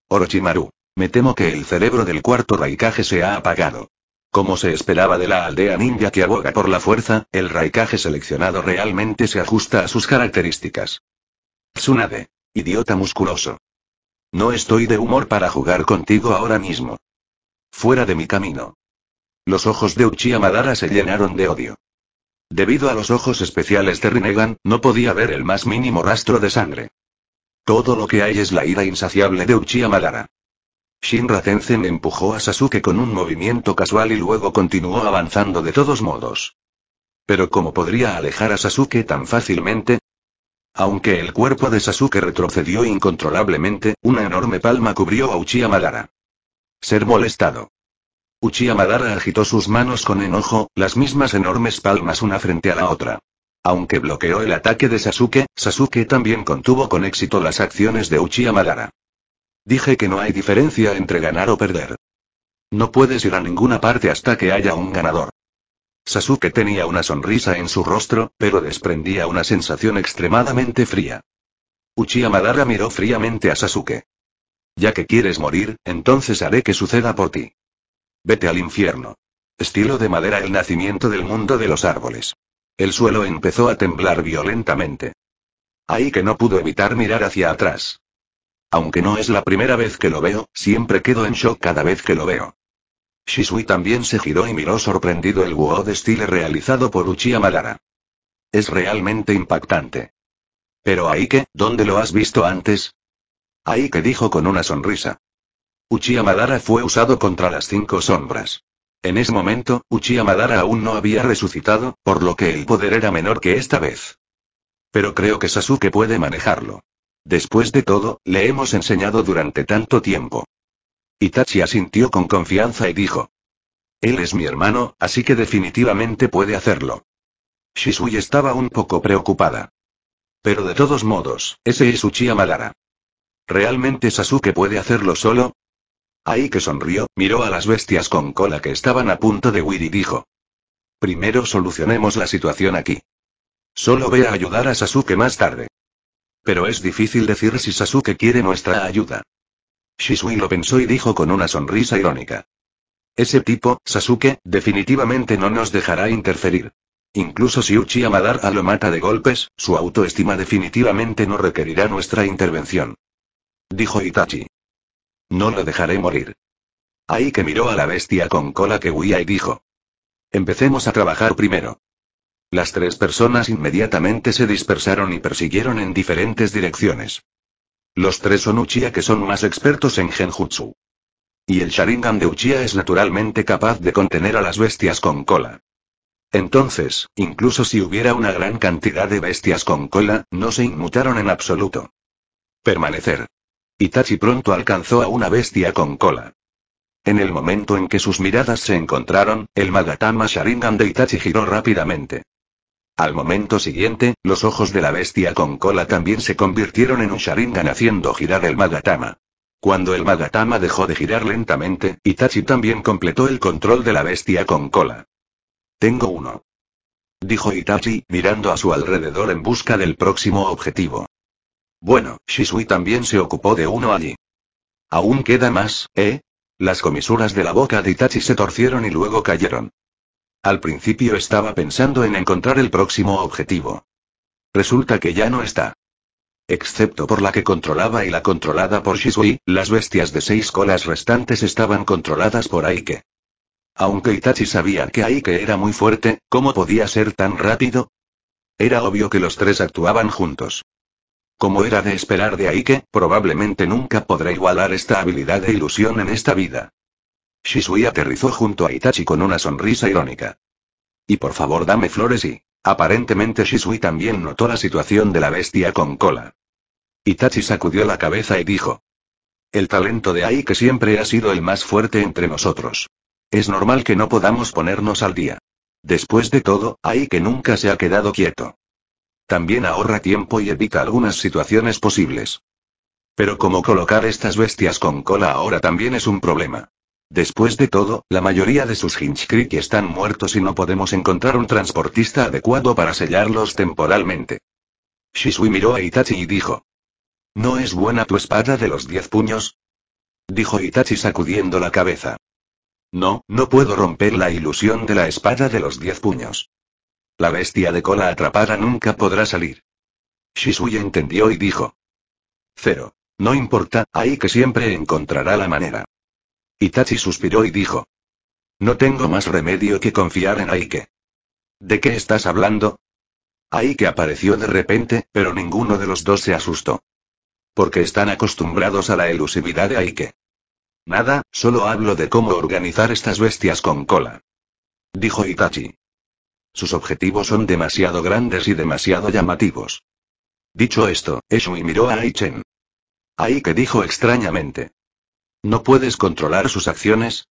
S1: Orochimaru. Me temo que el cerebro del cuarto Raikage se ha apagado. Como se esperaba de la aldea ninja que aboga por la fuerza, el Raikage seleccionado realmente se ajusta a sus características. Tsunade. Idiota musculoso. No estoy de humor para jugar contigo ahora mismo. Fuera de mi camino. Los ojos de Uchiha Madara se llenaron de odio. Debido a los ojos especiales de Rinnegan, no podía ver el más mínimo rastro de sangre. Todo lo que hay es la ira insaciable de Uchiha Madara. Shinra Tensei empujó a Sasuke con un movimiento casual y luego continuó avanzando de todos modos. Pero ¿cómo podría alejar a Sasuke tan fácilmente? Aunque el cuerpo de Sasuke retrocedió incontrolablemente, una enorme palma cubrió a Uchiha Madara. Ser molestado. Uchiha Madara agitó sus manos con enojo, las mismas enormes palmas una frente a la otra. Aunque bloqueó el ataque de Sasuke, Sasuke también contuvo con éxito las acciones de Uchiha Madara. Dije que no hay diferencia entre ganar o perder. No puedes ir a ninguna parte hasta que haya un ganador. Sasuke tenía una sonrisa en su rostro, pero desprendía una sensación extremadamente fría. Uchiha Madara miró fríamente a Sasuke. Ya que quieres morir, entonces haré que suceda por ti. Vete al infierno. Estilo de madera el nacimiento del mundo de los árboles. El suelo empezó a temblar violentamente. Ahí que no pudo evitar mirar hacia atrás. Aunque no es la primera vez que lo veo, siempre quedo en shock cada vez que lo veo. Shisui también se giró y miró sorprendido el WoW de estilo realizado por Uchiha Madara. Es realmente impactante. Pero Aike, ¿dónde lo has visto antes? Aike dijo con una sonrisa. Uchiha Madara fue usado contra las cinco sombras. En ese momento, Uchiha Madara aún no había resucitado, por lo que el poder era menor que esta vez. Pero creo que Sasuke puede manejarlo. Después de todo, le hemos enseñado durante tanto tiempo. Itachi asintió con confianza y dijo. Él es mi hermano, así que definitivamente puede hacerlo. Shisui estaba un poco preocupada. Pero de todos modos, ese es Uchiha Madara. ¿Realmente Sasuke puede hacerlo solo? Ahí que sonrió, miró a las bestias con cola que estaban a punto de huir y dijo. Primero solucionemos la situación aquí. Solo ve a ayudar a Sasuke más tarde. Pero es difícil decir si Sasuke quiere nuestra ayuda. Shisui lo pensó y dijo con una sonrisa irónica. Ese tipo, Sasuke, definitivamente no nos dejará interferir. Incluso si Uchi Madara lo mata de golpes, su autoestima definitivamente no requerirá nuestra intervención. Dijo Itachi. No lo dejaré morir. Ahí que miró a la bestia con cola que huía y dijo. Empecemos a trabajar primero. Las tres personas inmediatamente se dispersaron y persiguieron en diferentes direcciones. Los tres son Uchiha que son más expertos en genjutsu. Y el Sharingan de Uchiha es naturalmente capaz de contener a las bestias con cola. Entonces, incluso si hubiera una gran cantidad de bestias con cola, no se inmutaron en absoluto. Permanecer. Itachi pronto alcanzó a una bestia con cola. En el momento en que sus miradas se encontraron, el Magatama Sharingan de Itachi giró rápidamente. Al momento siguiente, los ojos de la bestia con cola también se convirtieron en un Sharingan haciendo girar el Magatama. Cuando el Magatama dejó de girar lentamente, Itachi también completó el control de la bestia con cola. Tengo uno. Dijo Itachi, mirando a su alrededor en busca del próximo objetivo. Bueno, Shisui también se ocupó de uno allí. Aún queda más, ¿eh? Las comisuras de la boca de Itachi se torcieron y luego cayeron. Al principio estaba pensando en encontrar el próximo objetivo. Resulta que ya no está. Excepto por la que controlaba y la controlada por Shisui, las bestias de seis colas restantes estaban controladas por Aike. Aunque Itachi sabía que Aike era muy fuerte, ¿cómo podía ser tan rápido? Era obvio que los tres actuaban juntos. Como era de esperar de Aike, probablemente nunca podrá igualar esta habilidad de ilusión en esta vida. Shisui aterrizó junto a Itachi con una sonrisa irónica. Y por favor dame flores y... Aparentemente Shisui también notó la situación de la bestia con cola. Itachi sacudió la cabeza y dijo. El talento de Aike siempre ha sido el más fuerte entre nosotros. Es normal que no podamos ponernos al día. Después de todo, Aike nunca se ha quedado quieto. También ahorra tiempo y evita algunas situaciones posibles. Pero como colocar estas bestias con cola ahora también es un problema. Después de todo, la mayoría de sus Hinchcreek están muertos y no podemos encontrar un transportista adecuado para sellarlos temporalmente. Shisui miró a Itachi y dijo. ¿No es buena tu espada de los diez puños? Dijo Itachi sacudiendo la cabeza. No, no puedo romper la ilusión de la espada de los diez puños. La bestia de cola atrapada nunca podrá salir. Shisui entendió y dijo. Cero. No importa, Aike siempre encontrará la manera. Itachi suspiró y dijo. No tengo más remedio que confiar en Aike. ¿De qué estás hablando? Aike apareció de repente, pero ninguno de los dos se asustó. Porque están acostumbrados a la elusividad de Aike. Nada, solo hablo de cómo organizar estas bestias con cola. Dijo Itachi. Sus objetivos son demasiado grandes y demasiado llamativos. Dicho esto, Eshui miró a Aichen. Ahí que dijo extrañamente. ¿No puedes controlar sus acciones?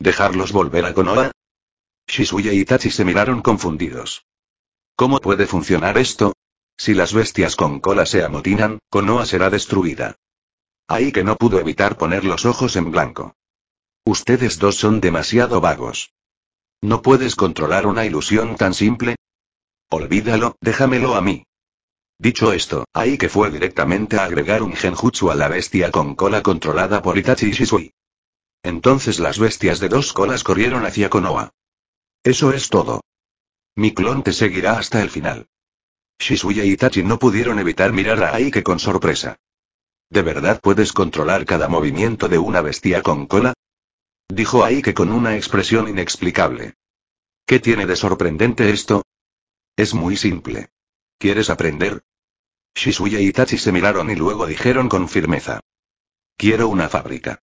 S1: ¿Dejarlos volver a Konoha? Shisuya y Itachi se miraron confundidos. ¿Cómo puede funcionar esto? Si las bestias con cola se amotinan, Konoha será destruida. Ahí que no pudo evitar poner los ojos en blanco. Ustedes dos son demasiado vagos. ¿No puedes controlar una ilusión tan simple? Olvídalo, déjamelo a mí. Dicho esto, Aike fue directamente a agregar un genjutsu a la bestia con cola controlada por Itachi y Shisui. Entonces las bestias de dos colas corrieron hacia Konoha. Eso es todo. Mi clon te seguirá hasta el final. Shisui y Itachi no pudieron evitar mirar a Aike con sorpresa. ¿De verdad puedes controlar cada movimiento de una bestia con cola? Dijo Aike con una expresión inexplicable. ¿Qué tiene de sorprendente esto? Es muy simple. ¿Quieres aprender? Shizuya y Tachi se miraron y luego dijeron con firmeza. Quiero una fábrica.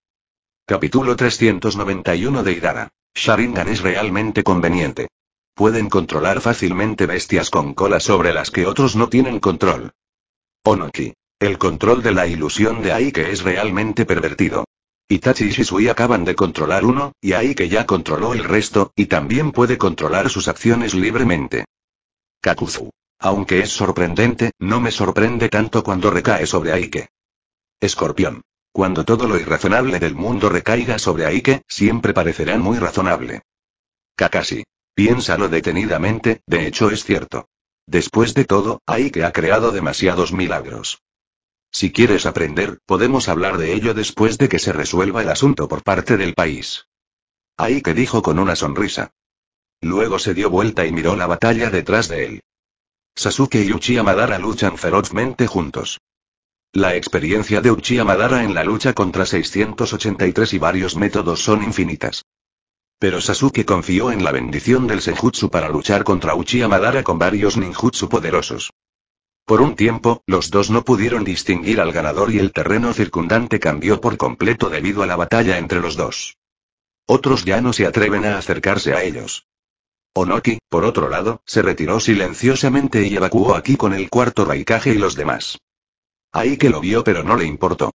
S1: Capítulo 391 de Hidara. Sharingan es realmente conveniente. Pueden controlar fácilmente bestias con cola sobre las que otros no tienen control. Onoki. El control de la ilusión de Aike es realmente pervertido. Itachi y Shisui acaban de controlar uno, y Aike ya controló el resto, y también puede controlar sus acciones libremente. Kakuzu. Aunque es sorprendente, no me sorprende tanto cuando recae sobre Aike. Escorpión. Cuando todo lo irrazonable del mundo recaiga sobre Aike, siempre parecerá muy razonable. Kakashi. Piénsalo detenidamente, de hecho es cierto. Después de todo, Aike ha creado demasiados milagros. Si quieres aprender, podemos hablar de ello después de que se resuelva el asunto por parte del país. Ahí que dijo con una sonrisa. Luego se dio vuelta y miró la batalla detrás de él. Sasuke y Uchiha Madara luchan ferozmente juntos. La experiencia de Uchiha Madara en la lucha contra 683 y varios métodos son infinitas. Pero Sasuke confió en la bendición del Senjutsu para luchar contra Uchiha Madara con varios ninjutsu poderosos. Por un tiempo, los dos no pudieron distinguir al ganador y el terreno circundante cambió por completo debido a la batalla entre los dos. Otros ya no se atreven a acercarse a ellos. Onoki, por otro lado, se retiró silenciosamente y evacuó aquí con el cuarto raicaje y los demás. Ahí que lo vio pero no le importó.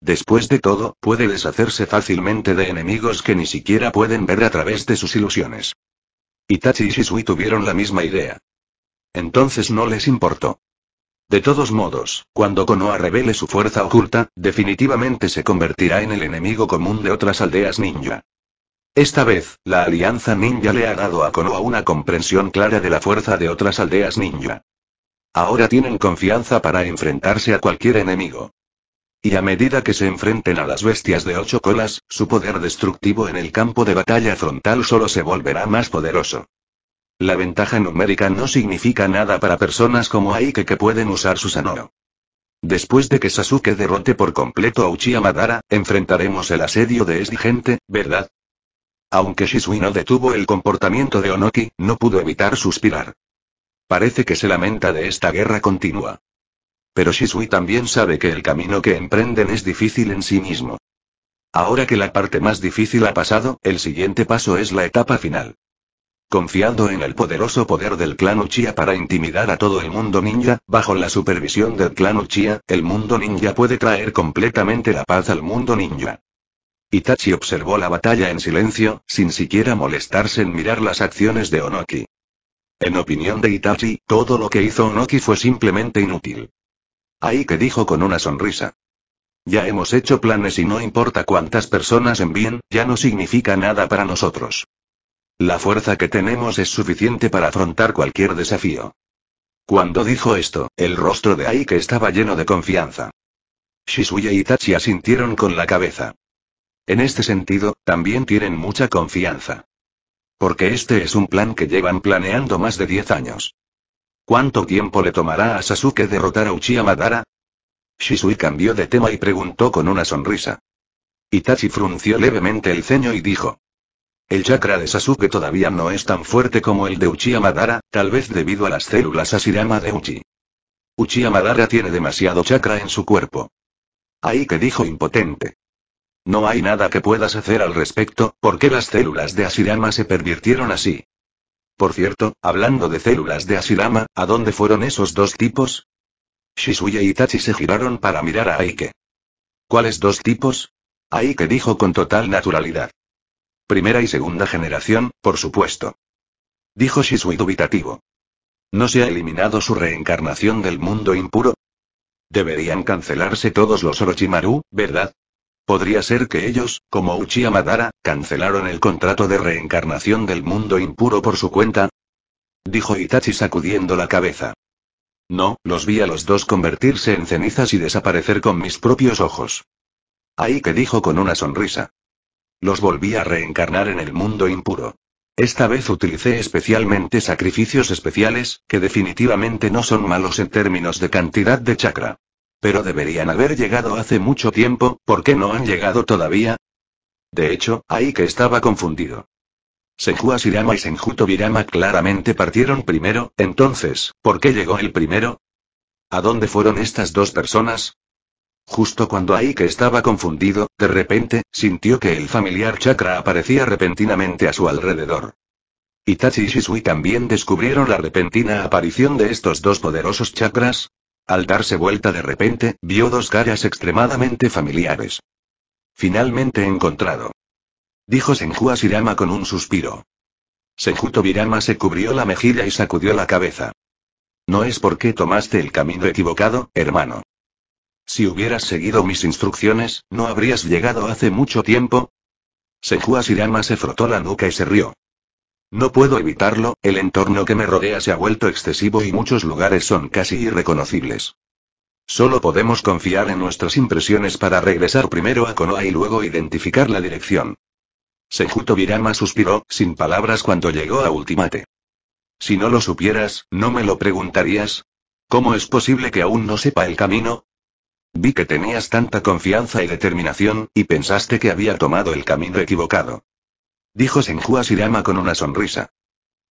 S1: Después de todo, puede deshacerse fácilmente de enemigos que ni siquiera pueden ver a través de sus ilusiones. Itachi y Shisui tuvieron la misma idea. Entonces no les importó. De todos modos, cuando Konoha revele su fuerza oculta, definitivamente se convertirá en el enemigo común de otras aldeas ninja. Esta vez, la Alianza Ninja le ha dado a Konoha una comprensión clara de la fuerza de otras aldeas ninja. Ahora tienen confianza para enfrentarse a cualquier enemigo. Y a medida que se enfrenten a las bestias de ocho colas, su poder destructivo en el campo de batalla frontal solo se volverá más poderoso. La ventaja numérica no significa nada para personas como Aike que pueden usar su sano. Después de que Sasuke derrote por completo a Uchiha Madara, enfrentaremos el asedio de ese gente, ¿verdad? Aunque Shisui no detuvo el comportamiento de Onoki, no pudo evitar suspirar. Parece que se lamenta de esta guerra continua. Pero Shisui también sabe que el camino que emprenden es difícil en sí mismo. Ahora que la parte más difícil ha pasado, el siguiente paso es la etapa final. Confiando en el poderoso poder del clan Uchiha para intimidar a todo el mundo ninja, bajo la supervisión del clan Uchiha, el mundo ninja puede traer completamente la paz al mundo ninja. Itachi observó la batalla en silencio, sin siquiera molestarse en mirar las acciones de Onoki. En opinión de Itachi, todo lo que hizo Onoki fue simplemente inútil. Ahí que dijo con una sonrisa. Ya hemos hecho planes y no importa cuántas personas envíen, ya no significa nada para nosotros. La fuerza que tenemos es suficiente para afrontar cualquier desafío. Cuando dijo esto, el rostro de Aike estaba lleno de confianza. Shizuya y Tachi asintieron con la cabeza. En este sentido, también tienen mucha confianza. Porque este es un plan que llevan planeando más de 10 años. ¿Cuánto tiempo le tomará a Sasuke derrotar a Uchiha Madara? Shisui cambió de tema y preguntó con una sonrisa. Itachi frunció levemente el ceño y dijo. El chakra de Sasuke todavía no es tan fuerte como el de Uchiha Madara, tal vez debido a las células Asirama de Uchi. Uchiha Madara tiene demasiado chakra en su cuerpo. Aike dijo impotente. No hay nada que puedas hacer al respecto, porque las células de Asirama se pervirtieron así. Por cierto, hablando de células de Asirama, ¿a dónde fueron esos dos tipos? Shizuya y Tachi se giraron para mirar a Aike. ¿Cuáles dos tipos? Aike dijo con total naturalidad. Primera y segunda generación, por supuesto. Dijo Shisui dubitativo. ¿No se ha eliminado su reencarnación del mundo impuro? Deberían cancelarse todos los Orochimaru, ¿verdad? Podría ser que ellos, como Uchiha Madara, cancelaron el contrato de reencarnación del mundo impuro por su cuenta. Dijo Itachi sacudiendo la cabeza. No, los vi a los dos convertirse en cenizas y desaparecer con mis propios ojos. Ahí que dijo con una sonrisa. Los volví a reencarnar en el mundo impuro. Esta vez utilicé especialmente sacrificios especiales, que definitivamente no son malos en términos de cantidad de chakra. Pero deberían haber llegado hace mucho tiempo, ¿por qué no han llegado todavía? De hecho, ahí que estaba confundido. Senju Sirama y Senjuto claramente partieron primero, entonces, ¿por qué llegó el primero? ¿A dónde fueron estas dos personas? Justo cuando Aike estaba confundido, de repente, sintió que el familiar chakra aparecía repentinamente a su alrededor. Itachi y Shisui también descubrieron la repentina aparición de estos dos poderosos chakras. Al darse vuelta de repente, vio dos caras extremadamente familiares. Finalmente encontrado. Dijo Senju con un suspiro. Senju Tobirama se cubrió la mejilla y sacudió la cabeza. No es porque tomaste el camino equivocado, hermano. Si hubieras seguido mis instrucciones, ¿no habrías llegado hace mucho tiempo? Senju Hirama se frotó la nuca y se rió. No puedo evitarlo, el entorno que me rodea se ha vuelto excesivo y muchos lugares son casi irreconocibles. Solo podemos confiar en nuestras impresiones para regresar primero a Konoha y luego identificar la dirección. Sejuto Virama suspiró, sin palabras cuando llegó a Ultimate. Si no lo supieras, ¿no me lo preguntarías? ¿Cómo es posible que aún no sepa el camino? Vi que tenías tanta confianza y determinación, y pensaste que había tomado el camino equivocado. Dijo Senju con una sonrisa.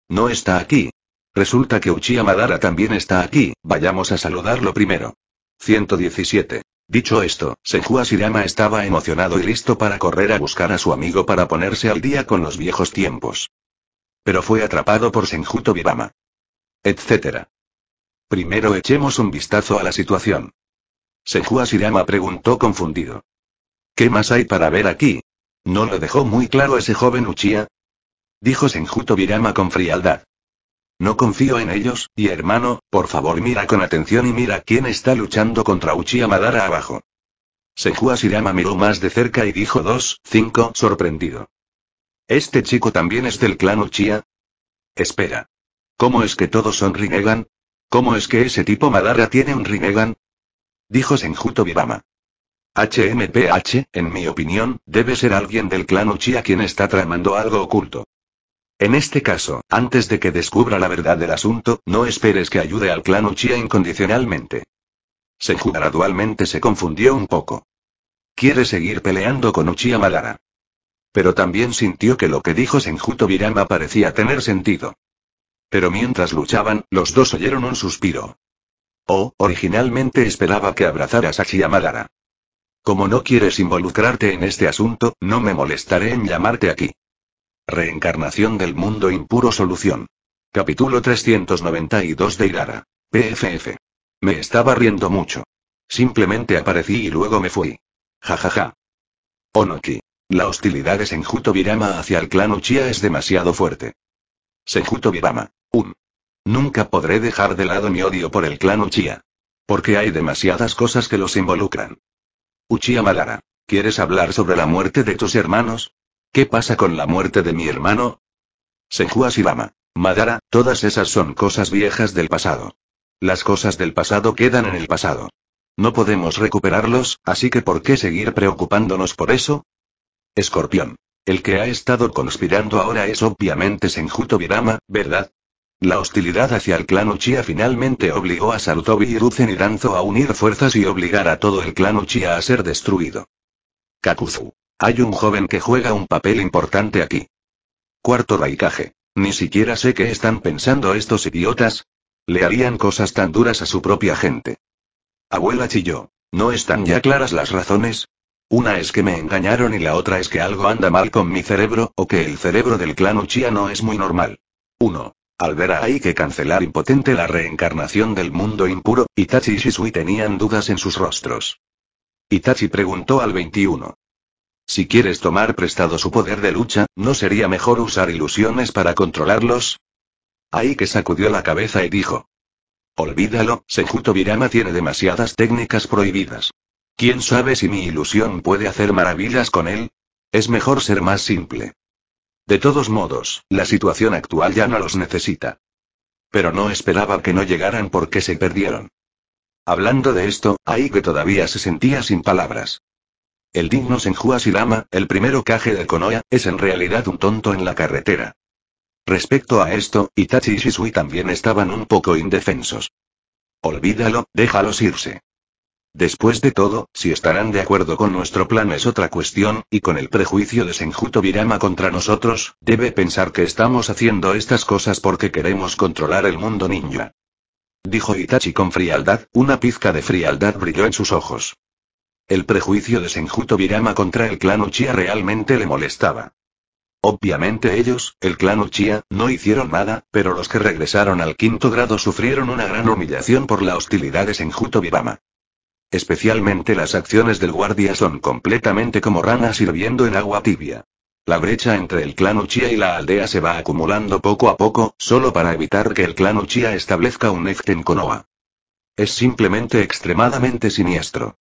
S1: No está aquí. Resulta que Uchiha Madara también está aquí, vayamos a saludarlo primero. 117. Dicho esto, Senju estaba emocionado y listo para correr a buscar a su amigo para ponerse al día con los viejos tiempos. Pero fue atrapado por Senjuto Tobirama. Etcétera. Primero echemos un vistazo a la situación. Sejuas Asirama preguntó confundido. ¿Qué más hay para ver aquí? ¿No lo dejó muy claro ese joven Uchiha? Dijo Senju Tobirama con frialdad. No confío en ellos, y hermano, por favor mira con atención y mira quién está luchando contra Uchiha Madara abajo. Senju Asirama miró más de cerca y dijo dos, cinco, sorprendido. ¿Este chico también es del clan Uchiha? Espera. ¿Cómo es que todos son Rinnegan? ¿Cómo es que ese tipo Madara tiene un Rinnegan? dijo Senjuto Vivama. HMPH, en mi opinión, debe ser alguien del clan Uchiha quien está tramando algo oculto. En este caso, antes de que descubra la verdad del asunto, no esperes que ayude al clan Uchiha incondicionalmente. Senju gradualmente se confundió un poco. Quiere seguir peleando con Uchiha Madara. Pero también sintió que lo que dijo Senjuto Birama parecía tener sentido. Pero mientras luchaban, los dos oyeron un suspiro. Oh, originalmente esperaba que abrazaras a Chiyamalara. Como no quieres involucrarte en este asunto, no me molestaré en llamarte aquí. Reencarnación del mundo impuro solución. Capítulo 392 de Irara. PFF. Me estaba riendo mucho. Simplemente aparecí y luego me fui. Jajaja. Ja, ja. Onoki. La hostilidad de Senjuto Birama hacia el clan Uchiha es demasiado fuerte. Senjuto Birama. Un. Nunca podré dejar de lado mi odio por el clan Uchiha. Porque hay demasiadas cosas que los involucran. Uchiha Madara, ¿quieres hablar sobre la muerte de tus hermanos? ¿Qué pasa con la muerte de mi hermano? Senju Asirama. Madara, todas esas son cosas viejas del pasado. Las cosas del pasado quedan en el pasado. No podemos recuperarlos, así que ¿por qué seguir preocupándonos por eso? Escorpión. El que ha estado conspirando ahora es obviamente Senjuto Virama, ¿verdad? La hostilidad hacia el clan Uchiha finalmente obligó a Sarutobi y Ruzen y Danzo a unir fuerzas y obligar a todo el clan Uchiha a ser destruido. Kakuzu. Hay un joven que juega un papel importante aquí. Cuarto Raikage. Ni siquiera sé qué están pensando estos idiotas. Le harían cosas tan duras a su propia gente. Abuela Chiyo. ¿No están ya claras las razones? Una es que me engañaron y la otra es que algo anda mal con mi cerebro o que el cerebro del clan Uchiha no es muy normal. 1. Al ver a Ai que cancelar impotente la reencarnación del mundo impuro, Itachi y Shisui tenían dudas en sus rostros. Itachi preguntó al 21. Si quieres tomar prestado su poder de lucha, ¿no sería mejor usar ilusiones para controlarlos? Ahí que sacudió la cabeza y dijo. Olvídalo, Sejuto Virama tiene demasiadas técnicas prohibidas. ¿Quién sabe si mi ilusión puede hacer maravillas con él? Es mejor ser más simple. De todos modos, la situación actual ya no los necesita. Pero no esperaba que no llegaran porque se perdieron. Hablando de esto, ahí todavía se sentía sin palabras. El digno Senju Silama, el primero caje de Konoya, es en realidad un tonto en la carretera. Respecto a esto, Itachi y Shisui también estaban un poco indefensos. Olvídalo, déjalos irse. Después de todo, si estarán de acuerdo con nuestro plan es otra cuestión, y con el prejuicio de Senjuto Virama contra nosotros, debe pensar que estamos haciendo estas cosas porque queremos controlar el mundo ninja. Dijo Itachi con frialdad, una pizca de frialdad brilló en sus ojos. El prejuicio de Senjuto Virama contra el clan Uchiha realmente le molestaba. Obviamente ellos, el clan Uchiha, no hicieron nada, pero los que regresaron al quinto grado sufrieron una gran humillación por la hostilidad de Senjuto Virama. Especialmente las acciones del guardia son completamente como ranas sirviendo en agua tibia. La brecha entre el clan Uchiha y la aldea se va acumulando poco a poco, solo para evitar que el clan Uchiha establezca un Eften Konoha. Es simplemente extremadamente siniestro.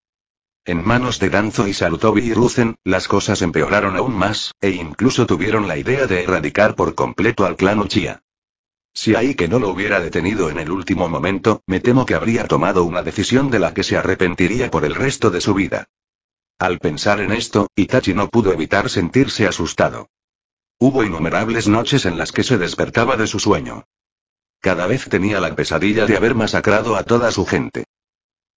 S1: En manos de Danzo y Sarutobi y Ruzen, las cosas empeoraron aún más, e incluso tuvieron la idea de erradicar por completo al clan Uchiha. Si ahí que no lo hubiera detenido en el último momento, me temo que habría tomado una decisión de la que se arrepentiría por el resto de su vida. Al pensar en esto, Itachi no pudo evitar sentirse asustado. Hubo innumerables noches en las que se despertaba de su sueño. Cada vez tenía la pesadilla de haber masacrado a toda su gente.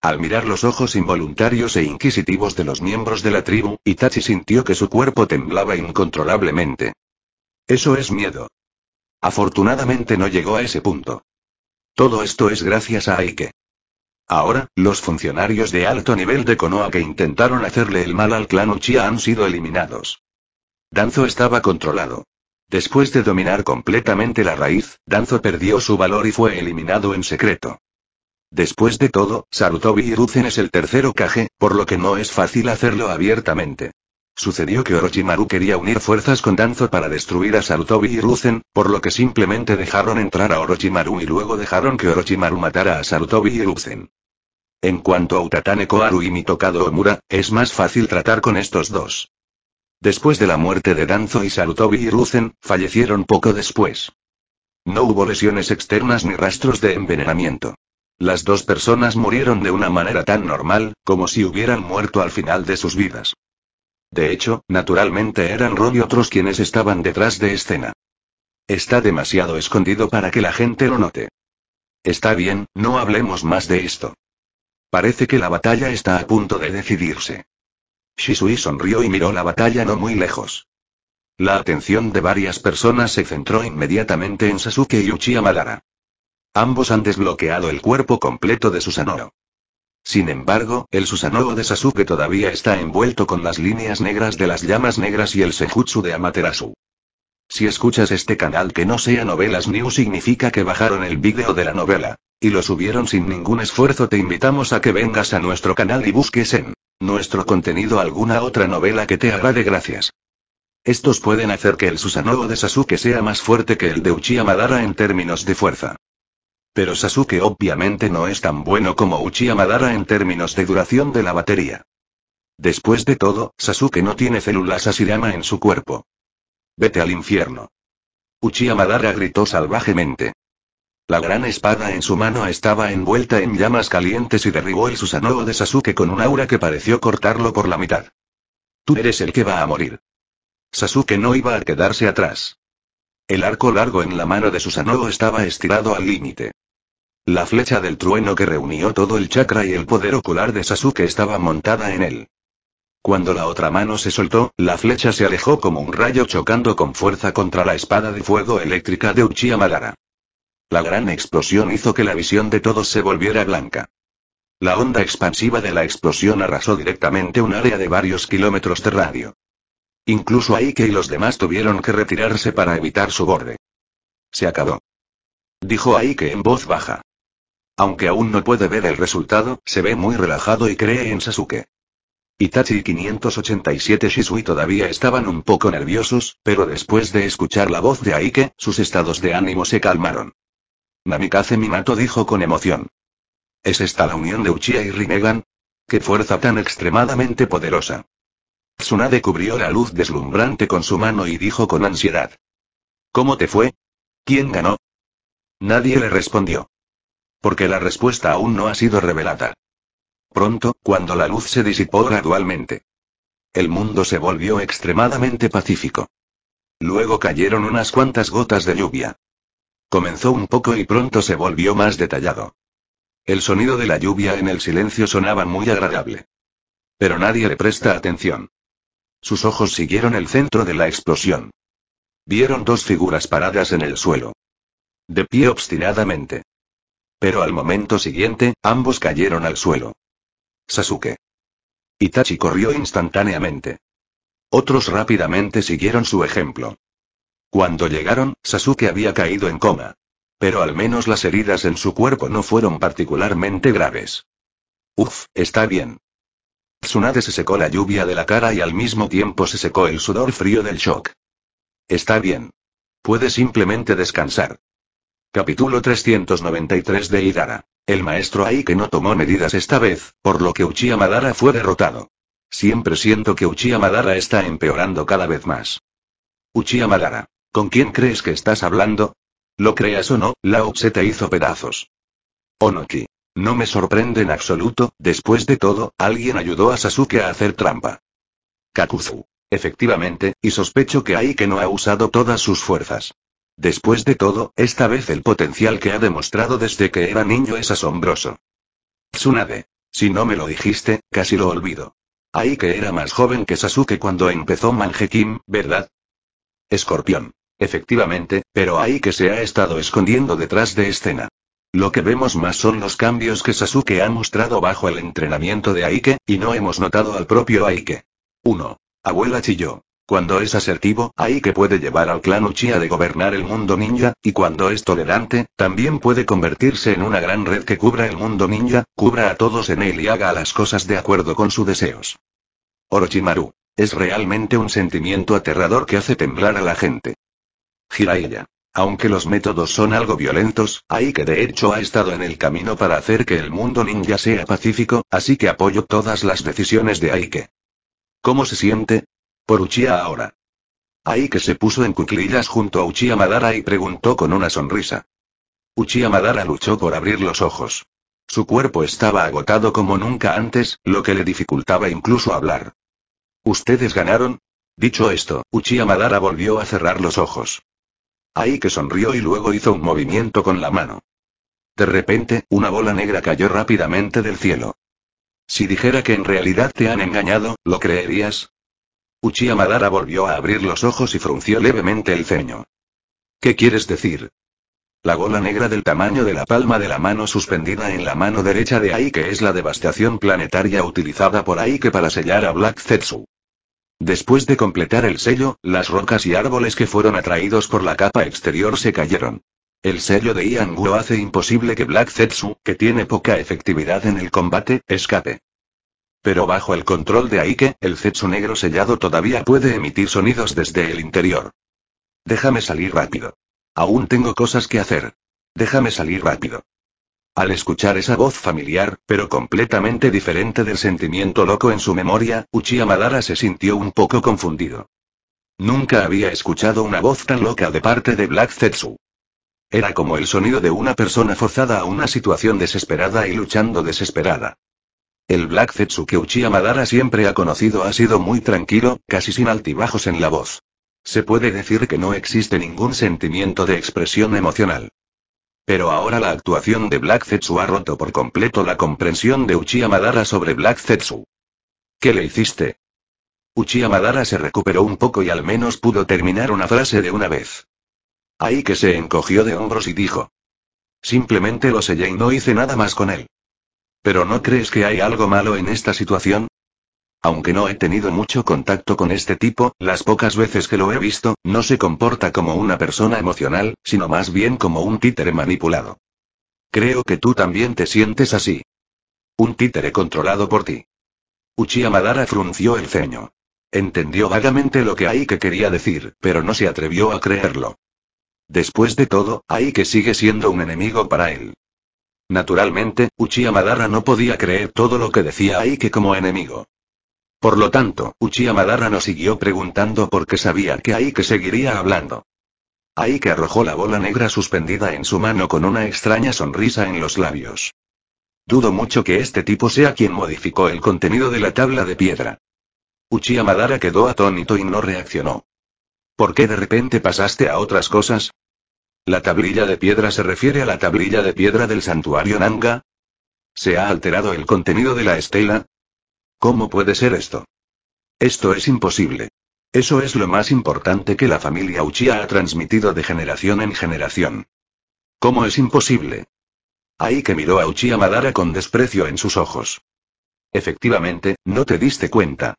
S1: Al mirar los ojos involuntarios e inquisitivos de los miembros de la tribu, Itachi sintió que su cuerpo temblaba incontrolablemente. Eso es miedo. Afortunadamente no llegó a ese punto. Todo esto es gracias a Aike. Ahora, los funcionarios de alto nivel de Konoha que intentaron hacerle el mal al clan Uchiha han sido eliminados. Danzo estaba controlado. Después de dominar completamente la raíz, Danzo perdió su valor y fue eliminado en secreto. Después de todo, Sarutobi Hiruzen es el tercero Kage, por lo que no es fácil hacerlo abiertamente. Sucedió que Orochimaru quería unir fuerzas con Danzo para destruir a Sarutobi y Ruzen, por lo que simplemente dejaron entrar a Orochimaru y luego dejaron que Orochimaru matara a Sarutobi y Ruzen. En cuanto a Utatane Koharu y Mitokado Omura, es más fácil tratar con estos dos. Después de la muerte de Danzo y Sarutobi y Ruzen, fallecieron poco después. No hubo lesiones externas ni rastros de envenenamiento. Las dos personas murieron de una manera tan normal, como si hubieran muerto al final de sus vidas. De hecho, naturalmente eran Ron y otros quienes estaban detrás de escena. Está demasiado escondido para que la gente lo note. Está bien, no hablemos más de esto. Parece que la batalla está a punto de decidirse. Shisui sonrió y miró la batalla no muy lejos. La atención de varias personas se centró inmediatamente en Sasuke y Uchiha Madara. Ambos han desbloqueado el cuerpo completo de Susanoo. Sin embargo, el Susanoo de Sasuke todavía está envuelto con las líneas negras de las llamas negras y el Sejutsu de Amaterasu. Si escuchas este canal que no sea Novelas New significa que bajaron el vídeo de la novela. Y lo subieron sin ningún esfuerzo. Te invitamos a que vengas a nuestro canal y busques en nuestro contenido alguna otra novela que te de Gracias. Estos pueden hacer que el Susanoo de Sasuke sea más fuerte que el de Uchiha Madara en términos de fuerza. Pero Sasuke obviamente no es tan bueno como Uchiha Madara en términos de duración de la batería. Después de todo, Sasuke no tiene células Asirama en su cuerpo. Vete al infierno. Uchiha Madara gritó salvajemente. La gran espada en su mano estaba envuelta en llamas calientes y derribó el Susanoo de Sasuke con un aura que pareció cortarlo por la mitad. Tú eres el que va a morir. Sasuke no iba a quedarse atrás. El arco largo en la mano de Susanoo estaba estirado al límite. La flecha del trueno que reunió todo el chakra y el poder ocular de Sasuke estaba montada en él. Cuando la otra mano se soltó, la flecha se alejó como un rayo chocando con fuerza contra la espada de fuego eléctrica de Uchiha Madara. La gran explosión hizo que la visión de todos se volviera blanca. La onda expansiva de la explosión arrasó directamente un área de varios kilómetros de radio. Incluso Aike y los demás tuvieron que retirarse para evitar su borde. Se acabó. Dijo Aike en voz baja. Aunque aún no puede ver el resultado, se ve muy relajado y cree en Sasuke. Itachi y 587 Shisui todavía estaban un poco nerviosos, pero después de escuchar la voz de Aike, sus estados de ánimo se calmaron. Namikaze Minato dijo con emoción. ¿Es esta la unión de Uchiha y Rinnegan? ¡Qué fuerza tan extremadamente poderosa! Tsunade cubrió la luz deslumbrante con su mano y dijo con ansiedad. ¿Cómo te fue? ¿Quién ganó? Nadie le respondió. Porque la respuesta aún no ha sido revelada. Pronto, cuando la luz se disipó gradualmente. El mundo se volvió extremadamente pacífico. Luego cayeron unas cuantas gotas de lluvia. Comenzó un poco y pronto se volvió más detallado. El sonido de la lluvia en el silencio sonaba muy agradable. Pero nadie le presta atención. Sus ojos siguieron el centro de la explosión. Vieron dos figuras paradas en el suelo. De pie obstinadamente. Pero al momento siguiente, ambos cayeron al suelo. Sasuke. Itachi corrió instantáneamente. Otros rápidamente siguieron su ejemplo. Cuando llegaron, Sasuke había caído en coma. Pero al menos las heridas en su cuerpo no fueron particularmente graves. Uf, está bien. Tsunade se secó la lluvia de la cara y al mismo tiempo se secó el sudor frío del shock. Está bien. Puede simplemente descansar. Capítulo 393 de Hidara. El maestro Aike no tomó medidas esta vez, por lo que Uchiha Madara fue derrotado. Siempre siento que Uchiha Madara está empeorando cada vez más. Uchiha Madara, ¿con quién crees que estás hablando? Lo creas o no, Lao se te hizo pedazos. Onoki. No me sorprende en absoluto, después de todo, alguien ayudó a Sasuke a hacer trampa. Kakuzu. Efectivamente, y sospecho que Aike no ha usado todas sus fuerzas. Después de todo, esta vez el potencial que ha demostrado desde que era niño es asombroso. Tsunade. Si no me lo dijiste, casi lo olvido. Aike que era más joven que Sasuke cuando empezó Manjekim, ¿verdad? Escorpión. Efectivamente, pero Aike que se ha estado escondiendo detrás de escena. Lo que vemos más son los cambios que Sasuke ha mostrado bajo el entrenamiento de Aike, y no hemos notado al propio Aike. 1. Abuela chilló. Cuando es asertivo, Aike que puede llevar al clan Uchiha de gobernar el mundo ninja, y cuando es tolerante, también puede convertirse en una gran red que cubra el mundo ninja, cubra a todos en él y haga las cosas de acuerdo con sus deseos. Orochimaru. Es realmente un sentimiento aterrador que hace temblar a la gente. Jiraiya. Aunque los métodos son algo violentos, Aike que de hecho ha estado en el camino para hacer que el mundo ninja sea pacífico, así que apoyo todas las decisiones de Aike. ¿Cómo se siente? Por Uchiha ahora. Ahí que se puso en cuclillas junto a Uchiha Madara y preguntó con una sonrisa. Uchiha Madara luchó por abrir los ojos. Su cuerpo estaba agotado como nunca antes, lo que le dificultaba incluso hablar. ¿Ustedes ganaron? Dicho esto, Uchiha Madara volvió a cerrar los ojos. Ahí que sonrió y luego hizo un movimiento con la mano. De repente, una bola negra cayó rápidamente del cielo. Si dijera que en realidad te han engañado, ¿lo creerías? Uchiha Madara volvió a abrir los ojos y frunció levemente el ceño. ¿Qué quieres decir? La bola negra del tamaño de la palma de la mano suspendida en la mano derecha de Aike es la devastación planetaria utilizada por Aike para sellar a Black Zetsu. Después de completar el sello, las rocas y árboles que fueron atraídos por la capa exterior se cayeron. El sello de Ian Guo hace imposible que Black Zetsu, que tiene poca efectividad en el combate, escape. Pero bajo el control de Aike, el Zetsu negro sellado todavía puede emitir sonidos desde el interior. Déjame salir rápido. Aún tengo cosas que hacer. Déjame salir rápido. Al escuchar esa voz familiar, pero completamente diferente del sentimiento loco en su memoria, Uchiha Madara se sintió un poco confundido. Nunca había escuchado una voz tan loca de parte de Black Zetsu. Era como el sonido de una persona forzada a una situación desesperada y luchando desesperada. El Black que Uchiha Madara siempre ha conocido ha sido muy tranquilo, casi sin altibajos en la voz. Se puede decir que no existe ningún sentimiento de expresión emocional. Pero ahora la actuación de Black Zetsu ha roto por completo la comprensión de Uchiha Madara sobre Black Zetsu. ¿Qué le hiciste? Uchiha Madara se recuperó un poco y al menos pudo terminar una frase de una vez. Ahí que se encogió de hombros y dijo. Simplemente lo sellé y no hice nada más con él. ¿Pero no crees que hay algo malo en esta situación? Aunque no he tenido mucho contacto con este tipo, las pocas veces que lo he visto, no se comporta como una persona emocional, sino más bien como un títere manipulado. Creo que tú también te sientes así. Un títere controlado por ti. Uchiha Madara frunció el ceño. Entendió vagamente lo que Aike quería decir, pero no se atrevió a creerlo. Después de todo, Aike sigue siendo un enemigo para él. Naturalmente, Uchiha Madara no podía creer todo lo que decía Aike como enemigo. Por lo tanto, Uchiha Madara no siguió preguntando porque sabía que Aike seguiría hablando. Aike arrojó la bola negra suspendida en su mano con una extraña sonrisa en los labios. Dudo mucho que este tipo sea quien modificó el contenido de la tabla de piedra. Uchiha Madara quedó atónito y no reaccionó. ¿Por qué de repente pasaste a otras cosas? La tablilla de piedra se refiere a la tablilla de piedra del santuario Nanga. ¿Se ha alterado el contenido de la estela? ¿Cómo puede ser esto? Esto es imposible. Eso es lo más importante que la familia Uchiha ha transmitido de generación en generación. ¿Cómo es imposible? Ahí que miró a Uchiha Madara con desprecio en sus ojos. Efectivamente, no te diste cuenta.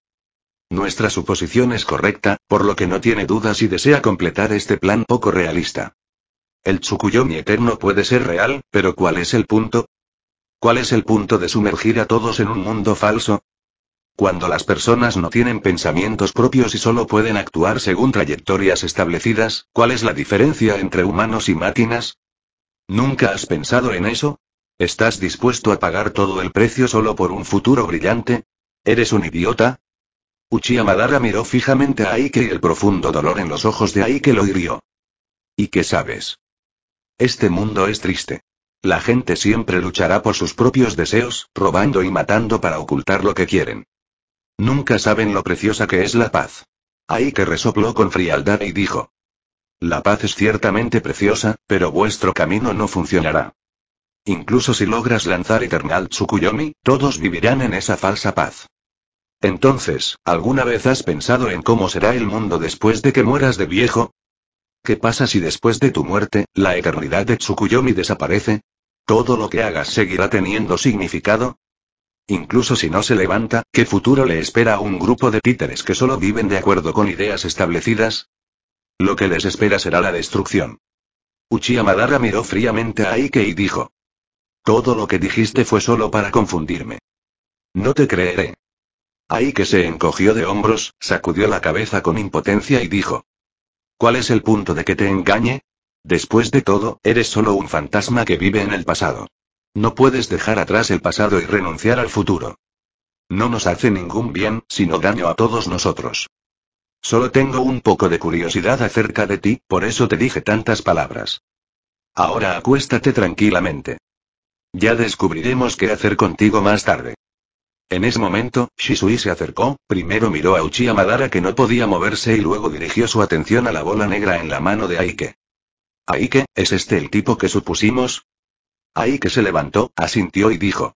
S1: Nuestra suposición es correcta, por lo que no tiene dudas y desea completar este plan poco realista. El Tsukuyomi eterno puede ser real, pero ¿cuál es el punto? ¿Cuál es el punto de sumergir a todos en un mundo falso? Cuando las personas no tienen pensamientos propios y solo pueden actuar según trayectorias establecidas, ¿cuál es la diferencia entre humanos y máquinas? ¿Nunca has pensado en eso? ¿Estás dispuesto a pagar todo el precio solo por un futuro brillante? ¿Eres un idiota? Uchiha Madara miró fijamente a Aike y el profundo dolor en los ojos de Aike lo hirió. ¿Y qué sabes? Este mundo es triste. La gente siempre luchará por sus propios deseos, robando y matando para ocultar lo que quieren. Nunca saben lo preciosa que es la paz. Ahí que resopló con frialdad y dijo. La paz es ciertamente preciosa, pero vuestro camino no funcionará. Incluso si logras lanzar Eternal Tsukuyomi, todos vivirán en esa falsa paz. Entonces, ¿alguna vez has pensado en cómo será el mundo después de que mueras de viejo? ¿Qué pasa si después de tu muerte, la eternidad de Tsukuyomi desaparece? ¿Todo lo que hagas seguirá teniendo significado? Incluso si no se levanta, ¿qué futuro le espera a un grupo de títeres que solo viven de acuerdo con ideas establecidas? Lo que les espera será la destrucción. Uchiha Madara miró fríamente a Ike y dijo. Todo lo que dijiste fue solo para confundirme. No te creeré. Aike se encogió de hombros, sacudió la cabeza con impotencia y dijo. ¿Cuál es el punto de que te engañe? Después de todo, eres solo un fantasma que vive en el pasado. No puedes dejar atrás el pasado y renunciar al futuro. No nos hace ningún bien, sino daño a todos nosotros. Solo tengo un poco de curiosidad acerca de ti, por eso te dije tantas palabras. Ahora acuéstate tranquilamente. Ya descubriremos qué hacer contigo más tarde. En ese momento, Shisui se acercó, primero miró a Uchiha Madara que no podía moverse y luego dirigió su atención a la bola negra en la mano de Aike. Aike, ¿es este el tipo que supusimos? Aike se levantó, asintió y dijo.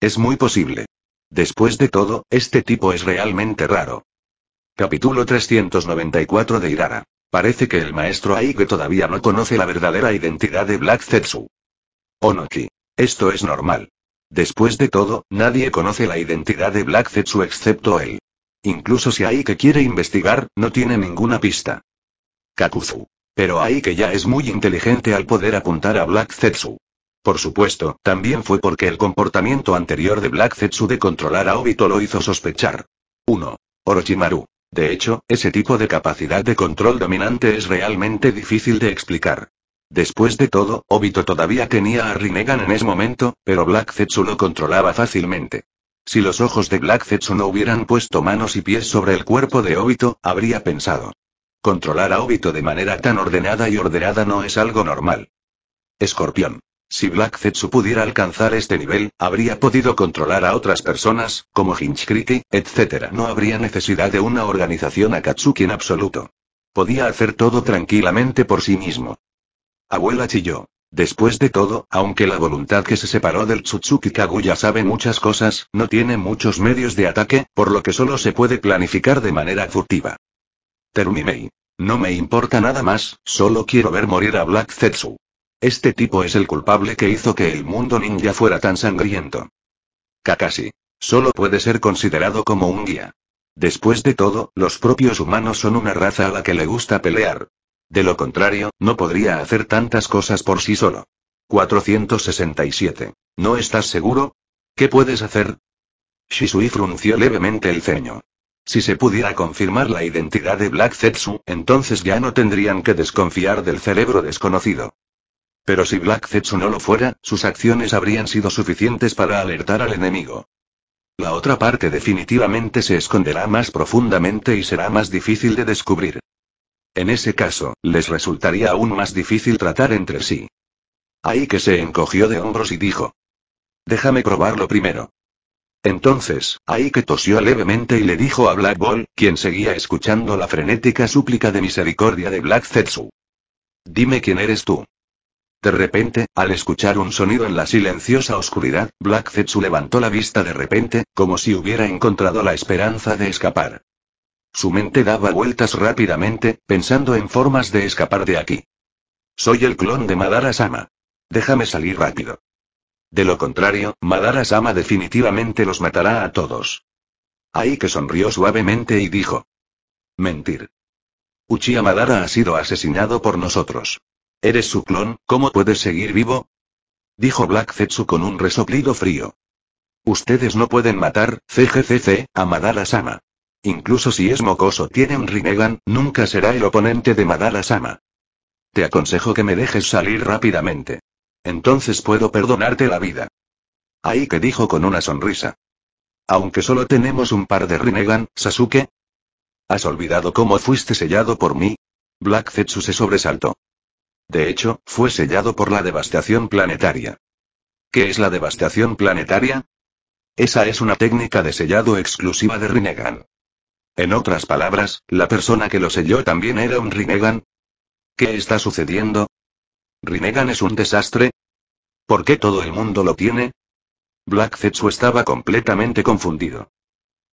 S1: Es muy posible. Después de todo, este tipo es realmente raro. Capítulo 394 de Irara. Parece que el maestro Aike todavía no conoce la verdadera identidad de Black Zetsu. Onoki. Esto es normal. Después de todo, nadie conoce la identidad de Black Zetsu excepto él. Incluso si hay quiere investigar, no tiene ninguna pista. Kakuzu. Pero Aike ya es muy inteligente al poder apuntar a Black Zetsu. Por supuesto, también fue porque el comportamiento anterior de Black Zetsu de controlar a Obito lo hizo sospechar. 1. Orochimaru. De hecho, ese tipo de capacidad de control dominante es realmente difícil de explicar. Después de todo, Obito todavía tenía a Rinnegan en ese momento, pero Black Zetsu lo controlaba fácilmente. Si los ojos de Black Zetsu no hubieran puesto manos y pies sobre el cuerpo de Obito, habría pensado. Controlar a Obito de manera tan ordenada y ordenada no es algo normal. Escorpión. Si Black Zetsu pudiera alcanzar este nivel, habría podido controlar a otras personas, como Hinchkriti, etc. No habría necesidad de una organización Akatsuki en absoluto. Podía hacer todo tranquilamente por sí mismo. Abuela chilló. Después de todo, aunque la voluntad que se separó del Tsutsuki Kaguya sabe muchas cosas, no tiene muchos medios de ataque, por lo que solo se puede planificar de manera furtiva. Terumimei. No me importa nada más, solo quiero ver morir a Black Zetsu. Este tipo es el culpable que hizo que el mundo ninja fuera tan sangriento. Kakashi. Solo puede ser considerado como un guía. Después de todo, los propios humanos son una raza a la que le gusta pelear. De lo contrario, no podría hacer tantas cosas por sí solo. 467. ¿No estás seguro? ¿Qué puedes hacer? Shisui frunció levemente el ceño. Si se pudiera confirmar la identidad de Black Zetsu, entonces ya no tendrían que desconfiar del cerebro desconocido. Pero si Black Zetsu no lo fuera, sus acciones habrían sido suficientes para alertar al enemigo. La otra parte definitivamente se esconderá más profundamente y será más difícil de descubrir. En ese caso, les resultaría aún más difícil tratar entre sí. Ahí que se encogió de hombros y dijo. Déjame probarlo primero. Entonces, ahí que tosió levemente y le dijo a Black Ball, quien seguía escuchando la frenética súplica de misericordia de Black Zetsu. Dime quién eres tú. De repente, al escuchar un sonido en la silenciosa oscuridad, Black Zetsu levantó la vista de repente, como si hubiera encontrado la esperanza de escapar. Su mente daba vueltas rápidamente, pensando en formas de escapar de aquí. Soy el clon de Madara Sama. Déjame salir rápido. De lo contrario, Madara Sama definitivamente los matará a todos. Ahí que sonrió suavemente y dijo. Mentir. Uchiha Madara ha sido asesinado por nosotros. Eres su clon, ¿cómo puedes seguir vivo? Dijo Black Zetsu con un resoplido frío. Ustedes no pueden matar, CGCC, a Madara Sama. Incluso si es mocoso tiene un Rinnegan, nunca será el oponente de Madara-sama. Te aconsejo que me dejes salir rápidamente. Entonces puedo perdonarte la vida. Ahí que dijo con una sonrisa. Aunque solo tenemos un par de Rinnegan, Sasuke. ¿Has olvidado cómo fuiste sellado por mí? Black Zetsu se sobresaltó. De hecho, fue sellado por la devastación planetaria. ¿Qué es la devastación planetaria? Esa es una técnica de sellado exclusiva de Rinnegan. En otras palabras, la persona que lo selló también era un Rinnegan. ¿Qué está sucediendo? ¿Rinnegan es un desastre? ¿Por qué todo el mundo lo tiene? Black Zetsu estaba completamente confundido.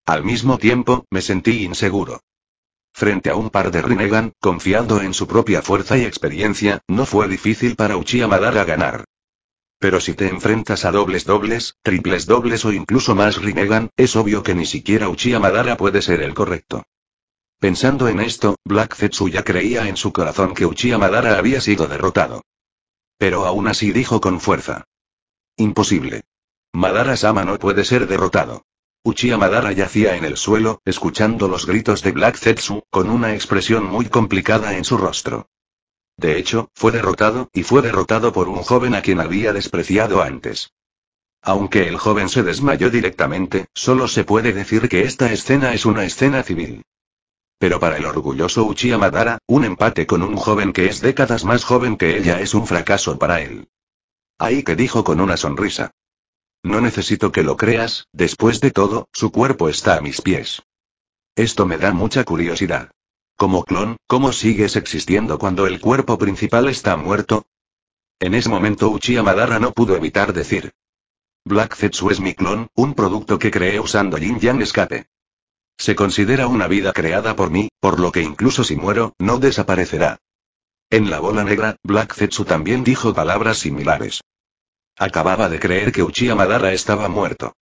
S1: Al mismo tiempo, me sentí inseguro. Frente a un par de Rinnegan, confiando en su propia fuerza y experiencia, no fue difícil para Uchiha Madara ganar. Pero si te enfrentas a dobles dobles, triples dobles o incluso más Rinnegan, es obvio que ni siquiera Uchiha Madara puede ser el correcto. Pensando en esto, Black Zetsu ya creía en su corazón que Uchiha Madara había sido derrotado. Pero aún así dijo con fuerza. Imposible. Madara-sama no puede ser derrotado. Uchiha Madara yacía en el suelo, escuchando los gritos de Black Zetsu, con una expresión muy complicada en su rostro. De hecho, fue derrotado, y fue derrotado por un joven a quien había despreciado antes. Aunque el joven se desmayó directamente, solo se puede decir que esta escena es una escena civil. Pero para el orgulloso Uchiha Madara, un empate con un joven que es décadas más joven que ella es un fracaso para él. Ahí que dijo con una sonrisa. No necesito que lo creas, después de todo, su cuerpo está a mis pies. Esto me da mucha curiosidad. Como clon, ¿cómo sigues existiendo cuando el cuerpo principal está muerto? En ese momento Uchiha Madara no pudo evitar decir. Black Zetsu es mi clon, un producto que creé usando Yin Yang Escape. Se considera una vida creada por mí, por lo que incluso si muero, no desaparecerá. En la bola negra, Black Zetsu también dijo palabras similares. Acababa de creer que Uchiha Madara estaba muerto.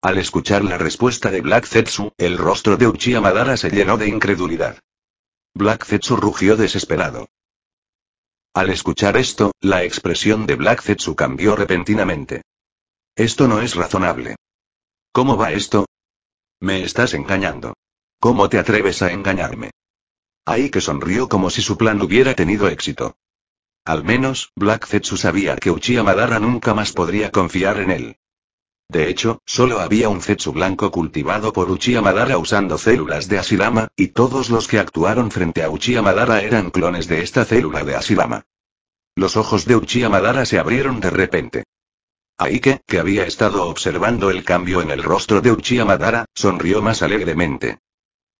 S1: Al escuchar la respuesta de Black Zetsu, el rostro de Uchiha Madara se llenó de incredulidad. Black Zetsu rugió desesperado. Al escuchar esto, la expresión de Black Zetsu cambió repentinamente. Esto no es razonable. ¿Cómo va esto? Me estás engañando. ¿Cómo te atreves a engañarme? Ahí que sonrió como si su plan hubiera tenido éxito. Al menos, Black Zetsu sabía que Uchiha Madara nunca más podría confiar en él. De hecho, solo había un Zetsu blanco cultivado por Uchiha Madara usando células de Asirama, y todos los que actuaron frente a Uchiha Madara eran clones de esta célula de Asilama. Los ojos de Uchiha Madara se abrieron de repente. Aike, que había estado observando el cambio en el rostro de Uchiha Madara, sonrió más alegremente.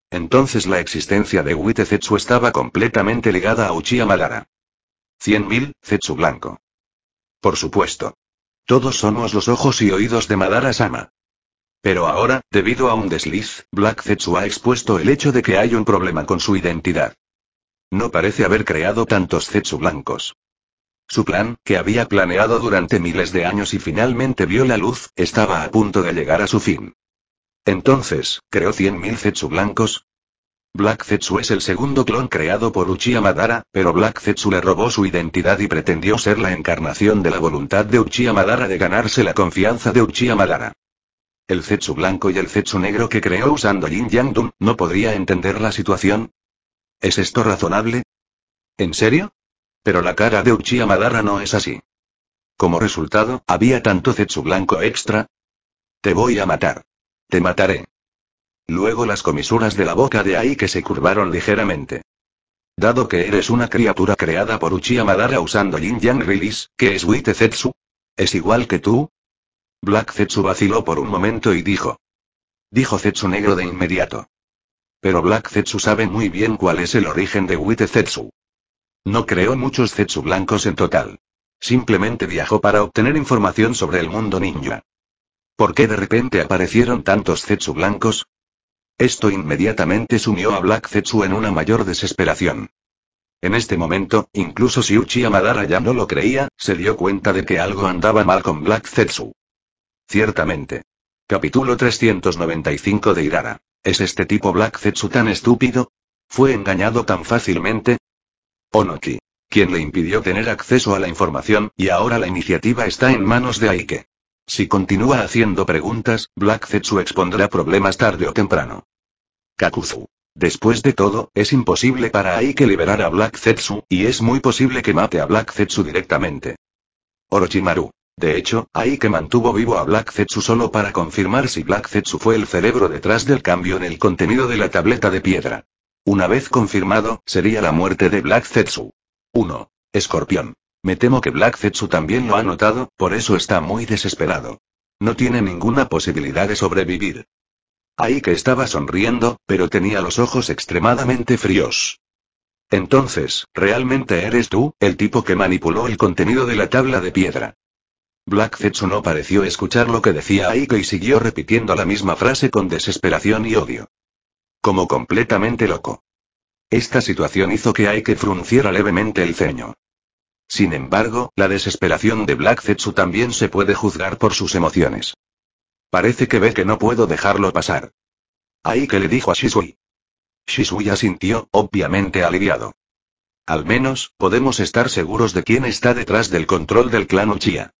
S1: Entonces la existencia de Wite Zetsu estaba completamente ligada a Uchiha Madara. 100.000, Zetsu blanco. Por supuesto. Todos somos los ojos y oídos de Madara Sama. Pero ahora, debido a un desliz, Black Zetsu ha expuesto el hecho de que hay un problema con su identidad. No parece haber creado tantos Zetsu blancos. Su plan, que había planeado durante miles de años y finalmente vio la luz, estaba a punto de llegar a su fin. Entonces, creó 100.000 Zetsu blancos, Black Zetsu es el segundo clon creado por Uchiha Madara, pero Black Zetsu le robó su identidad y pretendió ser la encarnación de la voluntad de Uchiha Madara de ganarse la confianza de Uchiha Madara. El Zetsu blanco y el Zetsu negro que creó usando Yin Yang Dun, ¿no podría entender la situación? ¿Es esto razonable? ¿En serio? Pero la cara de Uchiha Madara no es así. Como resultado, había tanto Zetsu blanco extra. Te voy a matar. Te mataré. Luego las comisuras de la boca de ahí que se curvaron ligeramente. Dado que eres una criatura creada por Uchiha Madara usando Yin Yang Release, ¿qué es Zetsu? ¿Es igual que tú? Black Zetsu vaciló por un momento y dijo. Dijo Zetsu negro de inmediato. Pero Black Zetsu sabe muy bien cuál es el origen de Zetsu. No creó muchos Zetsu blancos en total. Simplemente viajó para obtener información sobre el mundo ninja. ¿Por qué de repente aparecieron tantos Zetsu blancos? Esto inmediatamente sumió a Black Zetsu en una mayor desesperación. En este momento, incluso si Uchi Amadara ya no lo creía, se dio cuenta de que algo andaba mal con Black Zetsu. Ciertamente. Capítulo 395 de Irara. ¿Es este tipo Black Zetsu tan estúpido? ¿Fue engañado tan fácilmente? Onoki. Quien le impidió tener acceso a la información, y ahora la iniciativa está en manos de Aike. Si continúa haciendo preguntas, Black Zetsu expondrá problemas tarde o temprano. Kakuzu. Después de todo, es imposible para Aike liberar a Black Zetsu, y es muy posible que mate a Black Zetsu directamente. Orochimaru. De hecho, Aike mantuvo vivo a Black Zetsu solo para confirmar si Black Zetsu fue el cerebro detrás del cambio en el contenido de la tableta de piedra. Una vez confirmado, sería la muerte de Black Zetsu. 1. Escorpión. Me temo que Black Fetsu también lo ha notado, por eso está muy desesperado. No tiene ninguna posibilidad de sobrevivir. Ahí estaba sonriendo, pero tenía los ojos extremadamente fríos. Entonces, ¿realmente eres tú, el tipo que manipuló el contenido de la tabla de piedra? Black Fetsu no pareció escuchar lo que decía Aike y siguió repitiendo la misma frase con desesperación y odio. Como completamente loco. Esta situación hizo que Aike frunciera levemente el ceño. Sin embargo, la desesperación de Black Zetsu también se puede juzgar por sus emociones. Parece que ve que no puedo dejarlo pasar. Ahí que le dijo a Shisui. Shisui asintió, obviamente aliviado. Al menos, podemos estar seguros de quién está detrás del control del clan Uchiha.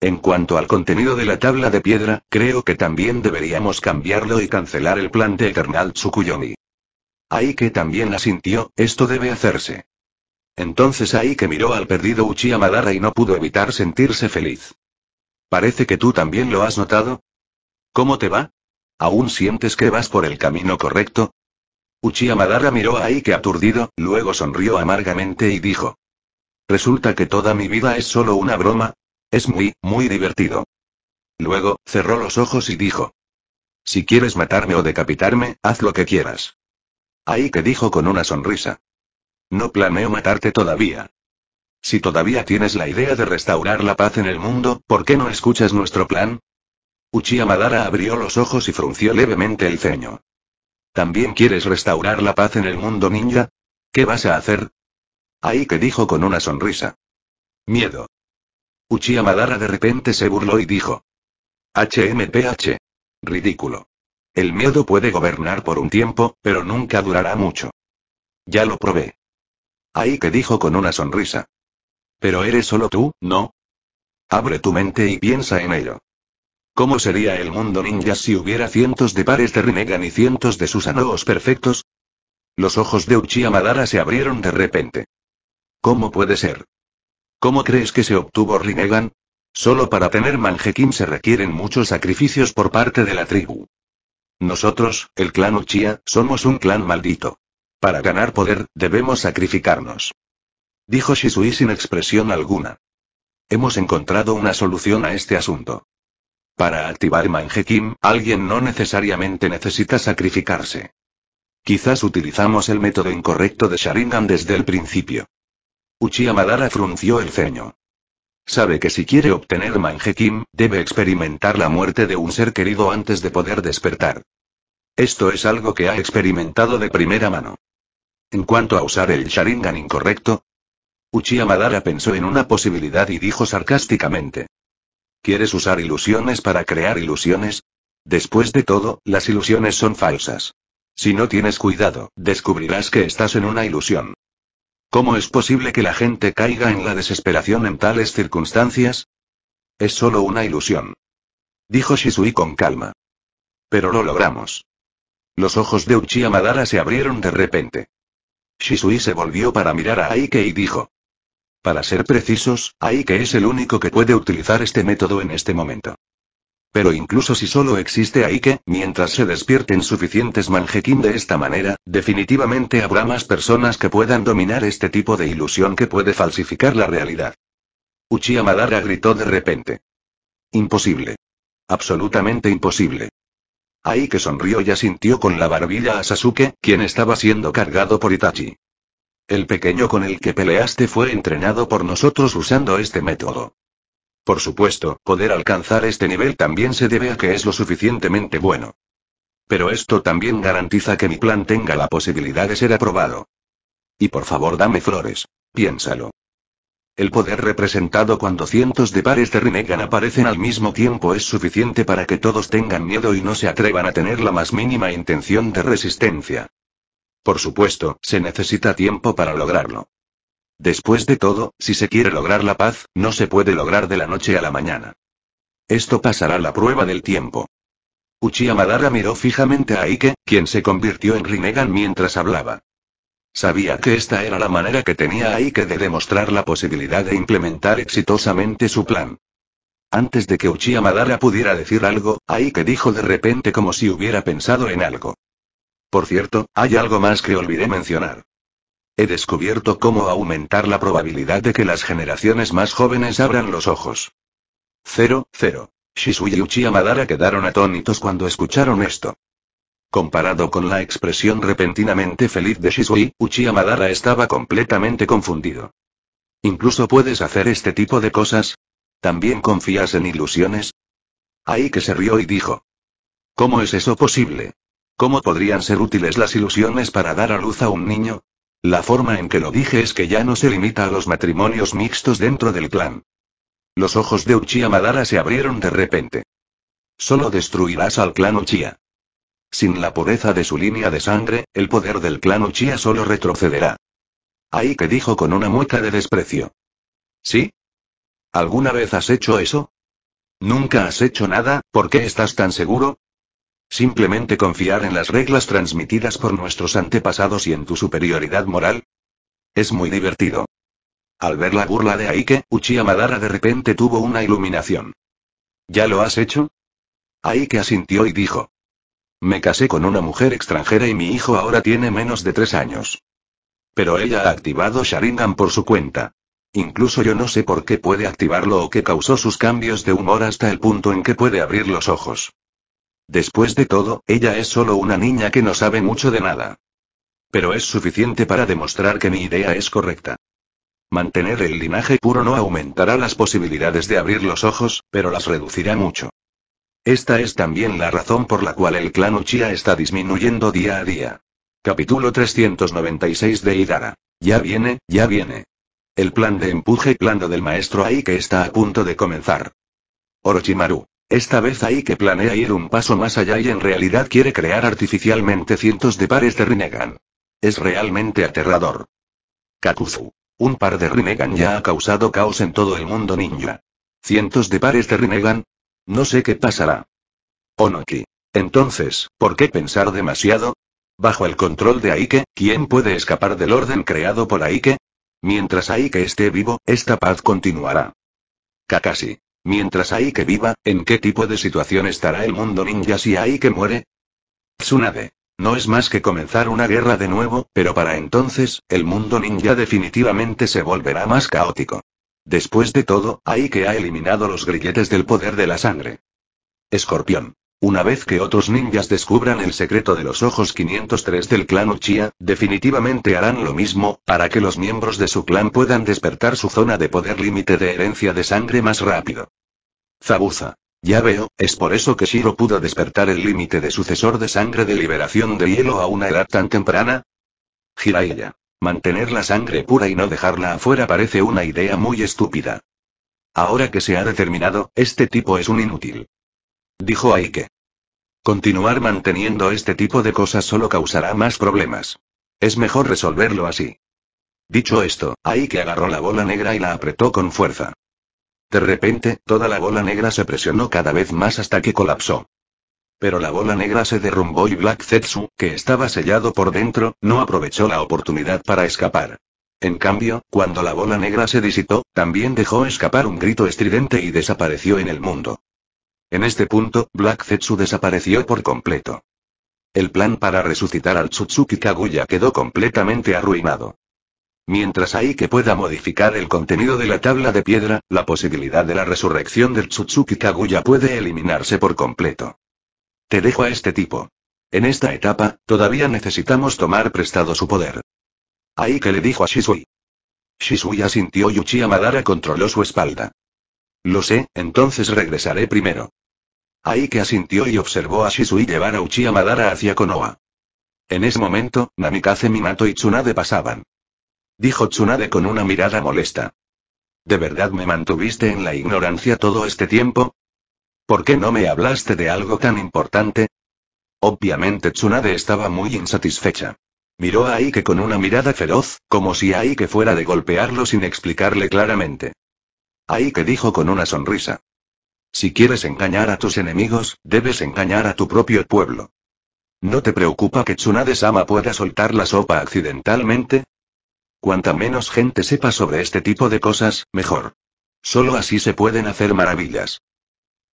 S1: En cuanto al contenido de la tabla de piedra, creo que también deberíamos cambiarlo y cancelar el plan de Eternal Tsukuyomi. Ahí que también asintió, esto debe hacerse. Entonces Aike miró al perdido Uchiha Madara y no pudo evitar sentirse feliz. Parece que tú también lo has notado. ¿Cómo te va? ¿Aún sientes que vas por el camino correcto? Uchiha Madara miró a Aike aturdido, luego sonrió amargamente y dijo. Resulta que toda mi vida es solo una broma. Es muy, muy divertido. Luego, cerró los ojos y dijo. Si quieres matarme o decapitarme, haz lo que quieras. Aike dijo con una sonrisa. No planeo matarte todavía. Si todavía tienes la idea de restaurar la paz en el mundo, ¿por qué no escuchas nuestro plan? Uchiha Madara abrió los ojos y frunció levemente el ceño. ¿También quieres restaurar la paz en el mundo ninja? ¿Qué vas a hacer? Ahí que dijo con una sonrisa. Miedo. Uchiha Madara de repente se burló y dijo. HMPH. Ridículo. El miedo puede gobernar por un tiempo, pero nunca durará mucho. Ya lo probé. Ahí que dijo con una sonrisa. Pero eres solo tú, ¿no? Abre tu mente y piensa en ello. ¿Cómo sería el mundo ninja si hubiera cientos de pares de Rinnegan y cientos de Susanoos perfectos? Los ojos de Uchiha Madara se abrieron de repente. ¿Cómo puede ser? ¿Cómo crees que se obtuvo Rinnegan? Solo para tener Manjekin se requieren muchos sacrificios por parte de la tribu. Nosotros, el clan Uchiha, somos un clan maldito. Para ganar poder, debemos sacrificarnos. Dijo Shisui sin expresión alguna. Hemos encontrado una solución a este asunto. Para activar Manjekim, alguien no necesariamente necesita sacrificarse. Quizás utilizamos el método incorrecto de Sharingan desde el principio. Uchiha Madara frunció el ceño. Sabe que si quiere obtener Manjekim, debe experimentar la muerte de un ser querido antes de poder despertar. Esto es algo que ha experimentado de primera mano. En cuanto a usar el Sharingan incorrecto, Uchiha Madara pensó en una posibilidad y dijo sarcásticamente. ¿Quieres usar ilusiones para crear ilusiones? Después de todo, las ilusiones son falsas. Si no tienes cuidado, descubrirás que estás en una ilusión. ¿Cómo es posible que la gente caiga en la desesperación en tales circunstancias? Es solo una ilusión. Dijo Shisui con calma. Pero lo logramos. Los ojos de Uchiha Madara se abrieron de repente. Shisui se volvió para mirar a Aike y dijo. Para ser precisos, Aike es el único que puede utilizar este método en este momento. Pero incluso si solo existe Aike, mientras se despierten suficientes manjequín de esta manera, definitivamente habrá más personas que puedan dominar este tipo de ilusión que puede falsificar la realidad. Uchiha Madara gritó de repente. Imposible. Absolutamente imposible. Ahí que sonrió y asintió con la barbilla a Sasuke, quien estaba siendo cargado por Itachi. El pequeño con el que peleaste fue entrenado por nosotros usando este método. Por supuesto, poder alcanzar este nivel también se debe a que es lo suficientemente bueno. Pero esto también garantiza que mi plan tenga la posibilidad de ser aprobado. Y por favor dame flores. Piénsalo. El poder representado cuando cientos de pares de Rinnegan aparecen al mismo tiempo es suficiente para que todos tengan miedo y no se atrevan a tener la más mínima intención de resistencia. Por supuesto, se necesita tiempo para lograrlo. Después de todo, si se quiere lograr la paz, no se puede lograr de la noche a la mañana. Esto pasará la prueba del tiempo. Uchiha Madara miró fijamente a Ike, quien se convirtió en Rinnegan mientras hablaba. Sabía que esta era la manera que tenía Aike de demostrar la posibilidad de implementar exitosamente su plan. Antes de que Uchiha Madara pudiera decir algo, Aike dijo de repente como si hubiera pensado en algo. Por cierto, hay algo más que olvidé mencionar. He descubierto cómo aumentar la probabilidad de que las generaciones más jóvenes abran los ojos. 0, 0. Shisui y Uchiha Madara quedaron atónitos cuando escucharon esto. Comparado con la expresión repentinamente feliz de Shisui, Uchiha Madara estaba completamente confundido. ¿Incluso puedes hacer este tipo de cosas? ¿También confías en ilusiones? Ahí que se rió y dijo. ¿Cómo es eso posible? ¿Cómo podrían ser útiles las ilusiones para dar a luz a un niño? La forma en que lo dije es que ya no se limita a los matrimonios mixtos dentro del clan. Los ojos de Uchiha Madara se abrieron de repente. Solo destruirás al clan Uchiha. Sin la pureza de su línea de sangre, el poder del clan Uchiha solo retrocederá. Aike dijo con una mueca de desprecio. ¿Sí? ¿Alguna vez has hecho eso? Nunca has hecho nada, ¿por qué estás tan seguro? ¿Simplemente confiar en las reglas transmitidas por nuestros antepasados y en tu superioridad moral? Es muy divertido. Al ver la burla de Aike, Uchiha Madara de repente tuvo una iluminación. ¿Ya lo has hecho? Aike asintió y dijo. Me casé con una mujer extranjera y mi hijo ahora tiene menos de tres años. Pero ella ha activado Sharingan por su cuenta. Incluso yo no sé por qué puede activarlo o qué causó sus cambios de humor hasta el punto en que puede abrir los ojos. Después de todo, ella es solo una niña que no sabe mucho de nada. Pero es suficiente para demostrar que mi idea es correcta. Mantener el linaje puro no aumentará las posibilidades de abrir los ojos, pero las reducirá mucho. Esta es también la razón por la cual el clan Uchiha está disminuyendo día a día. Capítulo 396 de Hidara. Ya viene, ya viene. El plan de empuje plano del maestro que está a punto de comenzar. Orochimaru. Esta vez Aike planea ir un paso más allá y en realidad quiere crear artificialmente cientos de pares de Rinnegan. Es realmente aterrador. Kakuzu. Un par de Rinnegan ya ha causado caos en todo el mundo ninja. Cientos de pares de Rinnegan, no sé qué pasará. Onoki. Entonces, ¿por qué pensar demasiado? Bajo el control de Aike, ¿quién puede escapar del orden creado por Aike? Mientras Aike esté vivo, esta paz continuará. Kakashi. Mientras Aike viva, ¿en qué tipo de situación estará el mundo ninja si Aike muere? Tsunade. No es más que comenzar una guerra de nuevo, pero para entonces, el mundo ninja definitivamente se volverá más caótico. Después de todo, hay que ha eliminado los grilletes del poder de la sangre. Escorpión. Una vez que otros ninjas descubran el secreto de los ojos 503 del clan Uchiha, definitivamente harán lo mismo, para que los miembros de su clan puedan despertar su zona de poder límite de herencia de sangre más rápido. Zabuza. Ya veo, es por eso que Shiro pudo despertar el límite de sucesor de sangre de liberación de hielo a una edad tan temprana. Jiraiya. Mantener la sangre pura y no dejarla afuera parece una idea muy estúpida. Ahora que se ha determinado, este tipo es un inútil. Dijo Aike. Continuar manteniendo este tipo de cosas solo causará más problemas. Es mejor resolverlo así. Dicho esto, Aike agarró la bola negra y la apretó con fuerza. De repente, toda la bola negra se presionó cada vez más hasta que colapsó. Pero la bola negra se derrumbó y Black Zetsu, que estaba sellado por dentro, no aprovechó la oportunidad para escapar. En cambio, cuando la bola negra se disitó, también dejó escapar un grito estridente y desapareció en el mundo. En este punto, Black Zetsu desapareció por completo. El plan para resucitar al Tsutsuki Kaguya quedó completamente arruinado. Mientras hay que pueda modificar el contenido de la tabla de piedra, la posibilidad de la resurrección del Tsutsuki Kaguya puede eliminarse por completo. Te dejo a este tipo. En esta etapa, todavía necesitamos tomar prestado su poder. Ahí que le dijo a Shisui. Shisui asintió y Uchiha Madara controló su espalda. Lo sé, entonces regresaré primero. Ahí que asintió y observó a Shisui llevar a Uchiha Madara hacia Konoha. En ese momento, Namikaze Minato y Tsunade pasaban. Dijo Tsunade con una mirada molesta. ¿De verdad me mantuviste en la ignorancia todo este tiempo? ¿Por qué no me hablaste de algo tan importante? Obviamente Tsunade estaba muy insatisfecha. Miró a Ike con una mirada feroz, como si Aike fuera de golpearlo sin explicarle claramente. Aike dijo con una sonrisa. Si quieres engañar a tus enemigos, debes engañar a tu propio pueblo. ¿No te preocupa que Tsunade-sama pueda soltar la sopa accidentalmente? Cuanta menos gente sepa sobre este tipo de cosas, mejor. Solo así se pueden hacer maravillas.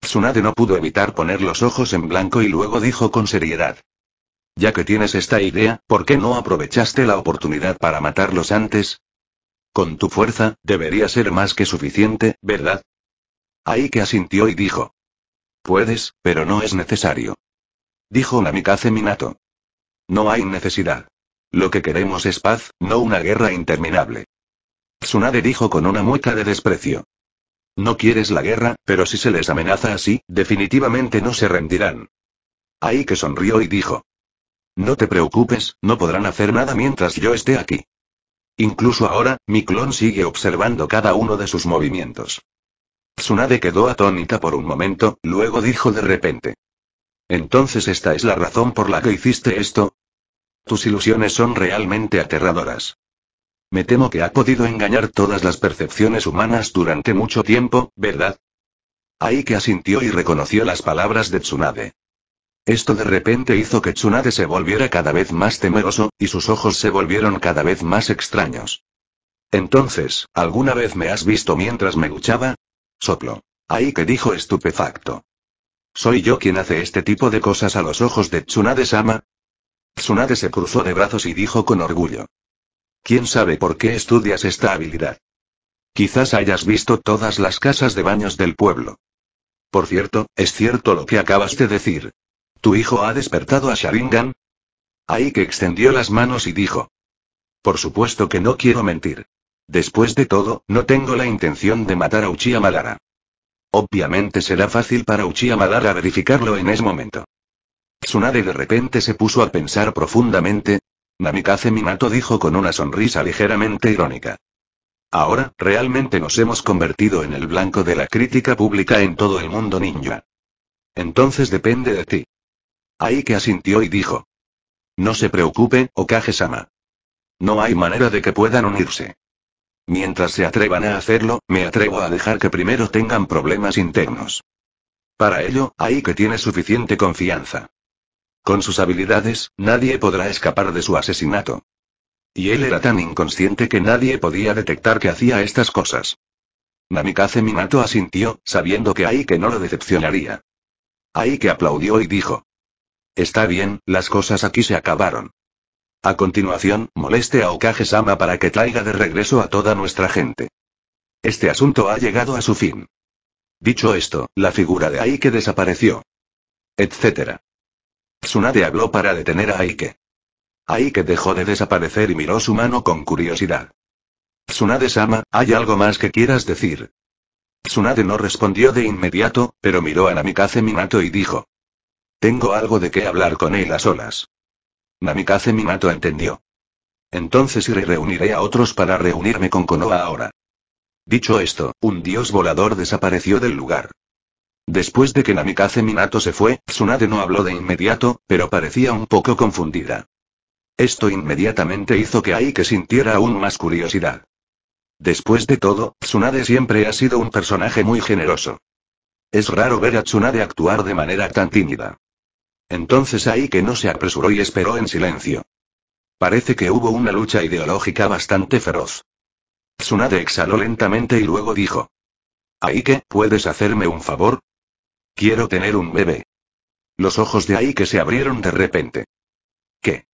S1: Tsunade no pudo evitar poner los ojos en blanco y luego dijo con seriedad. Ya que tienes esta idea, ¿por qué no aprovechaste la oportunidad para matarlos antes? Con tu fuerza, debería ser más que suficiente, ¿verdad? Ahí que asintió y dijo. Puedes, pero no es necesario. Dijo Namikaze Minato. No hay necesidad. Lo que queremos es paz, no una guerra interminable. Tsunade dijo con una mueca de desprecio. No quieres la guerra, pero si se les amenaza así, definitivamente no se rendirán. Ahí que sonrió y dijo. No te preocupes, no podrán hacer nada mientras yo esté aquí. Incluso ahora, mi clon sigue observando cada uno de sus movimientos. Tsunade quedó atónita por un momento, luego dijo de repente. Entonces esta es la razón por la que hiciste esto. Tus ilusiones son realmente aterradoras. Me temo que ha podido engañar todas las percepciones humanas durante mucho tiempo, ¿verdad? Ahí que asintió y reconoció las palabras de Tsunade. Esto de repente hizo que Tsunade se volviera cada vez más temeroso, y sus ojos se volvieron cada vez más extraños. Entonces, ¿alguna vez me has visto mientras me luchaba? Soplo. Ahí que dijo estupefacto. ¿Soy yo quien hace este tipo de cosas a los ojos de Tsunade-sama? Tsunade se cruzó de brazos y dijo con orgullo. ¿Quién sabe por qué estudias esta habilidad? Quizás hayas visto todas las casas de baños del pueblo. Por cierto, es cierto lo que acabas de decir. ¿Tu hijo ha despertado a Sharingan? Ahí que extendió las manos y dijo. Por supuesto que no quiero mentir. Después de todo, no tengo la intención de matar a Uchiha Madara. Obviamente será fácil para Uchiha Madara verificarlo en ese momento. Tsunade de repente se puso a pensar profundamente, Namikaze Minato dijo con una sonrisa ligeramente irónica. Ahora, realmente nos hemos convertido en el blanco de la crítica pública en todo el mundo ninja. Entonces depende de ti. Ahí que asintió y dijo. No se preocupe, Okage-sama. No hay manera de que puedan unirse. Mientras se atrevan a hacerlo, me atrevo a dejar que primero tengan problemas internos. Para ello, Aike que tiene suficiente confianza. Con sus habilidades, nadie podrá escapar de su asesinato. Y él era tan inconsciente que nadie podía detectar que hacía estas cosas. Namikaze Minato asintió, sabiendo que Aike no lo decepcionaría. Aike aplaudió y dijo. Está bien, las cosas aquí se acabaron. A continuación, moleste a Okage-sama para que traiga de regreso a toda nuestra gente. Este asunto ha llegado a su fin. Dicho esto, la figura de Aike desapareció. Etcétera. Tsunade habló para detener a Aike. Aike dejó de desaparecer y miró su mano con curiosidad. Tsunade-sama, ¿hay algo más que quieras decir? Tsunade no respondió de inmediato, pero miró a Namikaze Minato y dijo. Tengo algo de qué hablar con él a solas. Namikaze Minato entendió. Entonces iré reuniré a otros para reunirme con Konoha ahora. Dicho esto, un dios volador desapareció del lugar. Después de que Namikaze Minato se fue, Tsunade no habló de inmediato, pero parecía un poco confundida. Esto inmediatamente hizo que Aike sintiera aún más curiosidad. Después de todo, Tsunade siempre ha sido un personaje muy generoso. Es raro ver a Tsunade actuar de manera tan tímida. Entonces Aike no se apresuró y esperó en silencio. Parece que hubo una lucha ideológica bastante feroz. Tsunade exhaló lentamente y luego dijo. Aike, ¿puedes hacerme un favor? Quiero tener un bebé. Los ojos de Aike que se abrieron de repente. ¿Qué?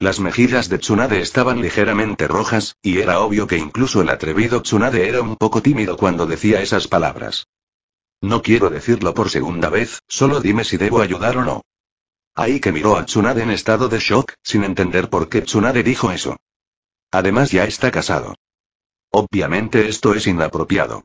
S1: Las mejillas de Tsunade estaban ligeramente rojas, y era obvio que incluso el atrevido Tsunade era un poco tímido cuando decía esas palabras. No quiero decirlo por segunda vez, solo dime si debo ayudar o no. Aike que miró a Tsunade en estado de shock, sin entender por qué Tsunade dijo eso. Además ya está casado. Obviamente esto es inapropiado.